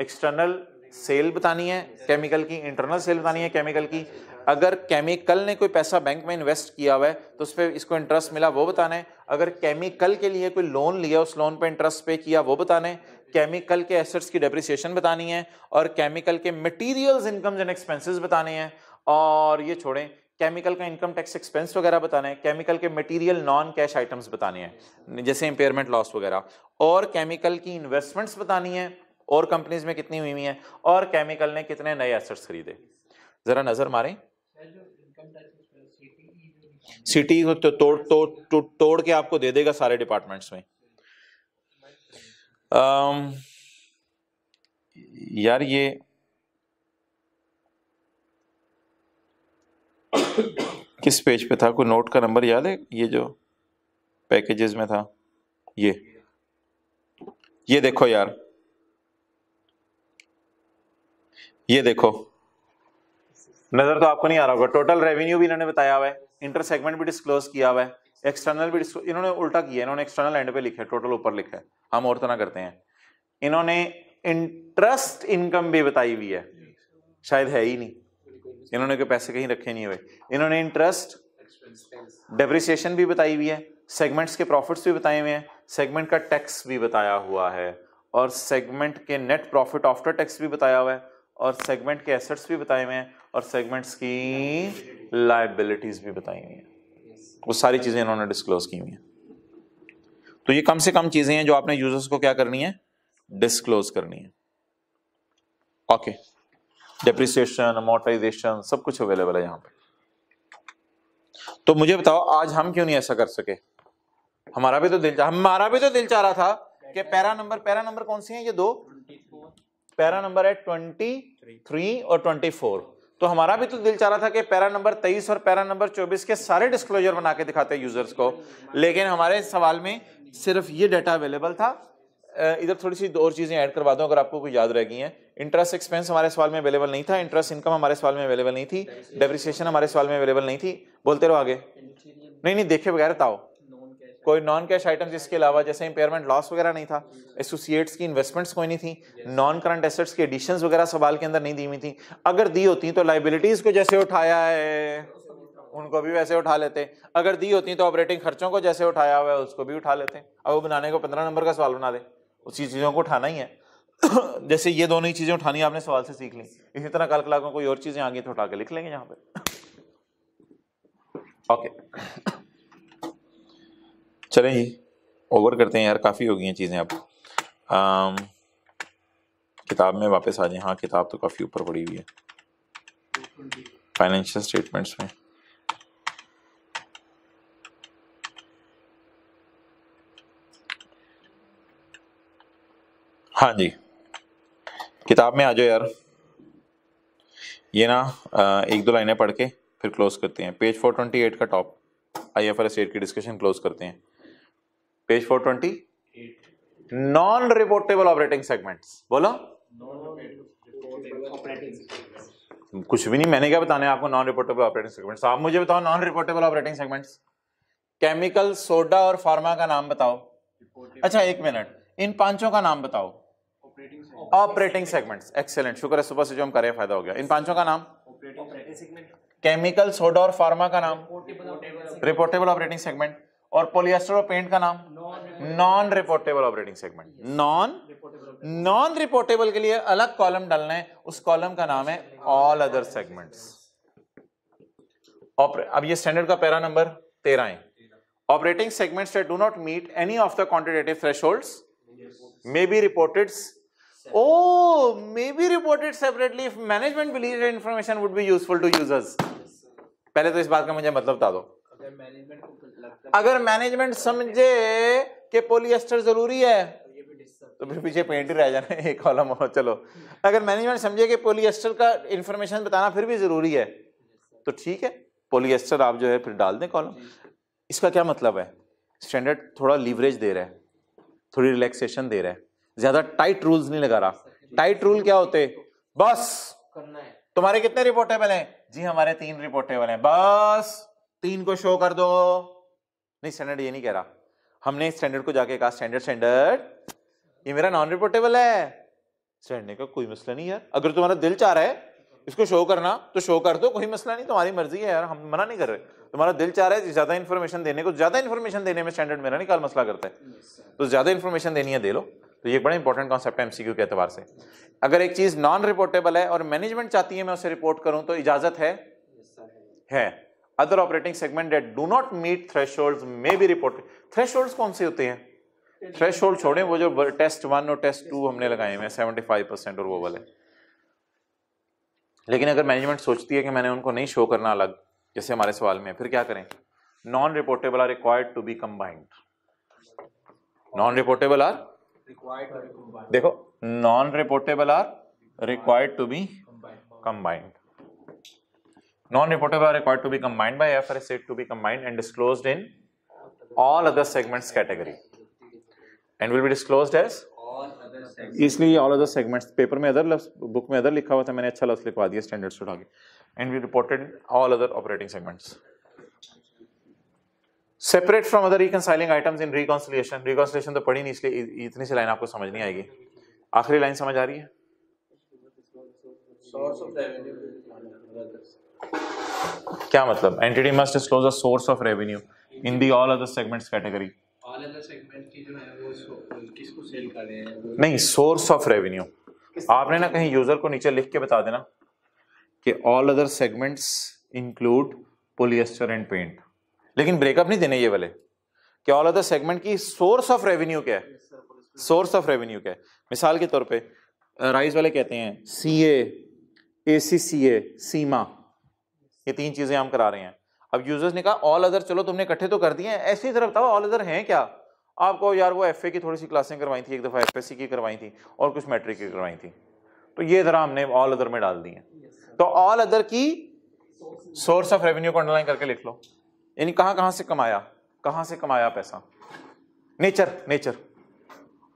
एक्सटर्नल सेल बतानी है केमिकल की इंटरनल सेल बतानी है केमिकल की अगर केमिकल ने कोई पैसा बैंक में इन्वेस्ट किया हुआ है तो उस पर इसको इंटरेस्ट मिला वो बताना है अगर केमिकल के लिए कोई लोन लिया उस लोन पर इंटरेस्ट पे किया वो बताना है केमिकल के एसेट्स की डेप्रिसिएशन बतानी है और केमिकल के मटीरियल इनकम्स एंड एक्सपेंसेस बताने हैं और ये छोड़ें केमिकल का इनकम टैक्स एक्सपेंस वगैरह बताना है केमिकल के मटेरियल नॉन कैश आइटम्स बताने हैं जैसे इंपेयरमेंट लॉस वगैरह और केमिकल की इन्वेस्टमेंट्स बतानी है और कंपनीज में कितनी हुई हुई है और केमिकल ने कितने नए एसेट्स खरीदे ज़रा नज़र मारें सिटी e e को तो तोड़ तो, तो, तोड़ के आपको दे देगा सारे डिपार्टमेंट्स में आम, यार ये किस पेज पे था कोई नोट का नंबर याद है ये जो पैकेजेस में था ये ये देखो यार ये देखो नज़र तो आपको नहीं आ रहा होगा टोटल रेवेन्यू भी इन्होंने बताया हुआ है इंटर सेगमेंट भी डिस्क्लोज किया हुआ है एक्सटर्नल भी इन्होंने उल्टा किया इन्होंने एक्सटर्नल एंड पे लिखा है टोटल ऊपर लिखा है हम और तो ना करते हैं इन्होंने इंटरेस्ट इनकम भी बताई हुई है शायद है ही नहीं इन्होंने के पैसे कहीं रखे नहीं हुए इन्होंने इंटरेस्ट डेप्रिसिएशन भी बताई हुई है सेगमेंट्स के प्रॉफिट्स भी बताए हुए हैं सेगमेंट का टैक्स भी बताया हुआ है और सेगमेंट के नेट प्रॉफिट आफ्टर टैक्स भी बताया हुआ है और सेगमेंट के एसेट्स भी बताए हुए हैं और सेगमेंट्स की लाइबिलिटीज भी बताई हुई हैं वो सारी चीज़ें इन्होंने डिस्क्लोज की हुई हैं तो ये कम से कम चीज़ें हैं जो आपने यूजर्स को क्या करनी है डिस्क्लोज करनी है ओके okay. डेप्रिसिएशन अमोटाइजेशन सब कुछ अवेलेबल है यहाँ पे तो मुझे बताओ आज हम क्यों नहीं ऐसा कर सके हमारा भी तो दिल हमारा भी तो दिल चाह रहा था कि पैरा नंबर पैरा नंबर कौन सी है ये दो पैरा नंबर है ट्वेंटी थ्री और ट्वेंटी फोर तो हमारा भी तो दिल चाह रहा था कि पैरा नंबर तेईस और पैरा नंबर चौबीस के सारे डिस्क्लोजर बना के दिखाते यूजर्स को लेकिन हमारे सवाल में सिर्फ ये डाटा अवेलेबल था इधर थोड़ी सी और चीज़ें ऐड करवा दूँ अगर आपको कोई याद रह गई हैं इंटरेस्ट एक्सपेंस हमारे सवाल में अवेलेबल नहीं था इंटरेस्ट इनकम हमारे सवाल में अवेलेबल नहीं थी डेप्रिसिएशन हमारे सवाल में अवेलेबल नहीं थी बोलते रहो आगे नहीं नहीं देखे बगैर ताओ कोई नॉन कैश आइटम्स इसके अलावा जैसे इंपेयरमेंट लॉस वगैरह नहीं था एसोसिएट्स की इन्वेस्टमेंट्स कोई नहीं थी नॉन करंट एसेट्स की एडिशन वगैरह सवाल के अंदर नहीं दी हुई थी अगर दी होती तो लाइबिलिटीज को जैसे उठाया है उनको भी वैसे उठा लेते अगर दी होती तो ऑपरेटिंग खर्चों को जैसे उठाया हुआ है उसको भी उठा लेते अब वो बनाने को पंद्रह नंबर का सवाल बना दे उसी चीज़ों को उठाना ही है <coughs> जैसे ये दोनों ही चीज़ें उठानी आपने सवाल से सीख ली इसी तरह कल कलाकों कोई और चीज़ें आगे तो उठा के लिख लेंगे यहाँ पर ओके चले ही ओवर करते हैं यार काफ़ी हो गई हैं चीज़ें अब um, किताब में वापस आ जाए हाँ किताब तो काफ़ी ऊपर पड़ी हुई है फाइनेंशियल स्टेटमेंट्स में हाँ जी किताब में आ जाओ यार ये ना एक दो लाइनें पढ़ के फिर क्लोज करते हैं पेज 428 का top I F R S eight की डिस्कशन क्लोज करते हैं page twenty non reportable operating segments बोलो कुछ भी नहीं मैंने क्या बताने आपको नॉन रिपोर्टेबल ऑपरेटिंग सेगमेंट्स आप मुझे बताओ non reportable operating segments chemical soda और फार्मा का नाम बताओ अच्छा एक मिनट इन पांचों का नाम बताओ ऑपरेटिंग सेगमेंट्स एक्सेलेंट शुक्र है सुबह से जो हम करें फायदा हो गया इन पांचों का नाम केमिकल सोडा और फार्मा का नाम रिपोर्टेबल ऑपरेटिंग सेगमेंट और पोलियस्टर और पेंट का नाम non reportable operating segment non non reportable के लिए अलग कॉलम डालना है उस कॉलम का नाम है ऑल अदर सेगमेंट्स अब ये स्टैंडर्ड का पैरा नंबर तेरह है operating segments do not meet any of the quantitative thresholds may be reported Oh, may be reported separately if management believes that information would be useful to users. पहले तो इस बात का मुझे मतलब बता दो अगर मैनेजमेंट समझे कि पोलिएस्टर जरूरी है तो, तो फिर पीछे पेंट ही रह जाना एक कॉलम और चलो अगर मैनेजमेंट समझे कि पोलिएस्टर का इंफॉर्मेशन बताना फिर भी ज़रूरी है तो ठीक है पोलिएस्टर आप जो है फिर डाल दें कॉलम इसका क्या मतलब है स्टैंडर्ड थोड़ा लीवरेज दे रहा है थोड़ी रिलैक्सेशन दे रहा है ज्यादा टाइट रूल्स नहीं लगा रहा टाइट रूल क्या होते बस तुम्हारे कितने रिपोर्टेबल हैं जी हमारे तीन रिपोर्टेबल हैं बस तीन को शो कर दो नहीं स्टैंडर्ड ये नहीं कह रहा हमने स्टैंडर्ड को जाके कहा स्टैंडर्ड स्टैंडर्ड ये मेरा नॉन रिपोर्टेबल है स्टैंडर्ड का कोई मसला नहीं यार अगर तुम्हारा दिल चाह रहा है इसको शो करना तो शो कर दो कोई मसला नहीं तुम्हारी मर्जी है यार हम मना नहीं कर रहे तुम्हारा दिल चाह रहा है ज्यादा इन्फॉर्मेशन देने को ज्यादा इन्फॉर्मेशन देने में स्टैंडर्ड मेरा नहीं कल मसला करता है तो ज्यादा इन्फॉर्मेशन देनी है दे लो तो ये बड़ा इंपॉर्टेंट कॉन्सेप्ट है एमसीक्यू के अतबार से अगर एक चीज़ नॉन रिपोर्टेबल है और मैनेजमेंट चाहती है मैं उसे रिपोर्ट करूं तो इजाज़त है है other operating segment that do not meet thresh may be reported thresh कौन से होते हैं थ्रेश होल्ड छोड़े वो जो टेस्ट वन और टेस्ट टू हमने लगाए हुए सेवेंटी फाइव परसेंट और वो वाले लेकिन अगर मैनेजमेंट सोचती है कि मैंने उनको नहीं शो करना अलग जैसे हमारे सवाल में फिर क्या करें non reportable are required to be combined non reportable are देखो non reportable are required to be combined non reportable are required to be combined by F R S to be combined and disclose in all other segments category and will be disclose as इसलिए all other segments paper में other लफ्स book में other लिखा हुआ था मैंने अच्छा लफ्स लिखवा दिया स्टैंडर्ड्स उठा के and we reported all other operating segments separate from other reconciling items in reconciliation reconciliation तो पढ़ी नहीं इसलिए इतनी सी लाइन आपको समझ नहीं आएगी आखिरी लाइन समझ आ रही है क्या मतलब entity must disclose a source of revenue in the all other segments category नहीं सोर्स ऑफ रेवेन्यू आपने ना कहीं यूजर को नीचे लिख के बता देना कि all other segments include polyester and paint लेकिन ब्रेकअप नहीं देने ये वाले क्या ऑल अदर सेगमेंट की सोर्स ऑफ रेवेन्यू क्या है सोर्स ऑफ रेवेन्यू क्या है मिसाल के तौर पे राइज वाले कहते हैं सी ए सी सी ए सीमा ये तीन चीज़ें हम करा रहे हैं अब यूजर्स ने कहा ऑल अदर चलो तुमने इकट्ठे तो कर दिए हैं ऐसे ही जरा बताओ ऑल अदर हैं क्या आपको यार वो एफ की थोड़ी सी क्लासें करवाई थी एक दफ़ा एफ की करवाई थी और कुछ मैट्रिक की करवाई थी तो ये ज़रा हमने ऑल अदर में डाल दी है तो ऑल अदर की सोर्स ऑफ रेवेन्यू को अंडरलाइन करके लिख लो यानी कहाँ कहाँ से कमाया कहाँ से कमाया पैसा nature nature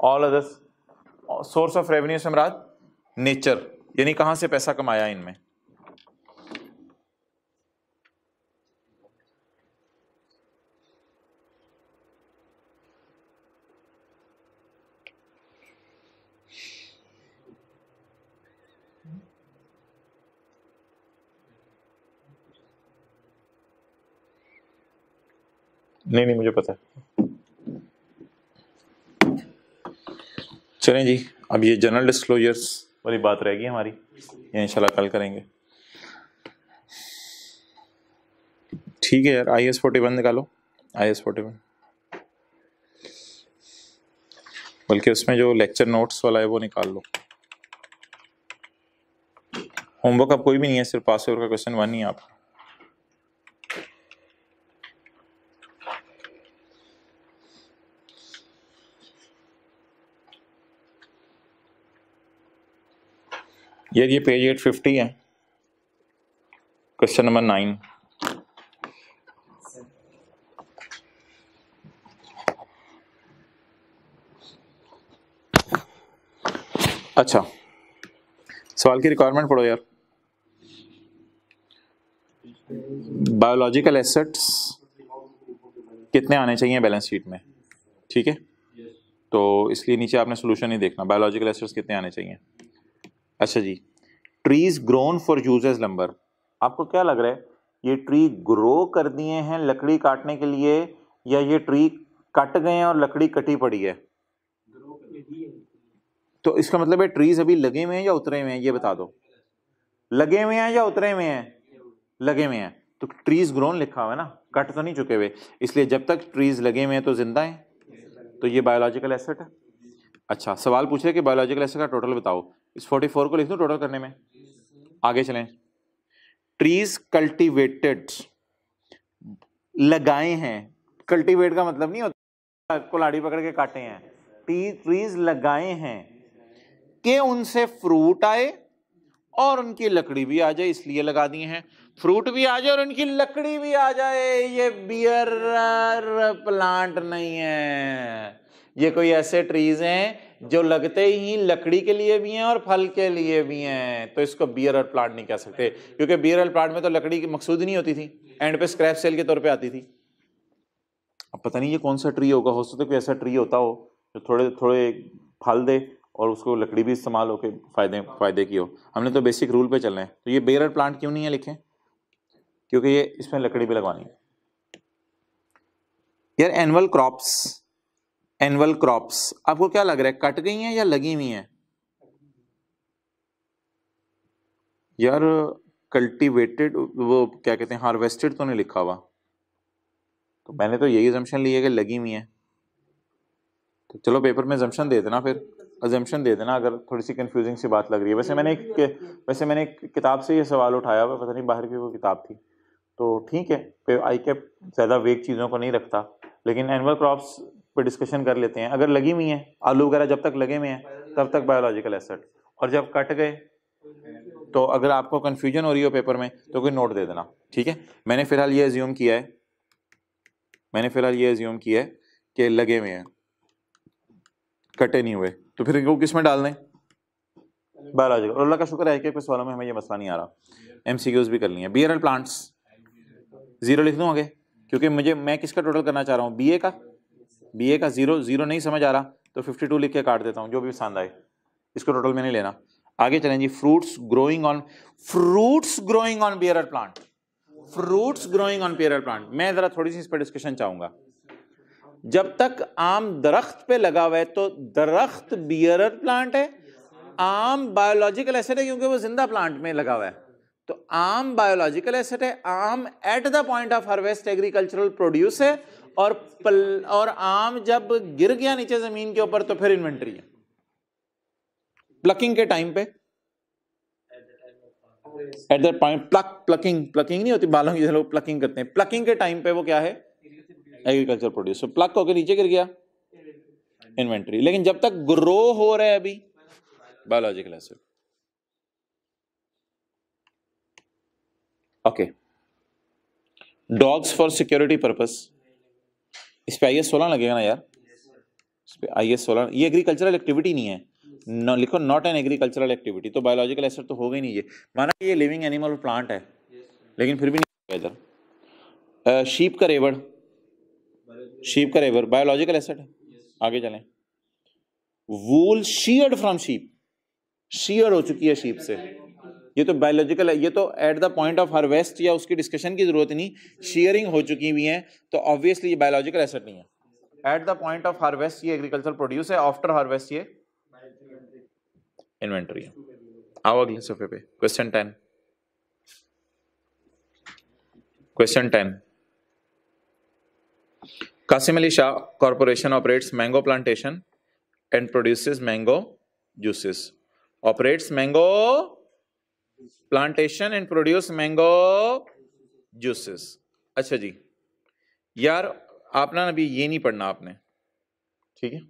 all others source of revenue सम्राज नेचर यानी कहाँ से पैसा कमाया इनमें नहीं नहीं मुझे पता चलें जी अब ये जनरल डिस्क्लोजर्स वाली बात रहेगी हमारी ये इंशाल्लाह कल करेंगे ठीक है यार आई एस फोर्टी वन निकालो आई एस फोर्टी वन बल्कि उसमें जो लेक्चर नोट्स वाला है वो निकाल लो होमवर्क अब कोई भी नहीं है सिर्फ पास का क्वेश्चन वन ही आपका यार ये पेज एट फिफ्टी है क्वेश्चन नंबर नाइन अच्छा सवाल की रिक्वायरमेंट पढ़ो यार बायोलॉजिकल एसेट्स कितने आने चाहिए बैलेंस शीट में ठीक है तो इसलिए नीचे आपने सोल्यूशन नहीं देखना बायोलॉजिकल एसेट्स कितने आने चाहिए अच्छा जी trees grown for use as lumber आपको क्या लग रहा है ये ट्री ग्रो कर दिए हैं लकड़ी काटने के लिए या ये ट्री कट गए हैं और लकड़ी कटी पड़ी है तो इसका मतलब है ट्रीज अभी लगे हुए हैं या उतरे हुए हैं ये बता दो लगे हुए हैं या उतरे हुए हैं लगे हुए हैं तो ट्रीज ग्रोन लिखा हुआ है ना कट तो नहीं चुके हुए इसलिए जब तक ट्रीज लगे हुए हैं तो जिंदा हैं तो ये बायोलॉजिकल एसेट है अच्छा सवाल पूछ रहे कि बायोलॉजिकल एसेट का टोटल बताओ इस फोर्टी फोर को लिख दो टोटल करने में आगे चले ट्रीज कल्टीवेटेड लगाए हैं कल्टीवेट का मतलब नहीं होता कोलाड़ी पकड़ के काटे हैं ट्रीज लगाए हैं कि उनसे फ्रूट आए और उनकी लकड़ी भी आ जाए इसलिए लगा दिए हैं फ्रूट भी आ जाए और उनकी लकड़ी भी आ जाए ये बियर प्लांट नहीं है ये कोई ऐसे ट्रीज हैं जो लगते ही लकड़ी के लिए भी हैं और फल के लिए भी हैं तो इसको बियर और प्लांट नहीं कह सकते क्योंकि बियर और प्लांट में तो लकड़ी की मकसूद नहीं होती थी एंड पे स्क्रैप सेल के तौर पे आती थी अब पता नहीं ये कौन सा ट्री होगा हो सकता है कोई ऐसा ट्री होता हो जो थोड़े थोड़े फल दे और उसको लकड़ी भी इस्तेमाल होकर फ़ायदे फ़ायदे की हो हमने तो बेसिक रूल पे चलना है तो ये बियर प्लांट क्यों नहीं है लिखे क्योंकि ये इसमें लकड़ी भी लगवानी है यार एनुअल क्रॉप्स एनुअल क्रॉप्स आपको क्या लग रहा है कट गई हैं या लगी हुई हैं यार कल्टीवेटेड वो क्या कहते हैं हार्वेस्टेड तो नहीं लिखा हुआ तो मैंने तो यही जम्शन लिया कि लगी हुई है तो चलो पेपर में जम्शन दे देना फिर जम्शन दे देना अगर थोड़ी सी कंफ्यूजिंग सी बात लग रही है वैसे मैंने एक वैसे मैंने एक किताब से ये सवाल उठाया हुआ पता नहीं बाहर की कोई किताब थी तो ठीक है आई कैप ज़्यादा वेग चीज़ों को नहीं रखता लेकिन एनुअल क्रॉप्स पर डिस्कशन कर लेते हैं अगर लगी हुई हैं आलू वगैरह जब तक लगे हुए हैं तब तक बायोलॉजिकल एसेट और जब कट गए तो अगर आपको कन्फ्यूजन हो रही हो पेपर में तो कोई नोट दे देना ठीक है मैंने फिलहाल ये एज्यूम किया है मैंने फिलहाल ये एज्यूम किया है कि लगे हुए हैं कटे नहीं हुए तो फिर इनको किस में डाल दें बायोलॉजिकल और अल्लाह का शुक्र है कि कुछ सवालों में हमें ये मसला नहीं आ रहा एम सी क्यूज़ भी कर ली है बी एल प्लांट्स ज़ीरो लिख दूँ आगे क्योंकि मुझे मैं किसका टोटल करना चाह रहा हूँ बी ए का बी का जीरो जीरो नहीं समझ आ रहा तो फिफ्टी टू लिख के काट देता हूँ जो भी पसंद आए इसको टोटल में नहीं लेना आगे चलें जी fruits growing on fruits growing on bearer plant fruits growing on bearer plant मैं ज़रा थोड़ी सी इस पर डिस्कशन चाहूंगा जब तक आम दरख्त पे लगा हुआ है तो दरख्त बियर प्लांट है आम बायोलॉजिकल एसेट है क्योंकि वो जिंदा प्लांट में लगा हुआ है तो आम बायोलॉजिकल एसेट है आम at the point of harvest agricultural produce है और पल और आम जब गिर गया नीचे जमीन के ऊपर तो फिर इन्वेंट्री है प्लकिंग के टाइम पे at the point pluck plucking plucking नहीं होती बालों की लोग प्लकिंग करते हैं प्लकिंग के टाइम पे वो क्या है एग्रीकल्चर प्रोड्यूस so, प्लक होकर नीचे गिर गया इन्वेंट्री लेकिन जब तक ग्रो हो रहा है अभी biological asset okay dogs for security purpose इस पर आई एस सोलह लगेगा ना यार इस पर आई एस सोलह ये एग्रीकल्चरल एक्टिविटी नहीं है न लिखो नॉट एन एग्रीकल्चरल एक्टिविटी तो बायोलॉजिकल एसेट तो हो गई नहीं ये माना ये लिविंग एनिमल और प्लांट है लेकिन फिर भी नहीं इधर शीप का रेवड़ शीप का रेवर बायोलॉजिकल एसेट है आगे चलें वूल शीयर्ड फ्रॉम शीप शीयर्ड हो चुकी है शीप से ये तो बायोलॉजिकल है ये तो at the point of harvest या उसकी डिस्कशन की जरूरत नहीं शेयरिंग हो चुकी हुई है तो ऑब्वियसली ये बायोलॉजिकल एसेट नहीं है at the point of harvest ये एग्रीकल्चर प्रोड्यूस है आफ्टर हार्वेस्ट ये इन्वेंट्री है आओ अगले सफे पे question ten question ten Qasim Ali Shah corporation operates mango plantation and produces mango juices operates mango plantation and produce mango juices अच्छा जी यार आपने अभी ये नहीं पढ़ना आपने ठीक है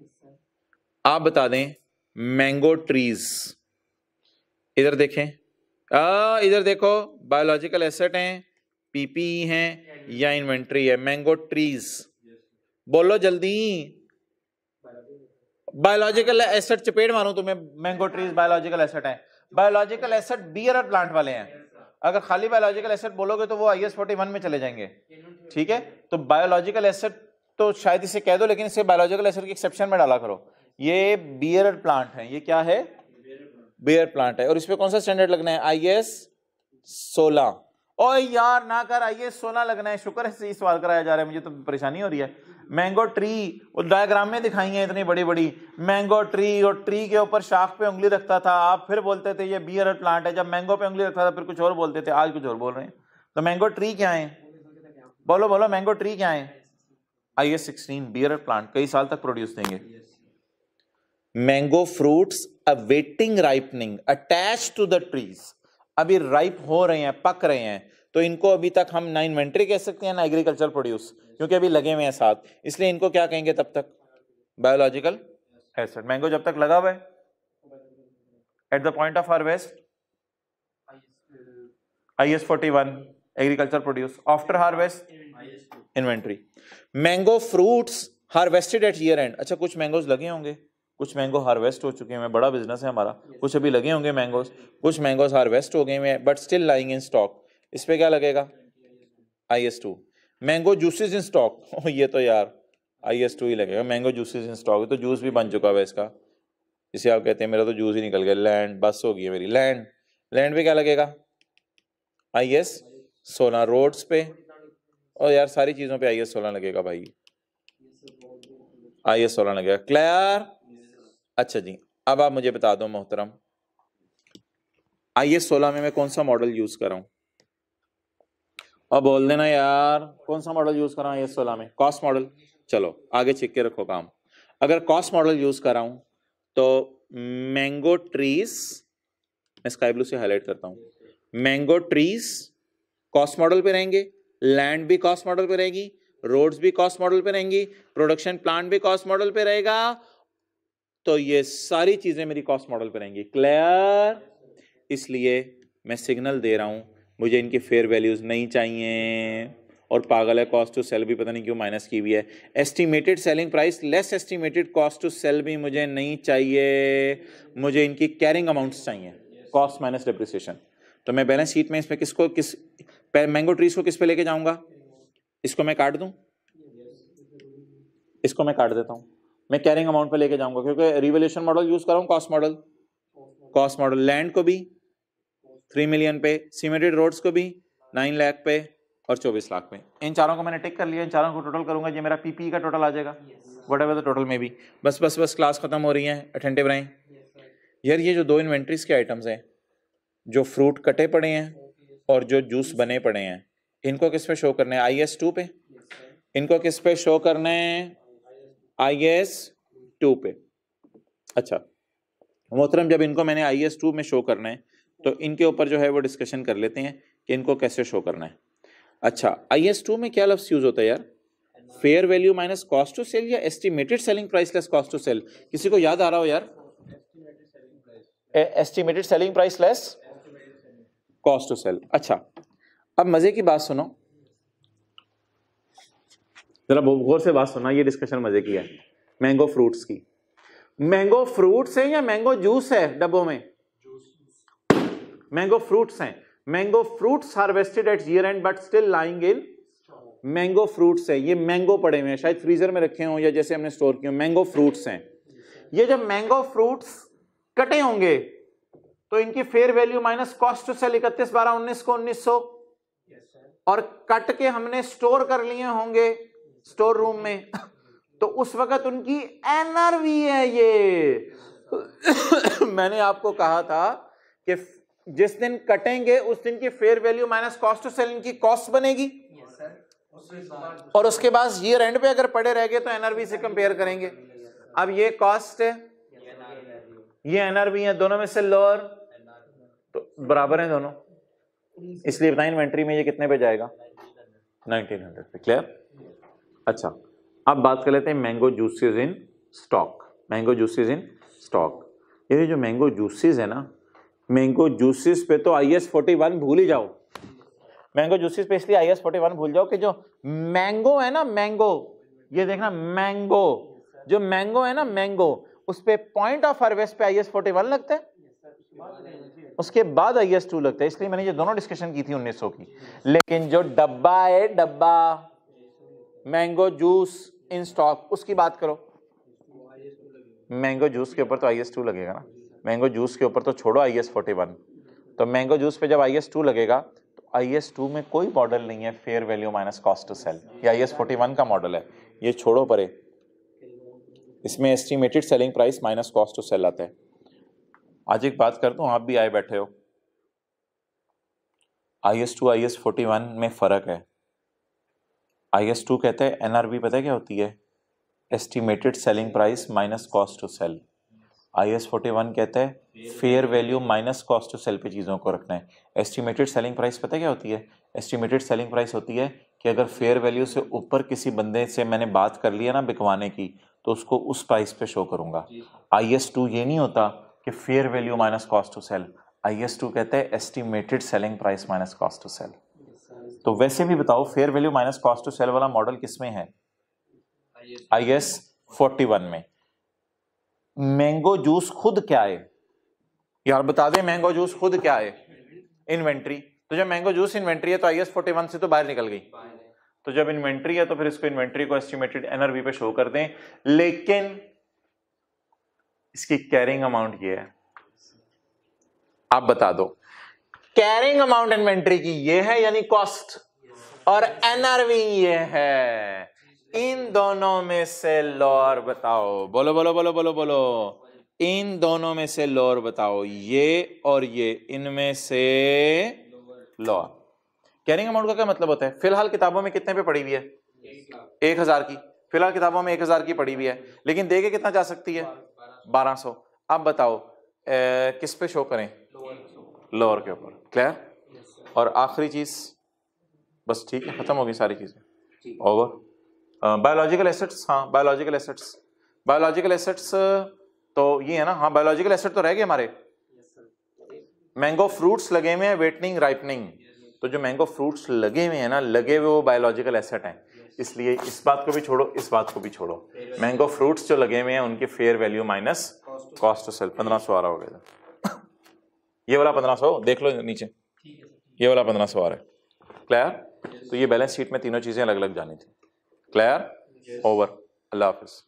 आप बता दें मैंगो ट्रीज इधर देखें आ, इधर देखो बायोलॉजिकल एसेट हैं पीपीई e हैं या इन्वेंट्री है मैंगो ट्रीज बोलो जल्दी बायोलॉजिकल एसेट चपेट मारूं तुम्हें मैंगो ट्रीज बायोलॉजिकल एसेट है बायोलॉजिकल एसेट बियर और प्लांट वाले हैं अगर खाली बायोलॉजिकल एसेट बोलोगे तो वो आई एस फोर्टी वन में चले जाएंगे ठीक है तो बायोलॉजिकल एसेट तो शायद इसे कह दो लेकिन इसे बायोलॉजिकल एसेट की एक्सेप्शन में डाला करो ये बियर प्लांट है ये क्या है बियर प्लांट है और इस पर कौन सा स्टैंडर्ड लगना है आई एस सोलह ओ यार ना कर आई एस सोलह लगना है शुक्र है इस सवाल कराया जा रहा है मुझे तो परेशानी हो रही है मैंगो ट्री वो डायग्राम में दिखाई हैं इतनी बड़ी बड़ी मैंगो ट्री और ट्री के ऊपर शाख पे उंगली रखता था आप फिर बोलते थे ये बियर प्लांट है जब मैंगो पे उंगली रखता था फिर कुछ और बोलते थे आज कुछ और बोल रहे हैं तो मैंगो ट्री क्या है बोलो बोलो मैंगो ट्री क्या है I S sixteen bearer plant कई साल तक प्रोड्यूस देंगे mango fruits awaiting ripening attach to the trees अभी राइप हो रहे हैं पक रहे हैं तो इनको अभी तक हम ना इन्वेंट्री कह सकते हैं ना एग्रीकल्चर प्रोड्यूस क्योंकि अभी लगे हुए हैं साथ इसलिए इनको क्या कहेंगे तब तक बायोलॉजिकल एसेट मैंगो जब तक लगा हुआ है at the point of harvest I S forty one agriculture produce after harvest inventory mango fruits harvested at year end अच्छा कुछ मैंगोज लगे होंगे कुछ मैंगो हार्वेस्ट हो चुके हैं बड़ा बिजनेस है हमारा कुछ अभी लगे होंगे मैंगोज कुछ मैंगोज हार्वेस्ट हो गए हैं but still lying in stock इस पर क्या लगेगा I S two mango juices in stock ये तो यार आई एस टू ही लगेगा मैंगो जूसेज इन स्टॉक तो जूस भी बन चुका हुआ इसका इसे आप कहते हैं मेरा तो जूस ही निकल गया लैंड बस हो गई है मेरी लैंड लैंड पे क्या लगेगा आई एस सोलह रोड्स पे और यार सारी चीज़ों पे आई एस सोलह लगेगा भाई आई एस सोलह लगेगा क्लियर अच्छा जी अब आप मुझे बता दो मोहतरम आई एस सोलह में मैं कौन सा मॉडल यूज़ कर रहा हूँ अब बोल देना यार कौन सा मॉडल यूज करा ये एस सोलह में कॉस्ट मॉडल चलो आगे चिक के रखो काम अगर कॉस्ट मॉडल यूज कर रहा तो मैंगो ट्रीज मैं स्काई ब्लू से हाईलाइट करता हूँ मैंगो ट्रीज कॉस्ट मॉडल पे रहेंगे लैंड भी कॉस्ट मॉडल पे रहेगी रोड्स भी कॉस्ट मॉडल पे रहेंगी प्रोडक्शन प्लांट भी कॉस्ट मॉडल पे रहेगा तो ये सारी चीजें मेरी कॉस्ट मॉडल पे रहेंगी क्लियर इसलिए मैं सिग्नल दे रहा हूं मुझे इनकी फेयर वैल्यूज़ नहीं चाहिए और पागल है कॉस्ट टू सेल भी पता नहीं क्यों माइनस की हुई है estimated selling price less estimated cost to sell भी मुझे नहीं चाहिए मुझे इनकी कैरिंग अमाउंट्स चाहिए कॉस्ट माइनस डिप्रिसिएशन तो मैं बैलेंस शीट में इसमें किसको किस मैंगो ट्रीज को किस पे लेके जाऊंगा इसको मैं काट दूँ इसको मैं काट देता हूँ मैं कैरिंग अमाउंट पे लेके जाऊंगा क्योंकि रिवोल्यूशन मॉडल यूज़ कर रहा हूँ cost model cost model land को भी थ्री मिलियन पे सीमेंटेड रोड्स को भी नाइन लाख पे और चौबीस लाख पे इन चारों को मैंने टिक कर लिया इन चारों को टोटल करूंगा ये मेरा पीपी e का टोटल आ जाएगा वट एवर द टोटल में भी बस बस बस क्लास खत्म हो रही है अटेंटिव रहें यार ये जो दो इन्वेंट्रीज के आइटम्स हैं जो फ्रूट कटे पड़े हैं और जो जूस बने पड़े हैं इनको किस पे शो करना है आई एस टू पे इनको किस पे शो करना है आई एस टू पे अच्छा मोहतरम जब इनको मैंने आई एस टू में शो करना है तो इनके ऊपर जो है वो डिस्कशन कर लेते हैं कि इनको कैसे शो करना है अच्छा आई एस टू में क्या लफ्स यूज होता है यार fair value minus cost to sell या estimated selling price less cost to sell किसी को याद आ रहा हो यार estimated selling price less cost to sell अच्छा अब मजे की बात सुनो जरा गौर से बात सुना ये डिस्कशन मजे की है मैंगो फ्रूट्स की मैंगो फ्रूट्स है या मैंगो जूस है डब्बों में मैंगो फ्रूट्स हैं mango fruits harvested at year end but still lying in mango fruits है ये मैंगो पड़े हुए हैं शायद फ्रीजर में रखे हों या जैसे हमने स्टोर किए मैंगो फ्रूट्स हैं ये जब मैंगो फ्रूट्स कटे होंगे तो इनकी fair value minus cost to sell इकतीस बारह उन्नीस को उन्नीस सौ और कट के हमने स्टोर कर लिए होंगे स्टोर रूम में तो उस वक्त उनकी एनआरवी है ये <coughs> मैंने आपको कहा था कि जिस दिन कटेंगे उस दिन की fair value minus cost to sell इनकी कॉस्ट बनेगी और उसके बाद ये रेंट पे अगर पड़े रह गए तो एनआरबी से कंपेयर करेंगे अब ये कॉस्ट है ये एनआरबी है दोनों में से लोअर तो बराबर है दोनों इसलिए बताए इन्वेंट्री में ये कितने पे जाएगा 1900 पे क्लियर अच्छा अब बात कर लेते हैं mango juices in stock mango juices in stock ये जो मैंगो जूसेज है ना मैंगो जूसेस पे तो आई एस फोर्टी वन भूल ही जाओ मैंगो जूसेस पे इसलिए आई एस फोर्टी वन भूल जाओ कि जो मैंगो है ना मैंगो ये देखना मैंगो जो मैंगो है ना मैंगो उस पर पॉइंट ऑफ हार्वेस्ट पे आई एस फोर्टी वन लगता है उसके बाद आई एस टू लगता है इसलिए मैंने ये दोनों डिस्कशन की थी उन्नीस सौ की लेकिन जो डब्बा है डब्बा मैंगो जूस इन स्टॉक उसकी बात करो मैंगो जूस के ऊपर तो आई एस टू लगेगा ना मैंगो जूस के ऊपर तो छोड़ो आई एस फोर्टी वन तो मैंगो जूस पे जब आई एस टू लगेगा तो आई एस टू में कोई मॉडल नहीं है fair value minus cost to sell ये आई एस फोर्टी वन का मॉडल है ये छोड़ो परे इसमें estimated selling price minus cost to sell आता है आज एक बात कर दूँ आप भी आए बैठे हो I S two I S forty one में फ़र्क है आई एस टू कहते हैं एन आर बी पता क्या होती है estimated selling price minus cost to sell I S forty one कहता है fair value minus cost to sell पे चीज़ों को रखना है एस्टिमेटेड सेलिंग प्राइस पता क्या होती है एस्टिमेटेड सेलिंग प्राइस होती है कि अगर फेयर वैल्यू से ऊपर किसी बंदे से मैंने बात कर लिया ना बिकवाने की तो उसको उस प्राइस पे शो करूँगा आई एस टू ये नहीं होता कि fair value minus cost to sell I S two कहते हैं estimated selling price minus cost to sell तो वैसे भी बताओ fair value minus cost to sell वाला मॉडल किस में है आई एस फोर्टी वन में मैंगो जूस खुद क्या है यार बता दें मैंगो जूस खुद क्या है इन्वेंट्री तो जब मैंगो जूस इन्वेंट्री है तो आई एस फोर्टी वन से तो बाहर निकल गई तो जब इन्वेंट्री है तो फिर इसको इन्वेंट्री को एस्टिमेटेड एनआरवी पे शो कर दें लेकिन इसकी कैरिंग अमाउंट ये है आप बता दो कैरिंग अमाउंट इन्वेंट्री की ये है यानी कॉस्ट और एनआरवी ये है इन दोनों में से लोर बताओ बोलो बोलो बोलो बोलो बोलो इन दोनों में से लोर बताओ ये और ये इनमें से लोअर कैरिंग अमाउंट का क्या मतलब होता है फिलहाल किताबों में कितने पे पड़ी हुई है एक हजार की फिलहाल किताबों में एक हजार की पड़ी हुई है लेकिन देखे कितना जा सकती है बारह सौ अब बताओ ए, किस पे शो करें लोअर के ऊपर क्लियर और आखिरी चीज बस ठीक है खत्म होगी सारी चीजें ओवर बायोलॉजिकल एसेट्स हाँ बायोलॉजिकल एसेट्स बायोलॉजिकल एसेट्स तो ये है ना हाँ बायोलॉजिकल एसेट तो रह गए हमारे मैंगो फ्रूट्स लगे हुए हैं वेटनिंग राइपनिंग तो जो मैंगो फ्रूट्स लगे हुए हैं ना लगे हुए वो बायोलॉजिकल एसेट हैं इसलिए इस बात को भी छोड़ो इस बात को भी छोड़ो मैंगो फ्रूट्स जो लगे हुए हैं उनकी fair value minus cost sell पंद्रह सौ आ रहा होगा ये वाला पंद्रह सौ देख लो नीचे ये वाला पंद्रह सौ आ रहा है क्लियर तो ये बैलेंस शीट में तीनों चीज़ें अलग अलग जानी थी Clear? Yes. Over. Allah Hafiz.